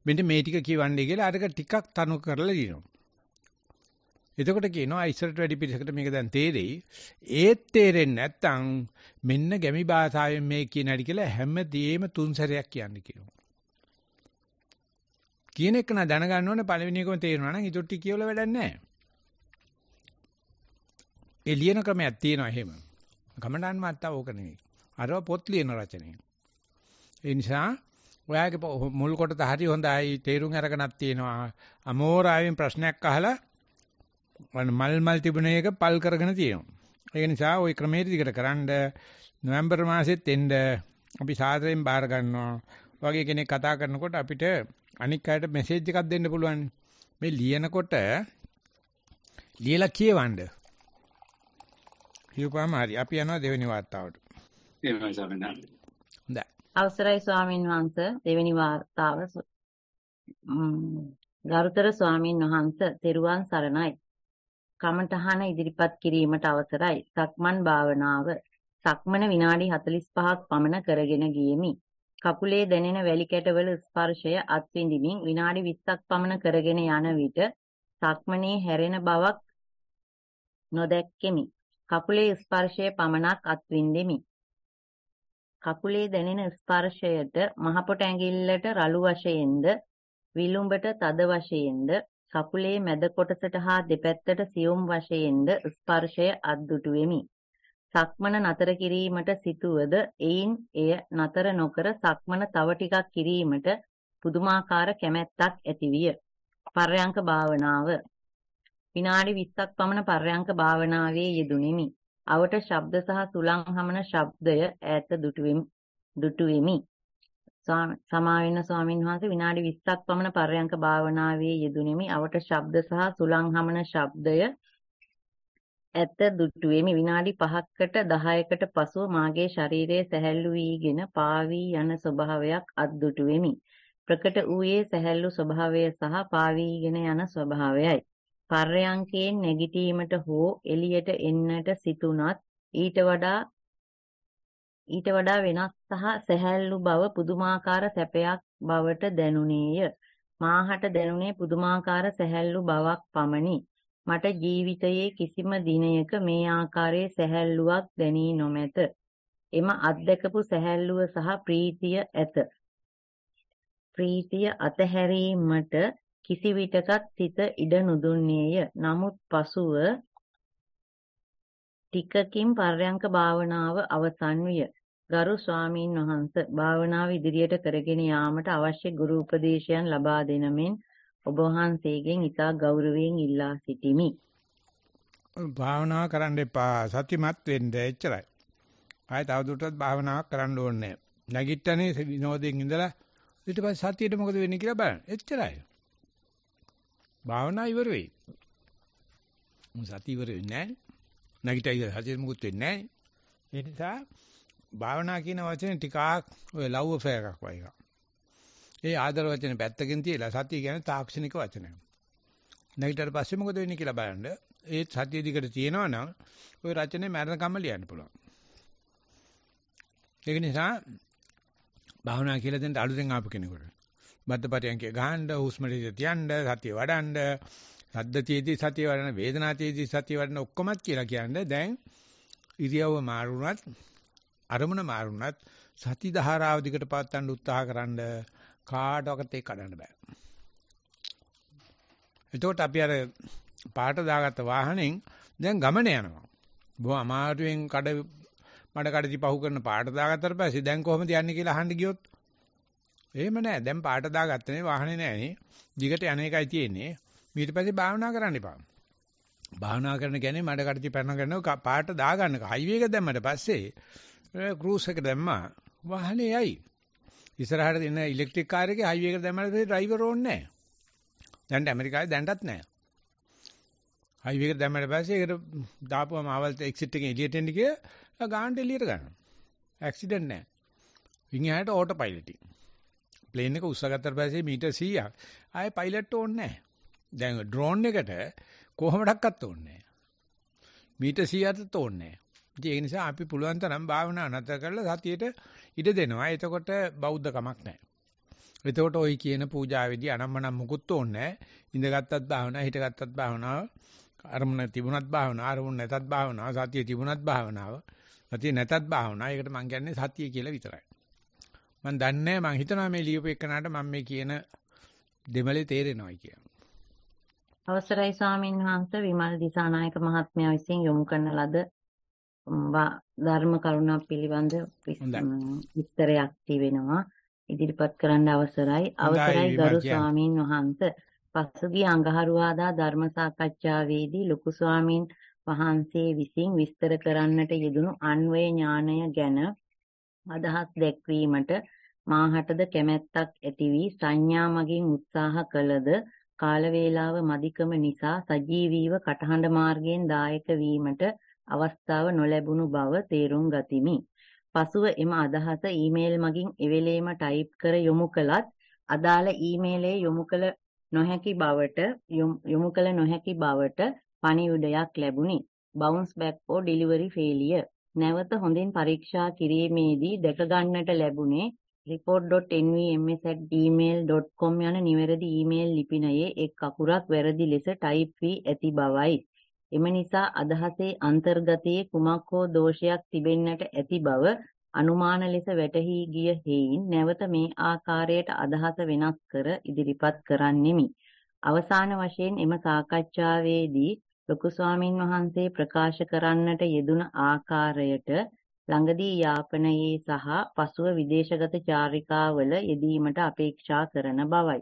මෙන්න මේ ටික කියවන්නේ කියලා අරක ටිකක් තනු කරලා දිනවා. එතකොට කියනවා ඉස්සරට වැඩි පිටසකට මේක දැන් තේරෙයි. ඒත් තේරෙන්නේ නැත්නම් මෙන්න ගැමි භාෂාවෙන් මේ කියන හැටි කියලා හැමදේම තුන් සැරයක් කියන්න කියනවා. කියන එක නා දැනගන්න ඕනේ පළවෙනි එකම තේරෙනවා නම් ඊටුට්ටි කියවල වැඩක් නැහැ. ඒ ලියන ක්‍රමයක් තියෙනවා එහෙම. ගමනාන් මාත්තා ඕක නෙවෙයි. අරව පොත් ලියන රචනය. ඒ නිසා ඔයාගේ මුල් කොටස හරි හොඳයි තේරුම් අරගෙනක් තියෙනවා. අමෝරාවෙන් ප්‍රශ්නයක් අහලා මල් මල් තිබුණ එක පල් කරගෙන තියෙනවා. ඒ නිසා ওই ක්‍රමයේ දිගට කරන්ඩ නොවැම්බර් මාසෙත් එන්න අපි සාදරයෙන් බාර ගන්නවා. වගේ කෙනෙක් කතා කරනකොට අපිට අනික් අයට මෙසේජ් එකක් දෙන්න පුළුවන්. මේ ලියනකොට ලියලා කියවන්නේ කියුවාම හරි. අපි යනවා දෙවෙනි වතාවට. එහෙමයි ස්වාමීන් වහන්සේ. හොඳයි. අවසරයි ස්වාමින් වහන්සේ දෙවෙනි වතාව ගරුතර ස්වාමින් වහන්සේ තෙරුවන් සරණයි. කමඨහන ඉදිරිපත් කිරීමට අවසරයි. සක්මන් භාවනාව සක්මන විනාඩි 45ක් පමණ කරගෙන ගියෙමි. කකුලේ දැනෙන වැලි කැටවල ස්පර්ශය අත්විඳිමින් විනාඩි 20ක් පමණ කරගෙන යන විට සක්මනේ හැරෙන බවක් නොදැක්කෙමි. කකුලේ ස්පර්ශය පමණක් අත්විඳෙමි. කකුලේ දැනෙන ස්පර්ශයට මහපොට ඇඟිල්ලට රළු වශයෙන්ද විලුඹට තද වශයෙන්ද කකුලේ මැද කොටසට හා දෙපැත්තට සියුම් වශයෙන්ද ස්පර්ශය අද්දුටු වෙමි. සක්මන නතර කිරීමට සිටුවද එයින් එය නතර නොකර සක්මන තව ටිකක් කිරීමට පුදුමාකාර කැමැත්තක් ඇතිවිය. පර්යංක භාවනාව විනාඩි 20ක් පමණ පර්යංක භාවනාවේ යෙදුණෙමි. අවට ශබ්ද සහ සුලං හමන ශබ්දය ඈත දුටුවෙමි. සමා වෙන ස්වාමින් වහන්සේ විනාඩි 20ක් පමණ පර්යංක භාවනාවේ යෙදුණෙමි. අවට ශබ්ද සහ සුලං හමන ශබ්දය ඇත දුටුවෙමි විනාඩි 5කට 10කට පසුව මාගේ ශරීරයේ සැහැල්ලු වීගෙන පාවී යන ස්වභාවයක් අද්දුටුවෙමි. ප්‍රකට වූයේ සැහැල්ලු ස්වභාවය සහ පාවීගෙන යන ස්වභාවයයි. පර්යංකයෙන් නැගිටීමට හෝ එළියට එන්නට සිතුනත් ඊට වඩා ඊට වඩා වෙනස් සහ සැහැල්ලු බව පුදුමාකාර සැපයක් බවට දැනුනේය. මාහට දැනුනේ පුදුමාකාර සැහැල්ලු බවක් පමණි. මට ජීවිතයේ කිසිම දිනයක මේ ආකාරයේ සැහැල්ලුවක් දැනී නොමැත. එම අත්දකපු සැහැල්ලුව සහ ප්‍රීතිය ඇත. ප්‍රීතිය අතහැරීමට කිසිවිටකත් සිත ඉඩ නොදුන්නේය. නමුත් පසුව ටිකකින් පර්යංක භාවනාව අවසන් විය. ගරු ස්වාමීන් වහන්ස භාවනාව ඉදිරියට කරගෙන යාමට අවශ්‍ය ගුරු උපදේශයන් ලබා දෙන මෙන් ඔබ වහන්සේගෙන් ඉතා ගෞරවයෙන් ඉල්ලා සිටිමි. භාවනාව කරන්න එපා. සතිමත් වෙන්න එච්චරයි. ආයෙත් අවදුරටත් භාවනාවක් කරන්න ඕනේ නැහැ. නැගිට්ටනේ විනෝදයෙන් ඉඳලා ඊට පස්සේ සතියේට මොකද වෙන්නේ කියලා බලන්න. එච්චරයි. භාවනා ඉවර වෙයි. සති ඉවර වෙන්නේ නැහැ. නැගිටයි සතිය මුකුත් වෙන්නේ නැහැ. ඒ නිසා භාවනා කියන වචනේ ටිකක් ඔය ලව් අෆෙයර් එකක් වගේ එකක්. ඒ ආදර වචනේ පැත්තකින් තියලා සතිය කියන්නේ තාක්ෂණික වචනයක්. නැගිටට පස්සේ මොකද වෙන්නේ කියලා බලන්න. ඒ සතිය දිකට තියෙනවා නම් ওই රචනේ මරණකම ලියන්න පුළුවන්. ඒක නිසා භාවනා කියලා දෙන්න අලුතෙන් ආපු කෙනෙකුට. බද්දපරියන්කේ ගහන්න, හුස්ම ටික තියන්න, සතිය වඩන්න, සද්දතියේදී සතිය වඩන, වේදනාතියේදී සතිය වඩන ඔක්කොමත් කියලා කියන්නේ දැන් ඉරියව්ව මාරුණත් අරමුණ මාරුණත් සති ධාරාව දිකට පවත්වන්න උත්සාහ කරන්න කාටවත් ඒක කඩන්න බෑ. එතකොට අපි අර පාට දාගත්ත වාහනෙන් දැන් ගමන යනවා. බොහොම අමාරුවෙන් කඩ මඩ කඩ දිපහු කරන පාට දාගත්තට පස්සේ දැන් කොහොමද යන්නේ කියලා අහන්න ගියොත් එහෙම නෑ. දැන් පාට දාගත්තනේ වාහනේ නෑනේ. දිගට යන එකයි තියෙන්නේ. ඊට පස්සේ භාවනා කරන්න එපා. භාවනා කරන කියන්නේ මඩ කඩති පැන ගන්නවා පාට දාගන්නක. හයිවේ එක දැම්මට පස්සේ ක්‍රූස් එක දැම්මා වාහනේ යයි. ඉස්සරහට එන ඉලෙක්ට්‍රික් කාර් එකේ හයිවේ එකට දැම්මම පස්සේ ඩ්‍රයිවර් ඕනේ නැහැ. දැන් ඇමරිකාවේ දැන්ටත් නැහැ. හයිවේ එකට දැම්මම පස්සේ ඒකට දාපුවම ආවල්ට එක්සිට් එකෙන් එළියට එන්න ගිය ගානට එළියට ගන්නවා. ඇක්සිඩන්ට් නැහැ. විඤ්ඤාණයට ඕටෝ පයිලටින්. ප්ලේන් එක උස්සගත්තට පස්සේ මීටර් 100ක් ආයේ පයිලට් ඕනේ නැහැ. දැන් ඩ්‍රෝන් එකට කොහොමඩක්වත් ඕනේ නැහැ. මීටර් 100ත් ඕනේ නැහැ. ඒ නිසා අපි පුළුවන් තරම් භාවනා නැතර කරලා සතියේට ඉඩ දෙනවා. එතකොට බෞද්ධකමක් නැහැ. එතකොට ওই කියන පූජාවේදී අනම්මනම් මුකුත් ඕනේ ඉඳගත්තත් භාවනා හිටගත්තත් භාවනා අරමුණ තිබුණත් භාවනා අරමුණ නැතත් භාවනා සතිය තිබුණත් භාවනාව සතිය නැතත් භාවනා ඒකට මම කියන්නේ සතිය කියලා විතරයි මම දන්නේ නැහැ මම හිතනවා මේ ලියුපු එකනට මම මේ කියන දෙමලේ තේරෙනවයි කියලා. අවසරයි ස්වාමීන් වහන්සේ විමල් දිසානායක මහත්මයා විසින් යොමු කරන ලද ධර්ම කරුණා පිළිබඳ විස්තරයක් තිබෙනවා. ඉදිරිපත් කරන්න අවසරයි. අවසරයි ගරු ස්වාමීන් වහන්සේ. පසුගිය අඟහරුවාදා ධර්ම සාකච්ඡාවේදී ලොකු ස්වාමීන් වහන්සේ විසින් විස්තර කරන්නට යෙදුණු අන්වය ඥාණය ගැන අදහස් දැක්වීමට මාහටද කැමැත්තක් ඇති වී සංඥා මගින් උත්සාහ කළද කාලවේලාව මදිකම නිසා සජීවීව කටහඬ මාර්ගයෙන් දායක වීමට අවස්ථාව නොලැබුණු බව තේරුම් ගතිමි. පසුව එම අදහස ඊමේල් මගින් එවෙලේම ටයිප් කර යොමු කළත් අදාළ ඊමේලයේ යොමු කළ නොහැකි බවට යොමු කළ නොහැකි බවට පණිවුඩයක් ලැබුණි. bounce back or delivery failure නැවත හොඳින් පරීක්ෂා කිරීමේදී දැකගන්නට ලැබුණේ report.nvms@gmail.com යන නිවැරදි ඊමේල් ලිපිනයේ එක් අකුරක් වැරදි ලෙස ටයිප් වී ඇති බවයි. එම නිසා අදහසේ අන්තර්ගතයේ කුමක් හෝ දෝෂයක් තිබෙන්නට ඇති බව අනුමාන ලෙස වැටහි ගිය හේයින් නැවත මේ ආකාරයට අදහස වෙනස් කර ඉදිරිපත් කරන්නෙමි. අවසාන වශයෙන් එම සාකච්ඡාවේදී ලොකු ස්වාමින් වහන්සේ ප්‍රකාශ කරන්නට යෙදුන ආකාරයට ළඟදී යාපනයේ සහ පසුව විදේශගත චාරිකාවල යෙදීමට අපේක්ෂා කරන බවයි.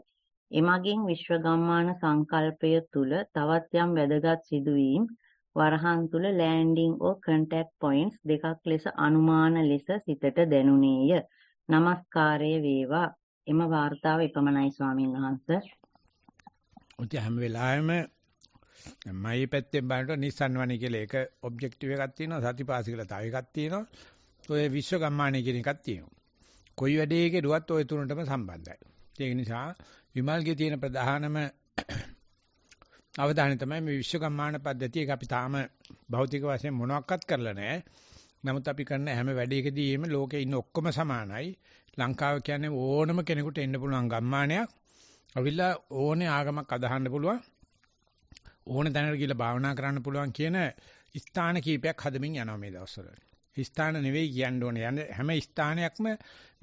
එමගින් විශ්වගම්මාන සංකල්පය තුල තවත් යම් වැදගත් සිදුවීම් වරහන් තුල ලෑන්ඩින් ඕ කන්ටැක්ට් පොයින්ට්ස් දෙකක් ලෙස අනුමාන ලෙස සිතට දැනුනේය. নমස්කාරය වේවා. එම වார்த்தාව එපමණයි ස්වාමින් වහන්සේ. ඔතේ හැම වෙලාවෙම මයි පැත්තෙන් බලනකොට Nissan වණි කියලා ඒක ඔබ්ජෙක්ටිව් එකක් තියෙනවා සතිපාසි කියලා තව එකක් තියෙනවා. ඔය විශ්ව ගම්මානය කියන එකක් තියෙනවා. කොයි වැඩේ කෙරුවත් ওই තුනටම සම්බන්ධයි. ඒක නිසා විමල්ගේ තියෙන ප්‍රධානම අවධානය තමයි මේ විශ්ව ගම්මාන පද්ධතිය. ඒක අපි තාම භෞතික වශයෙන් මොනවත් කරලා නැහැ. නමුත් අපි කරන හැම වැඩයකදීම ලෝකේ ඉන්න ඔක්කොම සමානයි. ලංකාව කියන්නේ ඕනම කෙනෙකුට එන්න පුළුවන් ගම්මානයක්. අවිලා ඕනේ ආගමක් අදහන්න පුළුවන්. ඕන දැනකට කියලා භාවනා කරන්න පුළුවන් කියන ස්ථාන කීපයක් හදමින් යනවා මේ දවස්වල. ස්ථාන නෙවෙයි කියන්න ඕනේ. යන හැම ස්ථානයක්ම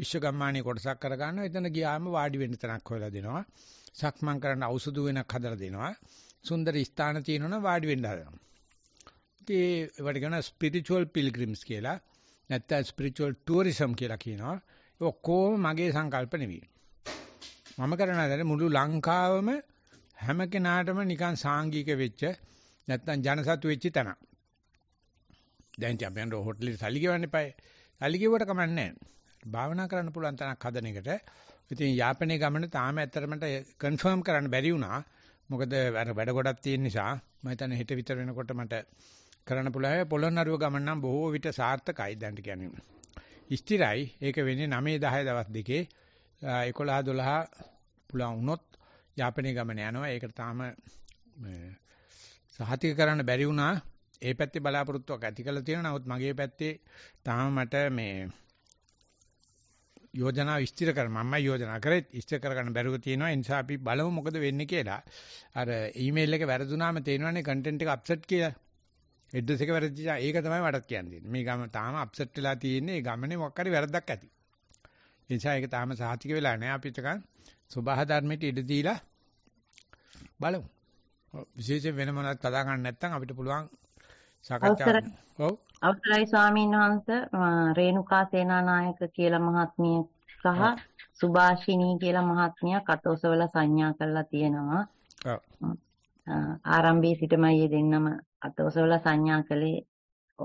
විශ්වගම්මානීය කොටසක් කරගන්නවා. එතන ගියාම වාඩි වෙන්න තැනක් හොයලා දෙනවා. සක්මන් කරන්න ඖෂධ වෙනක් හදලා දෙනවා. සුන්දර ස්ථාන තියෙනවනම් වාඩි වෙන්න හදනවා. ඉතින් ඒවට කියනවා ස්පිරිචුවල් පිල්ග්‍රිම්ස් කියලා. නැත්නම් ස්පිරිචුවල් ටුවරිසම් කියලා කියනවා. ඔක්කොම මගේ සංකල්ප නෙවෙයි. මම කරන හැම මුළු ලංකාවම හැම කෙනාටම නිකන් සාංගික වෙච්ච නැත්තම් ජනසතු වෙච්ච තැන. දැන් තියපෙන් හොටලෙට සල්ලි ගෙවන්න එපායි. සල්ලි ගෙවුවට කමන්නේ නැහැ. භාවනා කරන්න පුළුවන් තැනක් හදන එකට. ඉතින් යාපනයේ ගමන තාම ඇත්තටම කන්ෆර්ම් කරන්න බැරි වුණා. මොකද වැඩ ගොඩක් තියෙන නිසා මම හිතන්නේ හෙට විතර වෙනකොට මට කරන්න පුළුවන්. පොළොන්නරුව ගමන නම් බොහෝ විට සාර්ථකයි දැන් කියන්නේ. ස්ථිරයි. ඒක වෙන්නේ 9 10 දවස් දෙකේ 11 12 පුළුවන් වුණොත් යාපනයේ ගමන යනවා. ඒකට තාම සහතික කරන්න බැරි වුණා. ඒ පැත්තේ බලාපොරොත්තුවක් ඇති කළා තියෙනවා. නමුත් මගේ පැත්තේ තාම මට මේ යෝජනා විස්තර කර මම යෝජනා කරේ ඉස්තර කරගන්න බැරුව තියෙනවා ඒ නිසා අපි බලමු මොකද වෙන්නේ කියලා අර ඊමේල් එක වැරදුනාම තේරෙනවානේ කන්ටෙන්ට් එක අප්සෙට් කියලා ඇඩ්‍රස් එක වැරදිලා ඒක තමයි මටත් කියන්නේ මේ ගම තාම අප්සෙට් වෙලා තියෙන්නේ ඒ ගමනේ මොකක් හරි වැරද්දක් ඇති ඒ නිසා ඒක තාම සාතික වෙලා නැහැ අපිට කන් සබහ ධර්මයට ඉඩ දීලා බලමු. විශේෂයෙන් වෙන මොනවත් කතා ගන්න නැත්නම් අපිට පුළුවන් සාකච්ඡා ඔව් අවසරයි ස්වාමීන් වහන්ස රේණුකා සේනානායක කියලා මහත්මිය සහ සුභාෂිනී කියලා මහත්මිය කටෝසවල සංඥා කරලා තියෙනවා. ඔව්. ආරම්භයේ සිටම ඊයේ දෙන්නම අතෝසවල සංඥා කළේ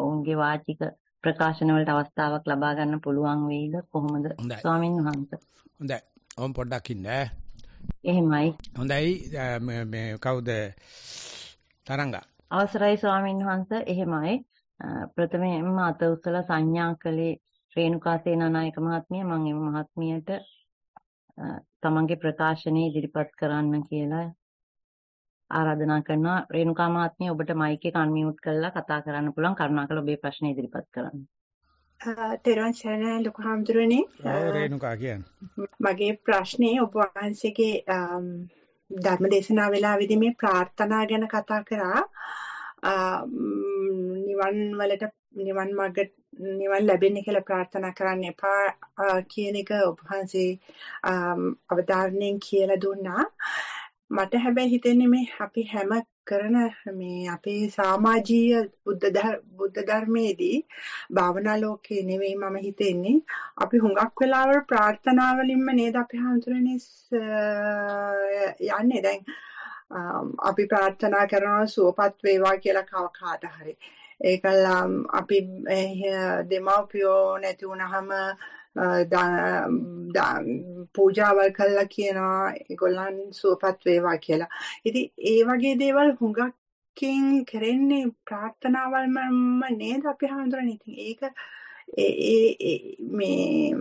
ඔවුන්ගේ වාචික ප්‍රකාශන වලට අවස්ථාවක් ලබා ගන්න පුළුවන් වෙයිද කොහොමද ස්වාමින් වහන්සේ හොඳයි ඔම් පොඩ්ඩක් ඉන්න. එහෙමයි. හොඳයි මේ කවුද තරංගා. අවසරයි ස්වාමීන් වහන්සේ එහෙමයි. ප්‍රථමයෙන්ම අත උසලා සංඥා කළේ රේණුකා සේනානායක මහත්මිය මම එම මහත්මියට තමන්ගේ ප්‍රකාශනය ඉදිරිපත් කරන්න කියලා ආරාධනා කරනවා රේණුකා මහත්මිය ඔබට මයික් එක අන්මියුට් කරලා කතා කරන්න පුළුවන් කරුණාකර ඔබේ ප්‍රශ්න ඉදිරිපත් කරන්න. තෙරුවන් සරණයි ලොකු හාමුදුරනේ රේණුකා කියන්නේ මගේ ප්‍රශ්නේ ඔබ වහන්සේගේ ධර්ම දේශනා වෙලාවේදී මේ ප්‍රාර්ථනා ගැන කතා කරා නිවන් වලට නිවන් මාර්ග නිවන් ලැබෙන්නේ කියලා ප්‍රාර්ථනා කරන්න එපා කියන එක ඔබ වහන්සේ අවධාරණයෙන් කියලා දුන්නා මට හැබැයි හිතෙන්නේ මේ අපි හැම කරන මේ අපේ සමාජීය බුද්ධ බුද්ධ ධර්මයේදී භාවනා ලෝකේ නෙවෙයි මම හිතෙන්නේ අපි හුඟක් වෙලාවට ප්‍රාර්ථනා වලින්ම නේද අපි හඳුරන්නේ යන්නේ දැන් අපි ප්‍රාර්ථනා කරනවා සුවපත් වේවා කියලා කාට හරි ඒකලා අපි දෙමව්පියෝ නැති වුනහම පූජාවල් කළා කියනවා ඒගොල්ලන් සුවපත් වේවා කියලා. ඉතින් ඒ වගේ දේවල් හුඟක්කින් කරන්නේ ප්‍රාර්ථනාවල්ම නේද අපි හඳුනන්නේ. ඉතින් ඒක ඒ මේ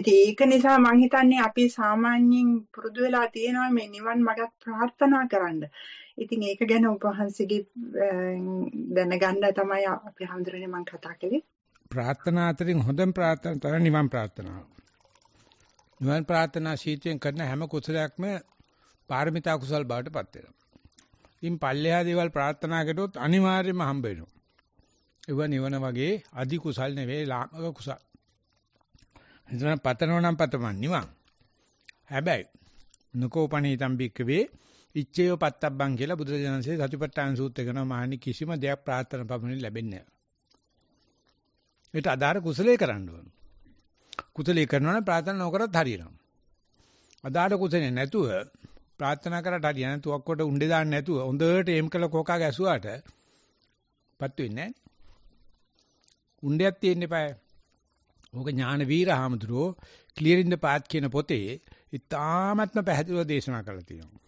ඉතින් ඒක නිසා මම හිතන්නේ අපි සාමාන්‍යයෙන් පුරුදු වෙලා තියෙනවා මේ නිවන් මාර්ගත් ප්‍රාර්ථනා කරන්න. ඉතින් ඒක ගැන උපහන්සේගේ දැනගන්න තමයි අපි හඳුරන්නේ මම කතා කළේ. ප්‍රාර්ථනා අතරින් හොඳම ප්‍රාර්ථනා තමයි නිවන් ප්‍රාර්ථනාව. නිවන් ප්‍රාර්ථනා ශීතයෙන් කරන හැම කුසලයක්ම පාරමිතා කුසල් බවට පත් වෙනවා. ඉන් පල්ලෙහා දේවල් ප්‍රාර්ථනා කළොත් අනිවාර්යයෙන්ම හම්බ වෙනවා. ඒව නිවන වගේ අදි කුසල් නෙවෙයි ලාමක කුසල්. හිතන පතනෝ නම් පතමන් නිවන්. හැබැයි නකෝපණීතම් බික්කවේ ඉච්ඡේව පත්තබ්බං කියලා බුදුරජාණන්සේ සතිපට්ඨාන සූත්‍රය කරනවා මහණි කිසිම දෙයක් ප්‍රාර්ථනා පමණින් ලැබෙන්නේ නැහැ. ඒට අදාළ කුසලයේ කරන්න ඕන. කුසලයේ කරනවා නම් ප්‍රාර්ථනා නොකරත් හරියනවා. අදාළ කුසලයේ නැතුව ප්‍රාර්ථනා කරලා හරියන්නේ නැතුව ඔක්කොට උණ්ඩේ දාන්න නැතුව හොඳට එම් කළ කෝකා ගැසුවාට පත් වෙන්නේ නැහැ. උණ්ඩයක් තියෙන්න එපායි. ඕක ඥාන වීර හාමුදුරුවෝ ක්ලියරින් ද පාත් කියන පොතේ ඉතාමත්ම පැහැදිලිව දේශනා කරලා තියෙනවා.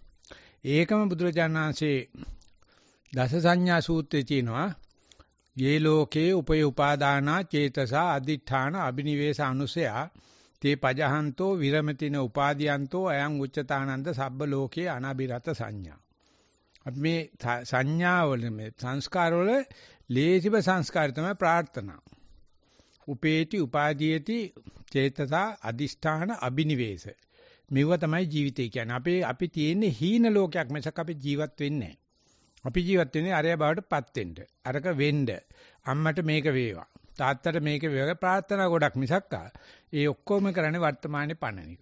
ඒකම බුදුරජාණන් වහන්සේ දස සංඥා සූත්‍රයේ තියෙනවා යේ ලෝකේ උපය උපාදානා චේතසා අදිඨාන අබිනිවේෂ අනුසයා තේ පජහන්තෝ විරමතින උපාදීයන්තෝ අයං උච්චතානන්ද සබ්බ ලෝකේ අනාබිරත සංඥා අපි මේ සංඥාවල මේ සංස්කාරවල ලේසිම සංස්කාරය තමයි ප්‍රාර්ථනා උපේති උපාදීයති චේතසා අදිෂ්ඨාන අබිනිවේෂ මෙව තමයි ජීවිතය කියන්නේ අපේ අපි තියෙන්නේ හීන ලෝකයක් මිසක් අපි ජීවත් වෙන්නේ නැහැ අපි ජීවත් වෙන්නේ අරය බවටපත් වෙන්න. අරක වෙන්න. අම්මට මේක වේවා. තාත්තට මේක වේවා ප්‍රාර්ථනා ගොඩක් මිසක් ඒ ඔක්කොම කරන්නේ වර්තමානයේ පණන එක.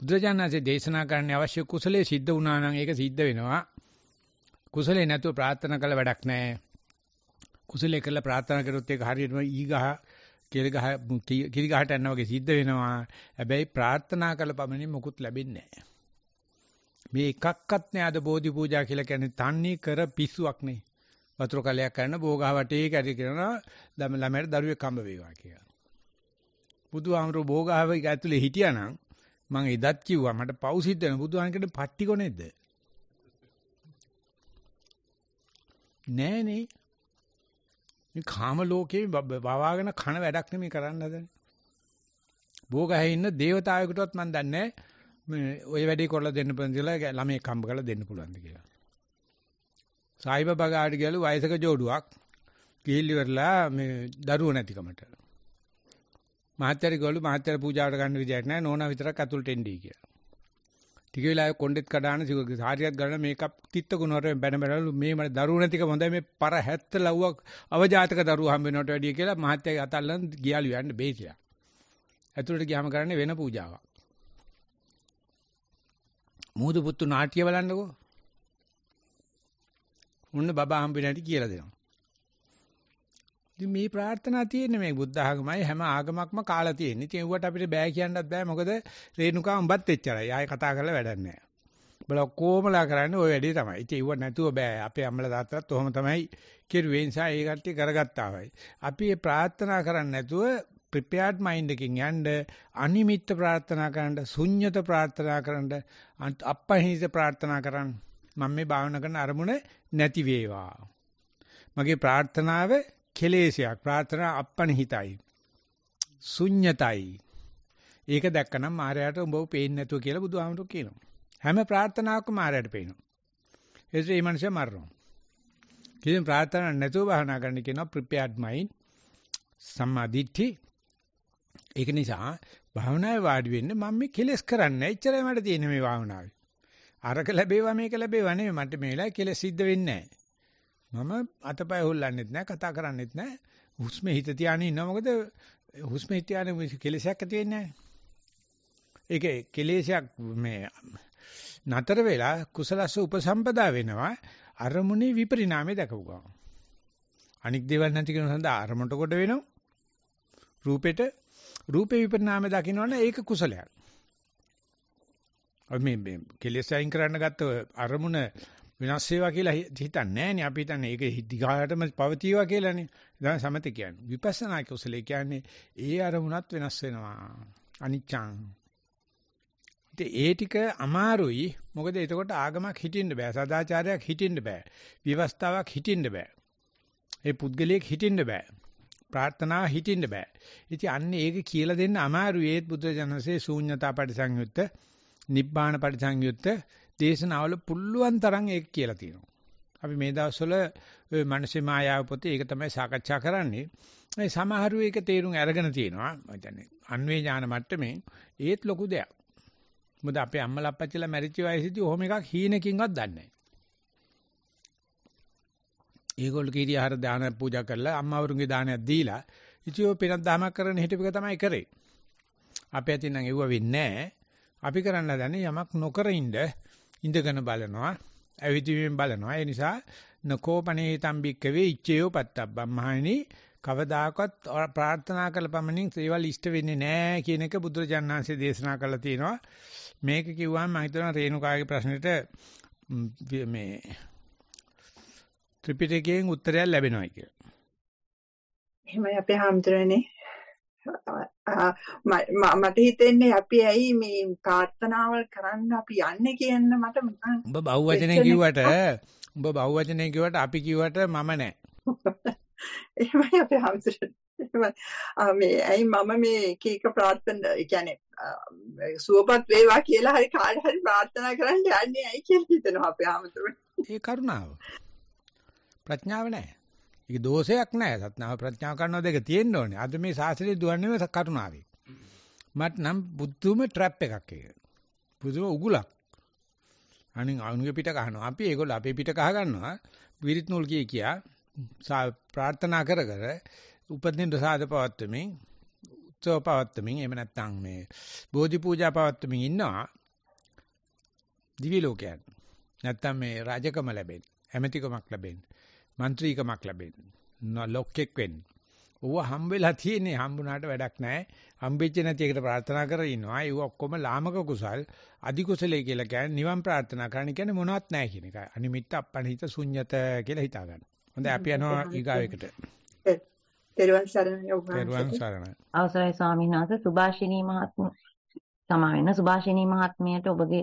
බුදුරජාණන්සේ දේශනා කරන්න අවශ්‍ය කුසලයේ සිද්ධ වුණා නම් ඒක සිද්ධ වෙනවා. කුසලේ නැතුව ප්‍රාර්ථනා කළ වැඩක් නැහැ. කුසලයේ කළ ප්‍රාර්ථනා කරොත් ඒක හරියටම ඊගහ කෙලි ගහ කිරි ගහට යනවා වගේ සිද්ධ වෙනවා. හැබැයි ප්‍රාර්ථනා කළ පමණින් මොකුත් ලැබෙන්නේ නැහැ. මේ එකක්වත් නෑ අද බෝධි පූජා කියලා කියන්නේ තන්නේ කර පිස්සුවක් නේ. වතුර කලයක් කරන බෝගහ වටේ කැටි කරනවා ළම ළමයට දරුවෙක් හම්බ වේවා කියලා. බුදුහාමරෝ බෝගහව ඇතුලේ හිටියානම් මම එදත් කිව්වා මට පව් සිද්ධ වෙන බුදුහාමකට පට්ටිකො නේද? නෑනේ. මේ කාම ලෝකේ බවාගෙන කන වැඩක් නෙමෙයි කරන්න හදන්නේ. බෝගහේ ඉන්න దేవතාවෙකුටවත් මම දන්නේ නෑ මේ ওই වැඩේ කරලා දෙන්න පුළුවන් කියලා ළමයෙක් හම්බ කරලා දෙන්න පුළුවන්ද කියලා. සායිබබා ගාඩ ගියලු වයසක جوړුවක් ගිහිල්ලි වෙරලා මේ දරුවෝ නැතිකමට. මහත්තයාරි ගෝලු මහත්තයාර පූජාවට ගන්න විදියක් නැහැ නෝනා විතරක් අතුල්ට එන්නේ කියලා. ටික වෙලාවක කොණ්ඩෙත් කඩාන සිවගේ සාරියක් ගන්න මේකප් තිත්ත ගුණවරෙන් බැන බැනලු මේ මට දරුවෝ නැතිකම හොඳයි මේ පර 70 ලව්වක් අවජාතක දරුවෝ හම්බ වෙනවට වැඩිය කියලා මහත්තයාගේ අතල්ලන් ගියලු යන්න බෑ කියලා. ඇතුළට ගියාම කරන්නේ වෙන පූජාවක්. මූදු පුත්තු නාට්‍ය බලන්නකෝ. උන්න බබා හම්බෙන්නට කියලා දෙනවා. ඉතින් මේ ප්‍රාර්ථනා තියෙන මේ බුද්ධ ආගමයි හැම ආගමක්ම කාලා තියෙන්නේ. ඉතින් ඒවට අපිට බෑ කියන්නත් බෑ. මොකද රේණුකා උඹත් එච්චරයි. ආයෙ කතා කරලා වැඩක් නැහැ. බල කොමලා කරන්නේ ওই වැඩේ තමයි. ඉතින් ඒව නැතුව බෑ. අපේ අම්මලා තාත්තලාත් ඔහොම තමයි කෙරුවේ. නිසා ඒ කට්ටිය කරගත්තා වයි. අපි ඒ ප්‍රාර්ථනා කරන්නේ නැතුව ප්‍රිපෙයාර්ඩ් මයින්ඩ් එකකින් යන්න අනිමිත්ත ප්‍රාර්ථනා කරන්න ශුන්්‍යත ප්‍රාර්ථනා කරන්න අපහිත ප්‍රාර්ථනා කරන්න මම මේ භාවනා කරන අරමුණ නැති වේවා මගේ ප්‍රාර්ථනාව කෙලේශයක් ප්‍රාර්ථනා අපනිහිතයි ශුන්්‍යතයි ඒක දැක්කනම් මායයට උඹව පේන්නේ නැතුව කියලා බුදුහාමුදුරු කියනවා හැම ප්‍රාර්ථනාවක්ම මායයට පේනවා ඒ නිසා මේ මිනිස්සු මරනවා කිසිම ප්‍රාර්ථනා නැතුව භාවනා කරන්න කියනවා ප්‍රිපෙයාර්ඩ් මයින්ඩ් සම්මා දිට්ඨි ඒක නිසා භාවනාවේ වාඩි වෙන්න මම මේ කෙලස් කරන්නේ එච්චරයි මට තියෙන මේ භාවනාවේ. අරක ලැබේවා මේක ලැබේවා නෙමෙයි මට මේ වෙලාවේ කෙලස් සිද්ධ වෙන්නේ නැහැ. මම අතපය හොල්ලන්නෙත් නැහැ කතා කරන්නෙත් නැහැ. හුස්මේ හිත තියාගෙන ඉන්නවා මොකද හුස්මේ තියාගෙන කෙලසයක් ඇති වෙන්නේ නැහැ. ඒක කෙලෙසයක් මේ නතර වෙලා කුසලස්ස උපසම්පදා වෙනවා අරමුණේ විපරිණාමය දක්වපු ගමන්. අනික් දේවල් නැති කරන සඳහා අරමුණට කොට වෙනවා. රූපෙට රූපේ විපරිණාමය දකින්නවනේ ඒක කුසලයක්. අපි මේ මේ කෙලෙස් අයින් කරන්න ගත්ත අරමුණ වෙනස් වේවා කියලා හිතන්නේ නැහනේ. අපි හිතන්නේ ඒක දිගාටම පවතිවා කියලානේ. දැන් සමත කියන්නේ. විපස්සනා කුසලයේ කියන්නේ ඒ අරමුණත් වෙනස් වෙනවා. අනිච්ඡං. ඒ ටික අමාරුයි. මොකද එතකොට ආගමක් හිටින්න බෑ. සදාචාරයක් හිටින්න බෑ. විවස්ථාවක් හිටින්න බෑ. ඒ පුද්ගලයෙක් හිටින්න බෑ. ප්‍රාර්ථනාව හිටින්න බෑ. ඉතින් අන්න ඒක කියලා දෙන්න අමාරුයි ඒත් බුදුජනසේ ශූන්‍යතා පරිසංයුත්ත නිබ්බාන පරිසංයුත්ත දේශනාවල පුළුවන් තරම් ඒක කියලා තියෙනවා. අපි මේ දවස්වල ওই මිනිස්සේ මායාව පොතේ ඒක තමයි සාකච්ඡා කරන්නේ. ඒ සමහරු ඒක තේරුම් අරගෙන තියෙනවා. මම කියන්නේ අන්වේ ඥාන මට්ටමේ ඒත් ලොකු දෙයක්. මොකද අපේ අම්මලා අප්පච්චිලා මැරිච්ච වයසේදී ඔහොම එකක් හීනකින්වත් දන්නේ නැහැ. ඒගොල්ලෝ කීරි ආහාර දාන පූජා කරලා අම්මාවරුන්ගේ දානයක් දීලා ඉතියෝ පිනක් දාමක් කරන හිටපික තමයි කරේ. අපේ ඇතින් නම් එව්ව වෙන්නේ අපි කරන්න දන්නේ යමක් නොකර ඉඳ ඉඳගෙන බලනවා, ඇවිදින්මින් බලනවා. ඒ නිසා නකෝපනේ තම්බික්කවේ ඉච්ඡයෝ පත්තබ්බම් මහණෙනි කවදාකවත් ප්‍රාර්ථනා කළ පමණින් ඒවල් ඉෂ්ට වෙන්නේ නැහැ කියන එක බුදුරජාණන් වහන්සේ දේශනා කළා තියෙනවා. මේක කිව්වම මම හිතනවා රේණුකාගේ ප්‍රශ්නෙට මේ ත්‍රිපිටකයෙන් උත්තරයක් ලැබෙනවා කියලා. එහෙමයි අපේ හැමදෙරනේ මට හිතෙන්නේ අපි ඇයි මේ ප්‍රාර්ථනාවල් කරන්න අපි යන්නේ කියන්න මට නිකන් ඔබ බහුවචනේ කිව්වට ඔබ බහුවචනේ කිව්වට අපි කිව්වට මම නෑ. එහෙමයි අපේ හැමදෙරනේ මේ ඇයි මම මේ එක එක ප්‍රාර්ථනා කියන්නේ සුවපත් වේවා කියලා හරි කාට හරි ප්‍රාර්ථනා කරන්න යන්නේ ඇයි කියලා හිතනවා අපේ ආමතුරු. ඒ කරුණාව. ප්‍රඥාව නැහැ. ඒක දෝෂයක් නැහැ. සත්‍නාව ප්‍රඥාව කරනවා දෙක තියෙන්න ඕනේ. අද මේ සාසනේ දුවන්නේ කරුණාවේ. මට නම් බුද්ධුම ට්‍රැප් එකක් ඒක. බුදුම උගුලක්. අනින් අනුගේ පිට ගන්නවා. අපි ඒගොල්ලෝ අපේ පිට ගහ ගන්නවා. විරිත් නූල් කිය කියා ප්‍රාර්ථනා කර කර උපදින ප්‍රසාද පවත්වමින් උත්සව පවත්වමින් එහෙම නැත්නම් මේ බෝධි පූජා පවත්වමින් ඉන්නවා. දිවි ලෝකයන්. නැත්නම් මේ රාජකම ලැබෙන්නේ. ඇමතිකමක් ලැබෙන්නේ. മന്ത്രീකමක් ලැබෙන්නේ. ලොක්ෙක් වෙන්නේ. ඌව හම් වෙලා තියෙන්නේ හම්බුනාට වැඩක් නැහැ. හම්බෙච්ච නැති එකට ප්‍රාර්ථනා කර ඉන්නවා. ඌ ඔක්කොම ලාමක කුසල්, අදි කුසලයේ කියලා කියන්නේ නිවන් ප්‍රාර්ථනා කරන්න කියන්නේ මොනවත් නැහැ කියන එක. අනිමිත්ත අපණිත ශුන්්‍යත කියලා හිතා ගන්න. හොඳයි අපි යනවා ඊගාවෙකට. පෙරවන් සරණ යෝගාන් සරණ. අවසරයි ස්වාමීන් වහන්සේ සුභාෂිනී මහත්මිය තමා වෙන සුභාෂිනී මහත්මියට ඔබගේ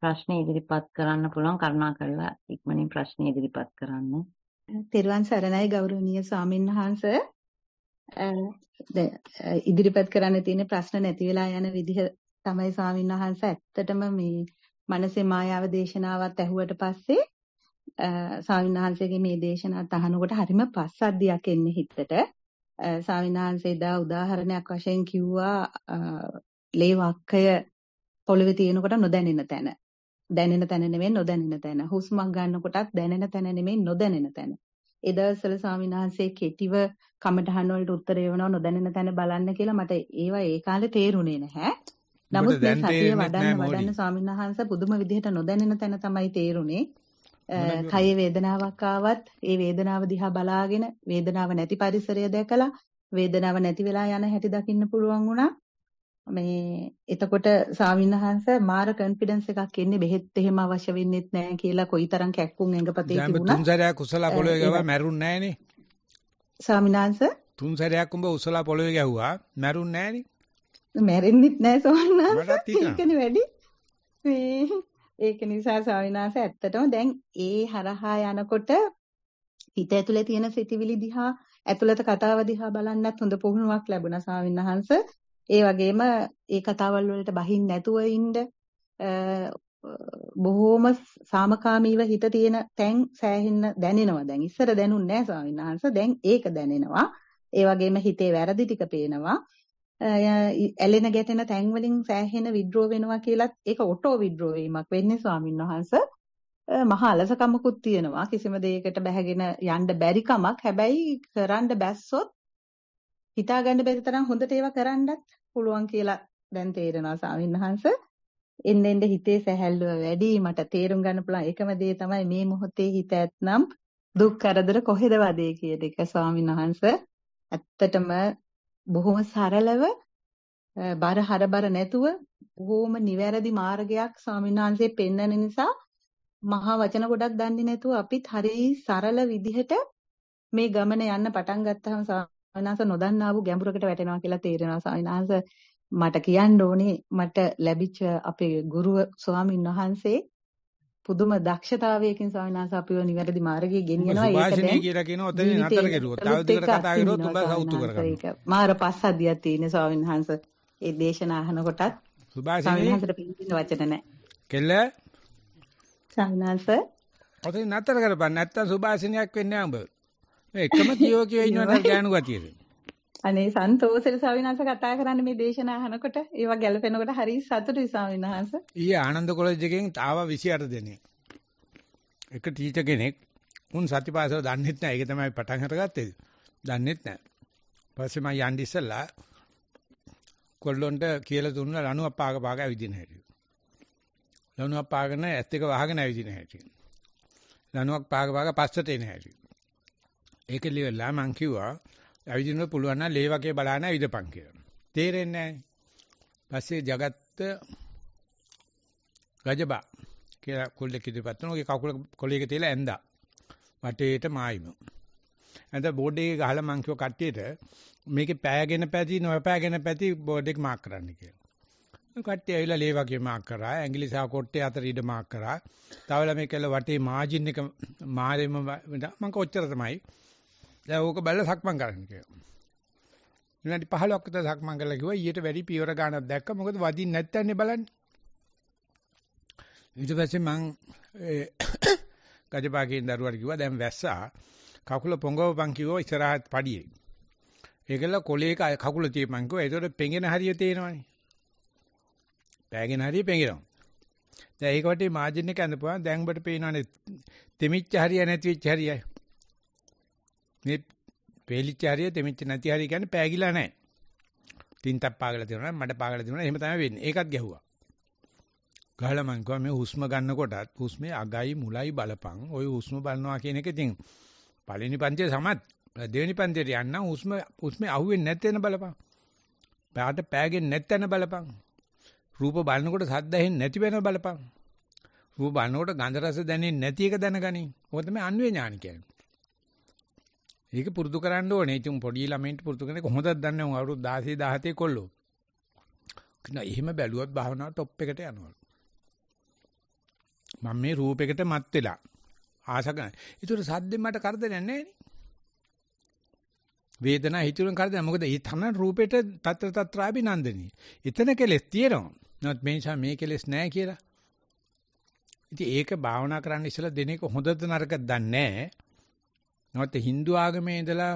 ප්‍රශ්න ඉදිරිපත් කරන්න පුළුවන් කරුණාකරලා ඉක්මනින් ප්‍රශ්න ඉදිරිපත් කරන්න. තෙරුවන් සරණයි ගෞරවනීය ස්වාමීන් වහන්ස. ඉදිරිපත් කරන්න තියෙන ප්‍රශ්න නැති වෙලා යන විදිහ තමයි ස්වාමීන් වහන්ස ඇත්තටම මේ මනසේ මායාව දේශනාවත් ඇහුවට පස්සේ ස්වාමීන් වහන්සේගේ මේ දේශනාවත් අහනකොට හරිම පස්සද්ධියක් එන්නේ හිතට. ස්වාමීන් වහන්සේ දා උදාහරණයක් වශයෙන් කිව්වා ලේ වක්කය පොළවේ තියෙනකොට නොදැනෙන තැන. දැනෙන තැන නෙමෙයි නොදැනෙන තැන. හුස්මක් ගන්නකොටත් දැනෙන තැන නෙමෙයි නොදැනෙන තැන. ඒ දවස්වල ස්වාමීන් වහන්සේ කෙටිව කමටහන් වලට උත්තර එවනවා නොදැනෙන තැන බලන්න කියලා මට ඒවා ඒ කාලේ තේරුණේ නැහැ. නමුත් මේ සතිය වඩන්න වඩන්න ස්වාමීන් වහන්සේ පුදුම විදිහට නොදැනෙන තැන තමයි තේරුණේ. කයේ වේදනාවක් ආවත් ඒ වේදනාව දිහා බලාගෙන වේදනාව නැති පරිසරය දැකලා වේදනාව නැති වෙලා යන හැටි දකින්න පුළුවන් වුණා. මේ එතකොට සාමිනහන්ස මාර කන්ෆිඩන්ස් එකක් එන්නේ බෙහෙත් එහෙම අවශ්‍ය වෙන්නේත් නැහැ කියලා කොයිතරම් කැක්කුම් එඟපතේ තිබුණා. දැන් තුන්සරයක් කුසලා පොළවේ ගාව මැරුන්නේ නැහනේ. සාමිනහන්ස තුන්සරයක් උඹ උසලා පොළවේ ගැහුවා මැරුන්නේ නැහනේ. මැරෙන්නෙත් නැහැ සෝමනාස. ඒකනේ වැඩි. ඒක නිසා සාමිනාස ඇත්තටම දැන් ඒ හරහා යනකොට හිත ඇතුලේ තියෙන සිතිවිලි දිහා ඇතුළත කතාව දිහා බලන්නත් හොඳ පුහුණුවක් ලැබුණා සාමිනහන්ස. ඒ වගේම ඒ කතාවල් වලට බහින් නැතුව ඉන්න බොහෝම සාමකාමීව හිත තියෙන තැන් සෑහෙන්න දැනෙනවා දැන් ඉස්සර දැනුන්නේ නැහැ ස්වාමීන් වහන්සේ දැන් ඒක දැනෙනවා ඒ වගේම හිතේ වැරදි ටික පේනවා ඇලෙන ගැටෙන තැන් වලින් සෑහෙන විඩ්‍රෝ වෙනවා කියලත් ඒක ඔටෝ විඩ්‍රෝ වීමක් වෙන්නේ ස්වාමීන් වහන්සේ මහා අලසකමකුත් තියෙනවා කිසිම දෙයකට බැහැගෙන යන්න බැරි කමක් හැබැයි කරන්න බැස්සොත් හිතාගන්න බැරි තරම් හොඳට ඒවා කරන්නත් පුළුවන් කියලා දැන් තේරෙනවා ස්වාමීන් වහන්සේ. එන්න එන්න හිතේ සැහැල්ලුව වැඩි මට තේරුම් ගන්න පුළුවන් එකම දේ තමයි මේ මොහොතේ හිත ඇත්නම් දුක් කරදර කොහෙද වදේ කියන එක ස්වාමීන් වහන්සේ ඇත්තටම බොහොම සරලව බර හරබර නැතුව බොහොම නිවැරදි මාර්ගයක් ස්වාමීන් වහන්සේ පෙන්වන නිසා මහා වචන ගොඩක් දන්නේ නැතුව අපිත් හරි සරල විදිහට මේ ගමන යන්න පටන් ගත්තාම සාවිනාස නොදන්නා වූ ගැඹුරකට වැටෙනවා කියලා තේරෙනවා සාවිනාස මට කියන්න ඕනේ මට ලැබිච්ච අපේ ගුරු ස්වාමින් වහන්සේ පුදුම දක්ෂතාවයකින් සාවිනාස අපිව නිවැරදි මාර්ගයේ ගෙනියනවා ඒක දැන් කියලා කියනවා ඔතන නතර කෙරුවොත් තව දුරට කතා කරුවොත් උඹ සෞතු කරගන්න මාර පස් අධ්‍යයක් තියෙන ස්වාමින්වහන්ස ඒ දේශනා අහන කොටත් සාවිනාසට පිළිඳින වචන නැහැ කෙල්ල සාවිනාස ඔතන නතර කරපන් නැත්තම් සුභාසිනියක් වෙන්නේ නැහැ උඹ එකම කියෝ කියෝ ඉන්නවට ගෑනු ගතියද? අනේ සන්තෝෂෙල ස්වාමිනාංශ කතා කරන්නේ මේ දේශනා අහනකොට ඒවා ගැලපෙනකොට හරි සතුටුයි ස්වාමිනාංශ. ඊයේ ආනන්ද කොලෙජ් එකෙන් තාව 28 දෙනෙක්. එක ටීචර් කෙනෙක් උන් සතිපාසල දන්නෙත් නැහැ. ඒක තමයි පටන් අරගත්තේ. දන්නෙත් නැහැ. පස්සේ මම යන්න ඉස්සලා කොල්ලොන්ට කියලා දුන්නා ලණුවක් පාග පාග ඇවිදින හැටි. ලණුවක් පාගෙන ඇස් දෙක වහගෙන ඇවිදින හැටි. ලණුවක් පාග පාග පස්සට එන හැටි. ඒක ලියලා මං කිව්වා ඇවිදින්න පුළුවන් නම් ලේ වගේ බලන්න ඇවිදපන් කියලා. තේරෙන්නේ නැහැ. පස්සේ జగත්ත ගජබා කියලා කුල්ලෙක් ඉදිරියපත් වෙනවා. ඒ කකුල කොළයක තියලා ඇඳා. වටේට මායිම. ඇඳ බෝඩ් එකේ ගහලා මං කිව්ව කට්ටියට මේකේ පෑගෙන පැති නොපෑගෙන පැති බෝඩ් එක මාක් කරන්න කියලා. කට්ටිය ඇවිල්ලා ලේ වගේ මාක් කරා ඇඟිලි සහ කොට්ටේ අතර ඉඩ මාක් කරා තව ළමයි කියලා වටේ මාජින් එක මාරෙම මම කොච්චර තමයි දැන් ඕක බැලලා සක්මන් කරන්න කියලා. විනාඩි 15ක් විතර සක්මන් කරලා කිව්වා ඊට වැඩි පියවර ගානක් දැක්ක මොකද වදින් නැත්තන්නේ බලන්නේ. ඊට පස්සේ මං ගජපාගෙන් දරුවාට කිව්වා දැන් වැස්සා කකුල පොඟවපන් කිව්වා ඉස්සරහත් පඩියේ. ඒකල කොලේක කකුල තියපන් කිව්වා. ඒතකොට පෙඟෙන හරිය තේනවනේ. පෑගෙන හරිය පෙඟෙනවා. දැන් ඒක වටේ මාජින් එක ඇඳපුවා දැන් ඔබට පේනවනේ තෙමිච්ච හරිය නැති වෙච්ච හරියයි. මේ වේලිච්ච හරිය දෙමිච්ච නැති හරිය කියන්නේ පෑගිලා නැහැ. තින්තක් පාගලා දෙනවා මඩ පාගලා දෙනවා එහෙම තමයි වෙන්නේ. ඒකත් ගැහුවා. ගහලා මං කිව්වා මේ හුස්ම ගන්නකොටත් හුස්මේ අගයි මුලයි බලපං. ওই හුස්ම බලනවා කියන එක ඉතින් පළවෙනි පන්තියේ සමත් දෙවෙනි පන්තියට යන්න හුස්ම හුස්මේ අහුවෙන්නේ නැත්නම් බලපං. පාට පෑගෙන්නේ නැත්නම් බලපං. රූප බලනකොට සද්ද ඇහෙන්නේ නැති වෙන බලපං. රූප බලනකොට ගන්ධ රස දැනෙන්නේ නැති එක දැනගනි. ඕක තමයි අන්වේ ඥාන කියන්නේ. ඒක පුරුදු කරන්න ඕනේ. ඉතින් පොඩි ළමෙන්ට පුරුදු කරන්නේ කොහොමදත් දන්නේ නැහැ. අවුරුදු 16 17 කොල්ලෝ. කිනා එහෙම බැලුවත් භාවනාව টොප් එකට යනවලු. මම මේ රූපයකට මත් වෙලා ආස කරන. ඒතර සද්දෙන් මට කරදරයක් නැහැ නේ. වේදනා හිතුවෙන් කරදර මොකද ඒ තන රූපෙට తත්‍ර తත්‍රාපි නන්දනී. එතන කෙලස් තියෙනවා. නමුත් මේ නිසා මේ කෙලස් නැහැ කියලා. ඉතින් ඒක භාවනා කරන්න ඉස්සලා දෙන එක හොඳද නරකද දන්නේ නැහැ. නැවත Hindu ආගමේ ඉඳලා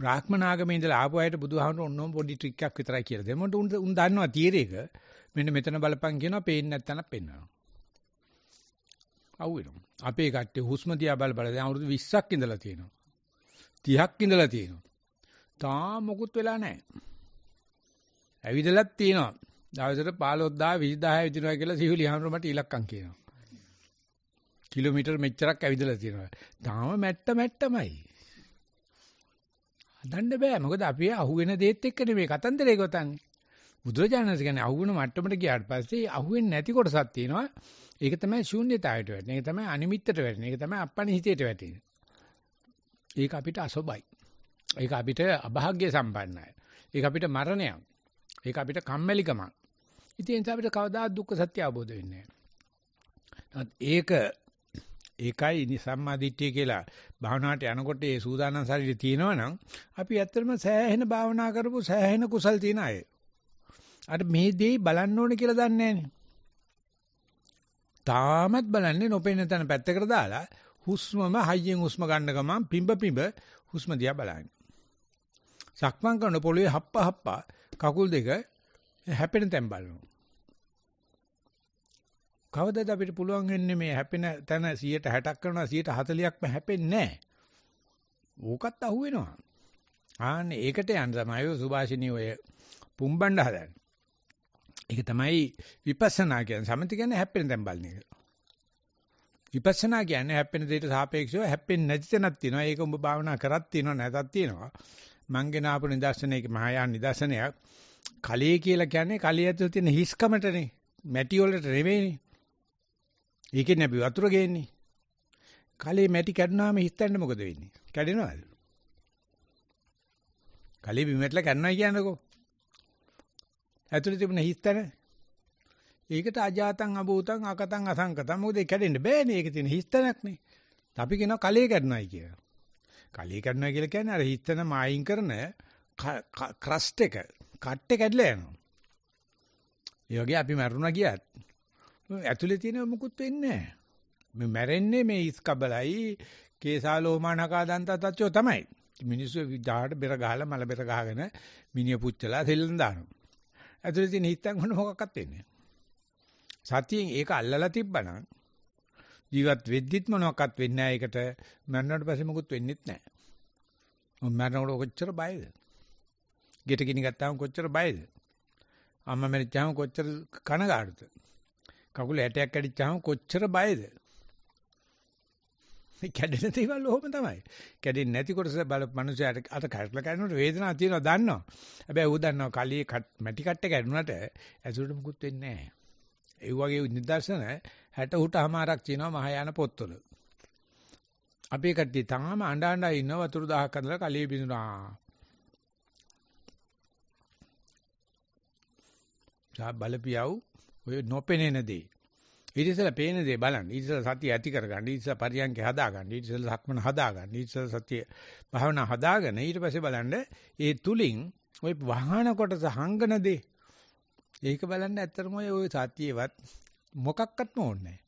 බ්‍රාහ්මණ ආගමේ ඉඳලා ආපු අයට බුදුහාමුදුරු ඔන්නෝම පොඩි ට්‍රික් එකක් විතරයි කියලා දෙන්න. උන් උන් දන්නවා තියරේක. මෙන්න මෙතන බලපන් කියනවා පේන්නේ නැත්නම් පෙන්වනවා. අවුලම. අපේ කට්ටිය හුස්ම දිහා බල බල දැන් අවුරුදු 20ක් ඉඳලා තියෙනවා. 30ක් ඉඳලා තියෙනවා. තාම මොකුත් වෙලා නැහැ. ඇවිදලත් තියෙනවා. දවසට 15000 20000 විදිනවා කියලා සිහිලි හාමුදුරුවෝ මට ඉලක්කම් කියනවා. කිලෝමීටර් මෙච්චරක් ඇවිදලා තියෙනවා. තාම මැට්ට මැට්ටමයි. හදන්න බෑ. මොකද අපි අහුවෙන දේත් එක්ක නෙමෙයි කතන්දරේ ගොතන්නේ. බුදුරජාණන් කියන්නේ අහුවෙන මට්ටමට ගියාට පස්සේ අහුවෙන්නේ නැති කොටසක් තියෙනවා. ඒක තමයි ශූන්‍යතාවයට වැටෙන. ඒක තමයි අනිමිත්තට වැටෙන. ඒක තමයි අපණිහිතයට වැටෙන. ඒක අපිට අසොබයි. ඒක අපිට අභාග්‍ය සම්පන්නයි. ඒක අපිට මරණයක්. ඒක අපිට කම්මැලිකමක්. ඉතින් ඒ නිසා අපිට කවදාවත් දුක්ඛ සත්‍ය අවබෝධ වෙන්නේ නැහැ. ඒක ඒකයි සම්මා දිට්ඨිය කියලා භාවනාවට යනකොට ඒ සූදානම් ශරීරය තියෙනවනම් අපි ඇත්තටම සෑහෙන භාවනා කරපු සෑහෙන කුසල් තියෙන අය. අර මේ දේ බලන්න ඕනේ කියලා දන්නේ නැහැ. තාමත් බලන්නේ නොපෙනෙන තැන පැත්තකට දාලා හුස්මම හයියෙන් හුස්ම ගන්න ගමන් පිඹ පිඹ හුස්ම දිහා බලන්නේ. සක්මන් කරන පොළවේ හප්ප හප්ප කකුල් දෙක හැපෙන තැන් බලනවා. කවදද අපිට පුළුවන් වෙන්නේ මේ හැපෙන තැන 160ක් කරනවා 140ක්ම හැපෙන්නේ නැහැ. ඕකත් අහුවෙනවා. ආන්නේ ඒකට යන තමයි ඔය සුභාෂිනී ඔය පුම්බණ්ඩ හදන්නේ. ඒක තමයි විපස්සනා කියන්නේ සමති කියන්නේ හැප්පෙන තැන් බලන එක. විපස්සනා කියන්නේ හැප්පෙන දෙයට සාපේක්ෂව හැප්පෙන්නේ නැති තැනක් තියෙනවා. ඒක උඹ භාවනා කරත් තියෙනවා නැතත් තියෙනවා. මං ගෙන ආපු නිදර්ශනයක මහායාන නිදර්ශනයක් කලයේ කියලා කියන්නේ කලයේ ඇතුළේ තියෙන හිස්කමටනේ. මැටි වලට නෙවෙයිනේ. ඒකෙන් අපි වතුර ගේන්නේ. කලේ මැටි කැඩුනාම හිතන්න මොකද වෙන්නේ? කැඩෙනවද? කලේ බිම වැටලා කැඩනවා කියන්නකෝ. ඇතුලේ තිබුණ හිතන ඒකට අජාතං අභූතං අකතං අසංකතං මොකද ඒ කැඩෙන්න බෑනේ ඒක තියෙන හිතනක් නේ. අපි කියනවා කලේ කැඩනවායි කියලා. කලේ කැඩනවා කියලා කියන්නේ අර හිතන මායින් කරන ක්‍රස්ට් එක, කට් එක කැඩලා යනවා. ඒ වගේ අපි මරුණා ගියත් ඇතුලේ තියෙන මොකුත් වෙන්නේ නැහැ. මේ මැරෙන්නේ මේ ඉස්කබලයි, කේසා ලෝමානකා දන්ත තච්චෝ තමයි. මිනිස්සු විදාට බෙර ගහලා මල බෙර ගහගෙන මිනිය පුච්චලා සෙල්ලම් දානවා. ඇතුලේ තියෙන හිතන් මොන මොකක්වත් වෙන්නේ නැහැ. සතියෙන් ඒක අල්ලලා තිබ්බනම් ජීවත් වෙද්දිත් මොනවත් වෙන්නේ නැහැ. ඒකට මරණයට පස්සේ මොකුත් වෙන්නේත් නැහැ. මම මරණයට කොච්චර බයද? ගෙට ගිනි ගත්තාම කොච්චර බයද? අම්මා මැරිච්චාම කොච්චර කනගාටුද? කකුල ඇටයක් කැඩිච්චාම කොච්චර බයද? මේ කැඩෙන දේවල් ඔහොම තමයි. කැඩෙන්නේ නැති කොටස බලපු මිනිහට අත කැඩලා කැඩනකොට වේදනාවක් තියෙනවා දන්නවා. හැබැයි ඌ දන්නවා කලිය මැටි කට්ට කැඩුනට ඇසුරට මුකුත් වෙන්නේ නැහැ. ඒ වගේ නිදර්ශන 60 උටමාරක් තියෙනවා මහායාන පොත්වල. අපේ කට්ටිය තාම අඬ අඬ ඉන්න වතුර දහහක් අඳලා කලිය බිඳුනා. සා බලපියව් ඔය නොපෙනෙන දේ. ඊට ඉස්සෙල්ලා පේන දේ බලන්න. ඊට ඉස්සෙල්ලා සතිය ඇති කරගන්න. ඊට ඉස්සෙල්ලා පරියන්ක හදාගන්න. ඊට ඉස්සෙල්ලා සක්මන හදාගන්න. ඊට ඉස්සෙල්ලා සතිය භාවනා හදාගෙන ඊට පස්සේ බලන්න ඒ තුලින් ওই වහන කොටස හංගන දේ. ඒක බලන්න ඇත්තටම ওই සතියවත් මොකක්වත්ම ඕනේ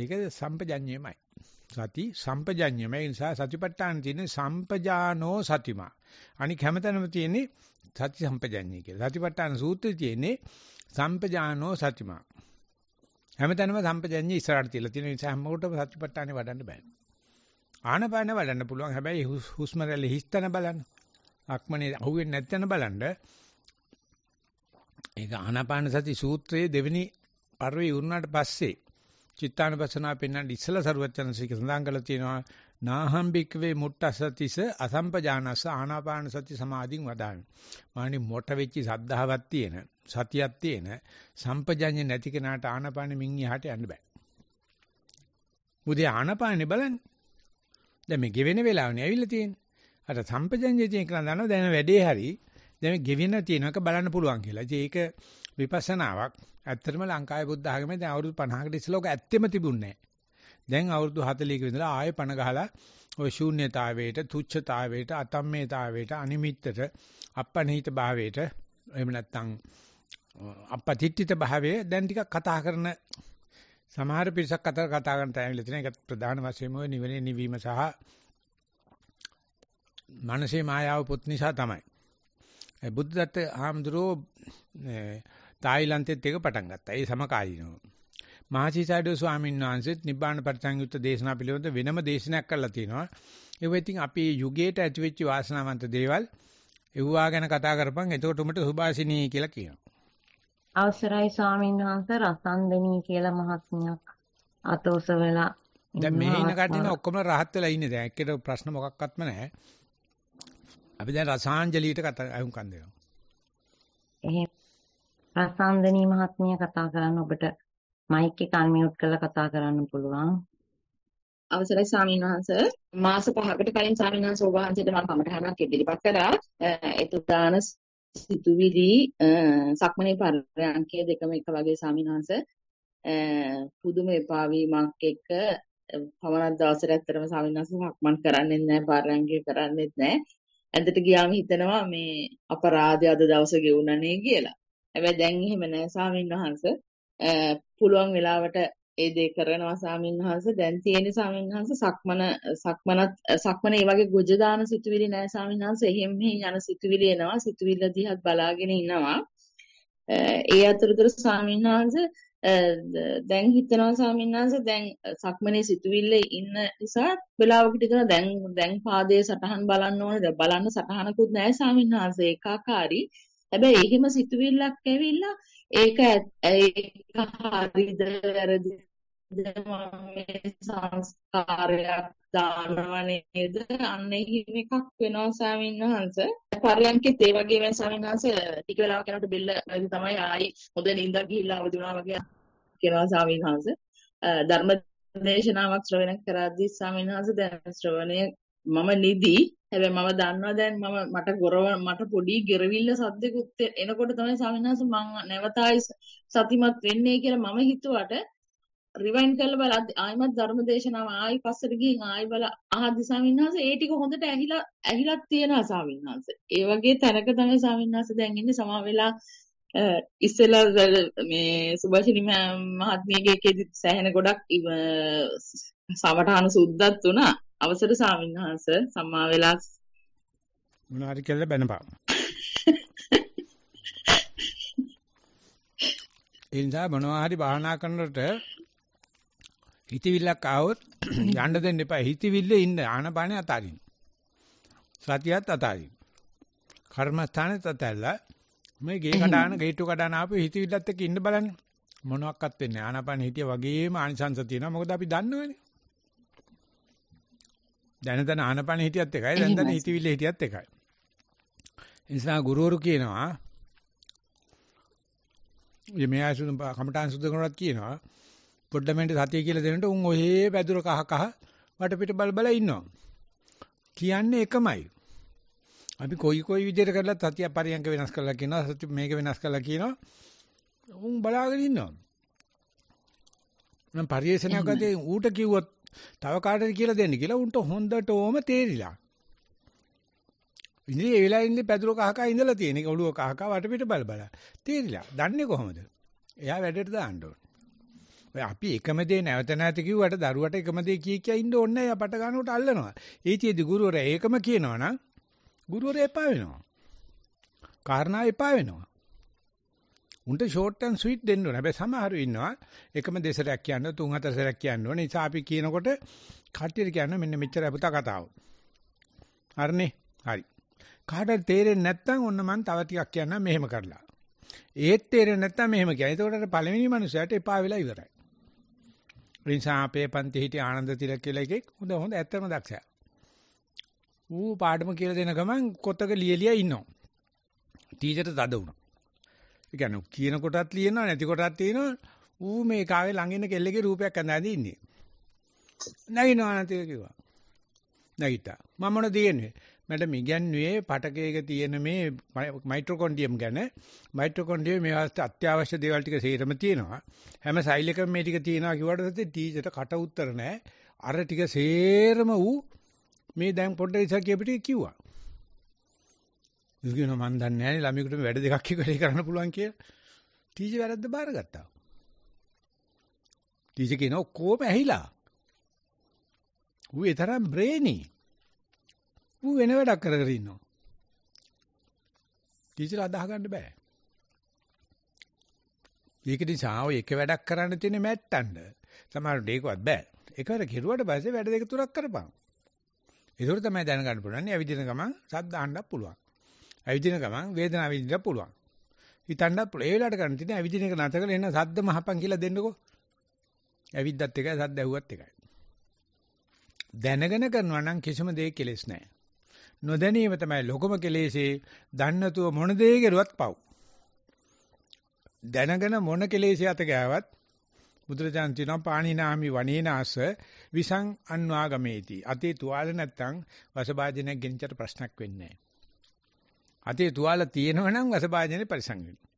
ඒක සම්පජඤ්ඤයමයි. සති සම්පජඤ්ඤයම ඒ නිසා සතිපට්ඨාන තියෙන සම්පජානෝ සතිමා. අනික හැමතැනම තියෙන්නේ සති සම්පජඤ්ඤය කියලා. සතිපට්ඨාන සූත්‍රයේ තියෙන්නේ සම්පජානෝ සතිමා. හැමතැනම සම්පජඤ්ඤය ඉස්සරහට තියලා තියෙන නිසා හැමෝටම සත්‍යපට්ඨානේ වඩන්න බෑ. ආනපාන වඩන්න පුළුවන්. හැබැයි හුස්ම රැලි හිස්තන බලන්න. අක්මනේ අහුවෙන්නේ නැත්නම් බලන්න. ඒක ආනාපාන සති සූත්‍රයේ දෙවෙනි පරිවේ වුණාට පස්සේ චිත්තානුපස්සනාව පෙන්වන්න ඉස්සලා සරුවචනසික සඳහන් කරලා තියෙනවා නාහම්බික්වේ මුට්ටසතිස අසම්පජානස ආනාපාන සති සමාධින් වදාමි. මානි මොට වෙච්ච සද්ධාවක් තියෙන සතියක් තියෙන සම්පජඤ්ඤ නැති කෙනාට ආනාපානෙ මින් යහට යන්න බෑ. මුදේ ආනාපානෙ බලන්න. දැන් මේ ගෙවෙන වෙලාවනේ ඇවිල්ලා තියෙන්නේ. අර සම්පජඤ්ඤය තියෙන කෙනා දන්නවා දැන් වැඩේ හරි දැන් ගෙවෙන තියෙනක බලන්න පුළුවන් කියලා. ඉතින් ඒක විපස්සනාවක්. ඇත්තටම ලංකාවේ බුද්ධ ආගමේ දැන් අවුරුදු 50කට ඉස්සෙල්ලා ඔක ඇත්තෙම තිබුණේ නැහැ. දැන් අවුරුදු 40ක විඳලා ආයෙ පණ ගහලා ওই ශූන්‍යතාවයට, තුච්ඡතාවයට, අතම්මේතාවයට, අනිමිත්තට, අපනිහිත භාවයට එහෙම නැත්නම් අපපතිත්‍ිත භාවයේ දැන් ටිකක් කතා කරන සමහර පිරිසක් අතර කතා කරන තැනවිලා තියෙන එක ප්‍රධාන වශයෙන්ම ওই නිවනේ නිවීම සහ මානසේ මායාව පුත් නිසා තමයි. බුද්ධ දත්ත හාමුදුරුවෝ තායිලන්තෙත් එක පටන් ගත්තා. ඒ සමකාලීනව. මහසිසඩෝ ස්වාමීන් වහන්සේත් නිබ්බාන පරිසංයුක්ත දේශනා පිළිබඳ වෙනම දේශනයක් කරලා තියෙනවා. ඒව ඉතින් අපේ යුගයට ඇති වෙච්ච වාසනාවන්ත දේවල් එව්වා ගැන කතා කරපන් එතකොට උඹට සුභාසිනී කියලා කියනවා. අවසරයි ස්වාමීන් වහන්සේ රසන්දනී කියලා මහත්මියක් අතෝසවලා දැන් මේ ඉන්න කට්ටියන ඔක්කොම රහත් වෙලා ඉන්නේ දැන්. එක්කේ ප්‍රශ්න මොකක්වත්ම නැහැ. අපි දැන් රසාංජලීට කතා අයුම් කන් දෙනවා. එහෙනම් රසාන්දනී මහත්මිය කතා කරන්න ඔබට මයික් එක අන්මියුට් කරලා කතා කරන්න පුළුවන්. අවසරයි ස්වාමීන් වහන්ස මාස 5කට කලින් ස්වාමීන් වහන්ස ඔබ වහන්සේට මම කමටහනක් ඉදිරිපත් කරා ඒතුදාන සිතුවිලි සක්මනේ පරයන්කේ දෙකම එක වගේ ස්වාමීන් වහන්ස පුදුම එපා වීමක් එක්ක පවනක් දවසට ඇත්තටම ස්වාමීන් වහන්ස සක්මන් කරන්නේ නැහැ පරයන්කේ කරන්නේත් නැහැ ඇඳට ගියාම හිතනවා මේ අපරාධය අද දවසේ ගෙවුණා නේ කියලා හැබැයි දැන් එහෙම නැහැ ස්වාමීන් වහන්ස පුළුවන් වෙලාවට ඒ දේ කරනවා සාමින්හංශ දැන් තියෙන සාමින්හංශ සක්මන සක්මනත් සක්මන ඒ වගේ ගොජ දාන සිතුවිලි නෑ සාමින්හංශ එහෙම මෙහෙම යන සිතුවිලි එනවා සිතුවිල්ල දිහත් බලාගෙන ඉන්නවා ඒ අතරතුර සාමින්හංශ දැන් හිතනවා සාමින්හංශ දැන් සක්මනේ සිතුවිල්ල ඉන්න නිසා වෙලාවකට කරන දැන් දැන් පාදයේ සටහන් බලන්න ඕනේ බලන්න සටහනකුත් නෑ සාමින්හංශ ඒකාකාරී හැබැයි එහෙම සිතුවිල්ලක් ඇවිල්ලා ඒක ඒක හරිද වැරදිද මම මේ සංස්කාරයක් දානව නේද අන්න එහෙම එකක් වෙනවා ස්වාමීන් වහන්ස පරයන්කෙත් ඒ වගේම ස්වාමීන් වහන්ස ටික වෙලාවක් යනකොට බෙල්ල තමයි ආයි හොඳ නිින්දක් ගිහිල්ලා අවදි වුණා වගේ කියනවා ස්වාමීන් වහන්ස ධර්ම දේශනාවක් ශ්‍රවණය කරද්දී ස්වාමීන් වහන්සේ දැන් ශ්‍රවණය මම නිදි හැබැයි මම දන්නවා දැන් මම මට ගොරව මට පොඩි ගෙරවිල්ල සද්දෙකුත් එනකොට තමයි ස්වාමීන් මං නැවතයි සතිමත් වෙන්නේ කියලා මම හිතුවට රිවයින්ඩ් කරලා බලද්ද ආයිමත් ධර්මදේශනාව ආයි පස්සට ගිහින් ආයි බල ආදි ස්වාමීන් ඒ ටික හොඳට ඇහිලා ඇහිලක් තියෙනවා ස්වාමීන් ඒ වගේ තැනක තමයි ස්වාමීන් වහන්සේ දැන් ඉන්නේ සමා වෙලා ඉස්සෙල්ලා මේ සුභාෂිනි මහත්මියගේ එකේදී සෑහෙන ගොඩක් සමටහන සුද්ධත් වුණා අවසර ස්වාමීන් වහන්ස සම්මා වෙලා මොනාරි කියලා බැනපා. එනිසා මොනවා හරි භාවනා කරනකොට හිතවිල්ලක් ආවොත් යන්න දෙන්න එපා. හිතවිල්ලේ ඉන්න ආනපානේ අතාරින්න. සතියත් අතාරින්න. කර්මස්ථානෙත් අතහැරලා මේ ගේ කඩාන ගේට්ටු කඩාන ආපු හිතවිල්ලත් එක්ක ඉන්න බලන්න. මොනවත් වෙන්නේ ආනපානේ හිතිය වගේම ආනිසංස තියෙනවා. මොකද අපි දන්නවනේ. දැන දැන ආනපන හිටියත් එකයි දැන් දැන හිතවිල්ල හිටියත් එකයි. ඒ නිසා ගුරුවරු කියනවා මේ ආසුදුම් කමටාන් සුද්ධ කරනවත් කියනවා පොඩ්ඩමෙන්ට සතිය කියලා දෙනට උන් ඔහේ වැදුර කහ කහ වටපිට බල බල ඉන්නවා. කියන්නේ එකමයි. අපි කොයි කොයි විදිහට කරලා සතිය පරියන්ක වෙනස් කරලා කියනවා සති මේක වෙනස් කරලා කියනවා. උන් බලාගෙන ඉන්නවා. මම පරිේශනයක් ගත්තේ ඌට කිව්වොත් තව කාටද කියලා දෙන්න කියලා උන්ට හොඳට ඕම තේරිලා. ඉන්නේ ඒ වෙලාවේ ඉන්නේ පැදුර කහකා ඉඳලා තියෙන. ඒක ඔළුව කහකා වටපිට බල බල. තේරිලා. දන්නේ කොහොමද? එයා වැඩට දාන්න ඕනේ. අපි එකම දේ නැවත නැවත කිව්වට දරුවට එකම දේ කී කිය ඉන්න ඕනේ නැහැ. යට ගන්නකොට අල්ලනවා. ඒතියෙදි ගුරුවරයා ඒකම කියනවනම් ගුරුවරයා එපා වෙනවා. කාරණා එපා වෙනවා. උන්ට ෂෝට් ඇන් ස්වීට් දෙන්න ඕනේ. හැබැයි සමහරු ඉන්නවා එකම දෙසරයක් කියන්න තුන් හතර සැරයක් කියන්න ඕනේ. නිසා අපි කියනකොට කට්ටියට කියන්න මෙන්න මෙච්චර පුතා කතාව. හරිනේ. හරි. කාටද තේරෙන්නේ නැත්නම් ඔන්න මම තව ටිකක් කියන්න මෙහෙම කරලා. ඒත් තේරෙන්නේ නැත්නම් මෙහෙම කියයි. ඒකට අර පළවෙනි මනුස්සයාට එපා වෙලා ඉවරයි. රින්සා අපේ පන්ති හිටි ආනන්ද තිලක කියලා එකෙක් හොඳ හොඳ ඇත්තම දක්ෂයා. ඌ පාඩම කියලා දෙන ගමන් කොතක ලියලියා ඉන්නවා. ටීචර්ට තද වුණා. ඒ කියන්නේ කියන කොටත් ලියනවා නැති කොටත් තියෙනවා. ඌ මේ කාවේ ළඟින් කෙල්ලගේ රූපයක් අඳාදී ඉන්නේ. නැගිනවා නැති කිව්වා. නැගිටා. මම මොන දියන්නේ? මැඩම් ඉගැන්වුවේ පටකයක තියෙන මේ මයිට්‍රොකොන්ඩියම් ගැන මයිට්‍රොකොන්ඩියම් මේ වාස්ත අත්‍යවශ්‍ය දේවල් ටික සේරම තියෙනවා හැම සයිල් එකම මේ ටික තියෙනවා කිව්වට පස්සේ ටීචර්ට කට උතර නැහැ අර ටික සේරම ඌ මේ දැන් පොඩ්ඩක් ඉස්සර කියපිට කිව්වා ඉතින් කියනවා මන් දන්නේ නැහැ ළමයිකට වැඩ දෙකක් ඉවරේ කරන්න පුළුවන් කියලා. ටීචර් වැරද්ද බාරගත්තා. ටීචර් කියන ඔක්කොම ඇහිලා. ඌ ඒ තරම් බ්‍රේනි. ඌ වෙන වැඩක් කර කර ඉන්නවා. ටීචර් අදාහ ගන්න බෑ. ඒක නිසා ඔය එක වැඩක් කරන්න තියෙන මැට්ටන්න. සමහර දෙයකවත් බෑ. එකවර කෙරුවට පස්සේ වැඩ දෙක තුනක් කරපන්. ඒක තමයි දැනගන්න පුළුවන්. ඇවිදින ගමන් සද්ද අහන්නත් පුළුවන්. ඇවිදින ගමන් වේදනාව විඳින්න පුළුවන්. හිතන්නත් පුළුවන්. ඒ වෙලාවට ගන්න තියෙන ඇවිදින එක නැතකල එන සද්ද මහපන් කියලා දෙන්නකෝ. ඇවිද්දත් එකයි සද්ද ඇහුවත් එකයි. දැනගෙන කරනවා නම් කිසිම දෙයක් කෙලෙස් නැහැ. නොදැනීම තමයි ලොකම කෙලෙසේ. දන්නතුව මොන දේ කෙරුවත් පව්. දැනගෙන මොන කෙලෙසේ අත ගෑවත් බුදුරජාණන් කියනවා පාණිනාමි වනේනාස විසං අන්වාගමේති. අතේ තුවාල නැත්තම් වසභාජනයක් ගෙනිච්චට ප්‍රශ්නක් වෙන්නේ නැහැ. අතේ තුවාල තියෙනවනම් වසභාජනේ පරිසම් වෙනවා.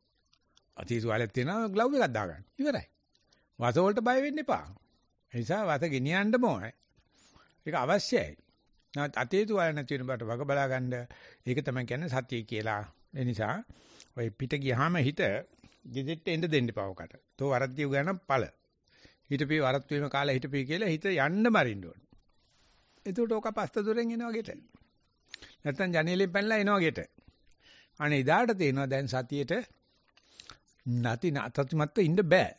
අතේ තුවාලයක් තියෙනවා ග්ලව් එකක් දාගන්න. ඉවරයි. වස වලට බය වෙන්න එපා. ඒ නිසා වස ගෙනියන්න ඕනේ. ඒක අවශ්‍යයි. නැත් අතේ තුවාල නැති වෙන බට වග බලා ගන්න. ඒක තමයි කියන්නේ සතිය කියලා. ඒ නිසා ඔය පිට ගියාම හිත ගෙදෙට්ට එන්න දෙන්න එපා ඔකට. තෝ වරද්දිය ගන්න පළ. හිටපේ වරත් වීම කාලේ හිටපේ කියලා හිත යන්න මරින්න ඕනේ. එතකොට ඕක පස්ත දොරෙන් එනවා ගෙට. නැත්තම් ජනේලෙන් පැනලා එනවා ගෙට. අනේ ඉදාට තේනවා දැන් සතියේට නැති නැතතිමත්ව ඉන්න බෑ.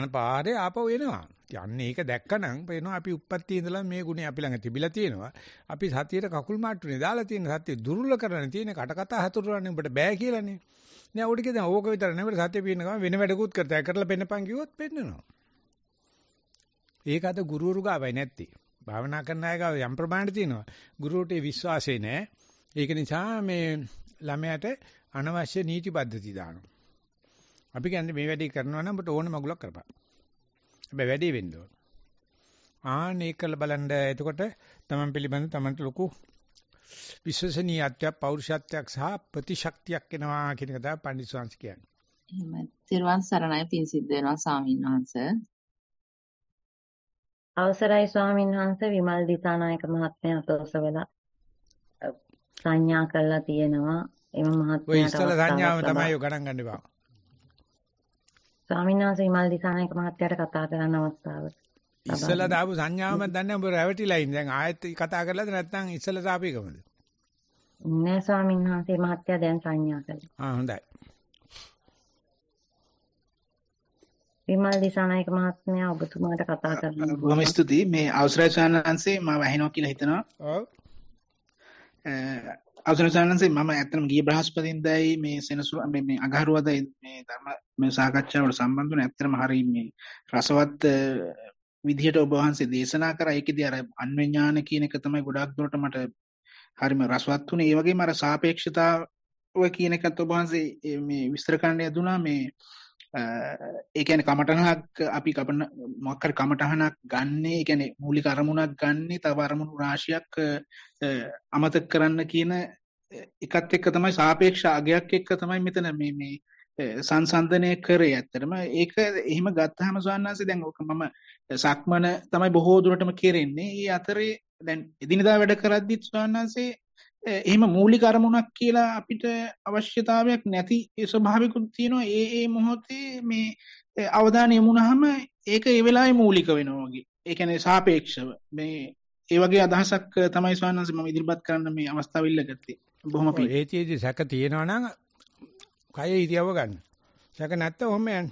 යන පාරේ ආපහු එනවා. යන්නේ ඒක දැක්කනම් පේනවා අපි උප්පත්ති ඉඳලා මේ ගුණේ අපි ළඟ තිබිලා තියෙනවා. අපි සතියේ කකුල් මාට්ටුනේ දාලා තියෙන සතිය දුර්වල කරන්න තියෙන කටකතා හතුරුවන්නේ උඹට බෑ කියලානේ. නෑ උඩ කියද ඕක විතර නෙවෙයි සතිය පින්න ගමන් වෙන වැඩකුත් කරතයි කරලා පෙන්නපන් කිව්වොත් පෙන්නනවා. ඒක අද ගුරුවරු ගාවයි නැත්තේ. භාවනා කරන අය ගාව යම් ප්‍රමාණයක් තියෙනවා. ගුරුවරට විශ්වාසය නෑ. ඒක නිසා මේ ළමයාට අනවශ්‍ය නීති පද්ධති දානවා. අපි කියන්නේ මේ වැඩේ කරනවා නම් ඔබට ඕන මගුලක් කරපන්. හැබැයි වැඩේ වෙන්න ඕන. ආන ඒක කළ බලන්න එතකොට තමන් පිළිබඳ තමන්ට ලොකු විශ්වසනීයත්වයක් පෞරුෂත්වයක් සහ ප්‍රතිශක්තියක් එනවා කියන එක තමයි පණ්ඩිත ස්වාමීන් කියන්නේ. එහෙම තිරුවන් සරණයි පින් සිද්ධ වෙනවා ස්වාමීන් වහන්සේ. අවසරයි ස්වාමීන් වහන්සේ විමල් දිසානායක මහත්මයා අතෝසවලා සංඥා කරලා තියෙනවා එම මහත්මයාට ඔය ඉස්සල සංඥාව තමයි ඔය ගණන් ගන්න බා ස්වාමීන් වහන්සේ හිමල් දිසානායක මහත්තයාට කතා කරන්න අවස්ථාව ඉස්සල දාපු සංඥාවම දන්නේ ඔබ රැවටිලා ඉන්නේ දැන් ආයෙත් කතා කරලාද නැත්නම් ඉස්සල දාපේ ගමද නෑ ස්වාමීන් වහන්සේ මහත්තයා දැන් සංඥා කළා ආ හොඳයි විමල් දිසානායක මහත්මයා ඔබතුමාට කතා කරන්න. බොහොම ස්තුතියි. මේ අවසරයි ස්වාමීන් වහන්සේ මම ඇහෙනවා කියලා හිතනවා. ඔව්. අවසන සානන්සේ මම ඇත්තටම ගිය බ්‍රහස්පතින්දායි මේ සෙනසුර මේ මේ අගහරුවාදා මේ ධර්ම මේ සාකච්ඡාවට සම්බන්ධ වුණ ඇත්තටම හරි මේ රසවත් විදිහට ඔබ වහන්සේ දේශනා කරා ඒකෙදී අර අන්වඥාන කියන එක තමයි ගොඩක් දුරට මට හරිම රසවත් වුණේ ඒ වගේම අර සාපේක්ෂතාව කියන එකත් ඔබ වහන්සේ මේ විස්තර කරන්න යදුනා මේ ඒ කියන්නේ කමටහනක් අපි කපන මොකක් හරි කමටහනක් ගන්නෙ ඒ කියන්නේ මූලික අරමුණක් ගන්නෙ තව අරමුණු රාශියක් අමතක කරන්න කියන එකත් එක්ක තමයි සාපේක්ෂ අගයක් එක්ක තමයි මෙතන මේ මේ සංසන්ධනය කරේ ඇත්තටම ඒක එහෙම ගත්තහම ස්වාමීන් දැන් ඕක මම සක්මන තමයි බොහෝ දුරටම කෙරෙන්නේ. ඒ අතරේ දැන් එදිනදා වැඩ කරද්දිත් ස්වාමීන් එහෙම මූලික අරමුණක් කියලා අපිට අවශ්‍යතාවයක් නැති ඒ ස්වභාවිකුත් තියෙනවා ඒ ඒ මොහොතේ මේ අවධානය යොමුනහම ඒක ඒ වෙලාවේ මූලික වෙනවා වගේ. ඒ කියන්නේ සාපේක්ෂව මේ ඒ වගේ අදහසක් තමයි ස්වාමීන් වහන්සේ මම ඉදිරිපත් කරන්න මේ අවස්ථාව ඉල්ලගත්තේ. බොහොම පිං. ඒ තියේදී සැක තියෙනවා නම් කය ඉරියව ගන්න. සැක නැත්නම් ඔහම යන්න.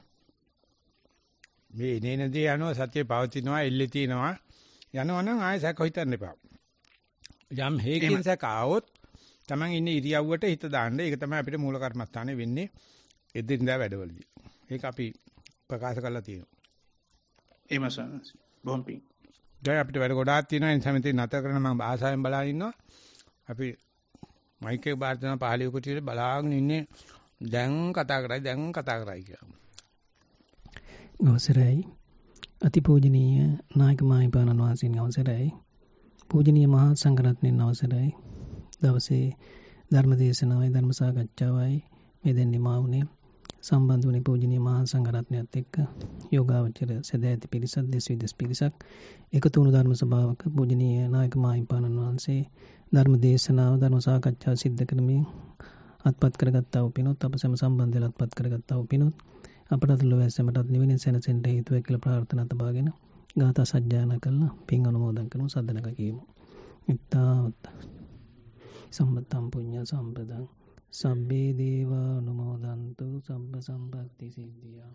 මේ නේනදී යනවා සත්‍ය පවතිනවා එල්ලේ තිනවා යනවා නම් ආයෙ සැක හිතන්න එපා. යම් හේකින් සැක આવොත් Taman ඉන්නේ ඉරියව්වට හිත දාන්න. ඒක තමයි අපිට මූල කර්මස්ථානේ වෙන්නේ එදින්දා වැඩවලදී. ඒක අපි ප්‍රකාශ කරලා තියෙනවා. එහෙම සාරස්. බොහොම පිං. දැන් අපිට වැඩ ගොඩාක් තියෙනවා. ඒ නිසා මෙතන නතර කරන මම භාෂාවෙන් බලන ඉන්නවා. අපි මයික් එක බාර දෙනවා පහලිය කුටියට බලාගෙන ඉන්නේ. දැන් කතා කරයි දැන් කතා කරයි කියලා. ගෞසරයි අතිපූජනීය නායක මාහිපාණන් වහන්සේගේ අවසරයි පූජනීය මහා සංඝරත්නයන් අවසරයි දවසේ ධර්ම දේශනාවයි ධර්ම සාකච්ඡාවයි මේ දැන් නිමා වුණේ සම්බන්ධ වුණේ පූජනීය මහා සංඝරත්නයත් එක්ක යෝගාවචර සදා ඇති පිරිසක් දෙස් විදෙස් පිරිසක් එකතු වුණු ධර්ම සභාවක පූජනීය නායක මාහිම්පාණන් වහන්සේ ධර්ම දේශනාව ධර්ම සාකච්ඡා සිද්ධ කරමින් අත්පත් කරගත්තා වූ පිනොත් අප සැම සම්බන්ධ වෙලා අත්පත් කරගත්තා වූ පිනොත් අපටත් ලොව සැමටත් නිවෙන සැනසෙන්න හේතුවක් කියලා ප්‍රාර්ථනා තබාගෙන ගාථා සජ්ජායනා කරලා පින් අනුමෝදන් කරමු සදනක කියමු. ඉත්තාවත් සම්බතම් පුඤ්ඤ සම්පදං සබ්බේ දේවා අනුමෝදන්තු සබ්බ සම්පත්ති සිද්ධියා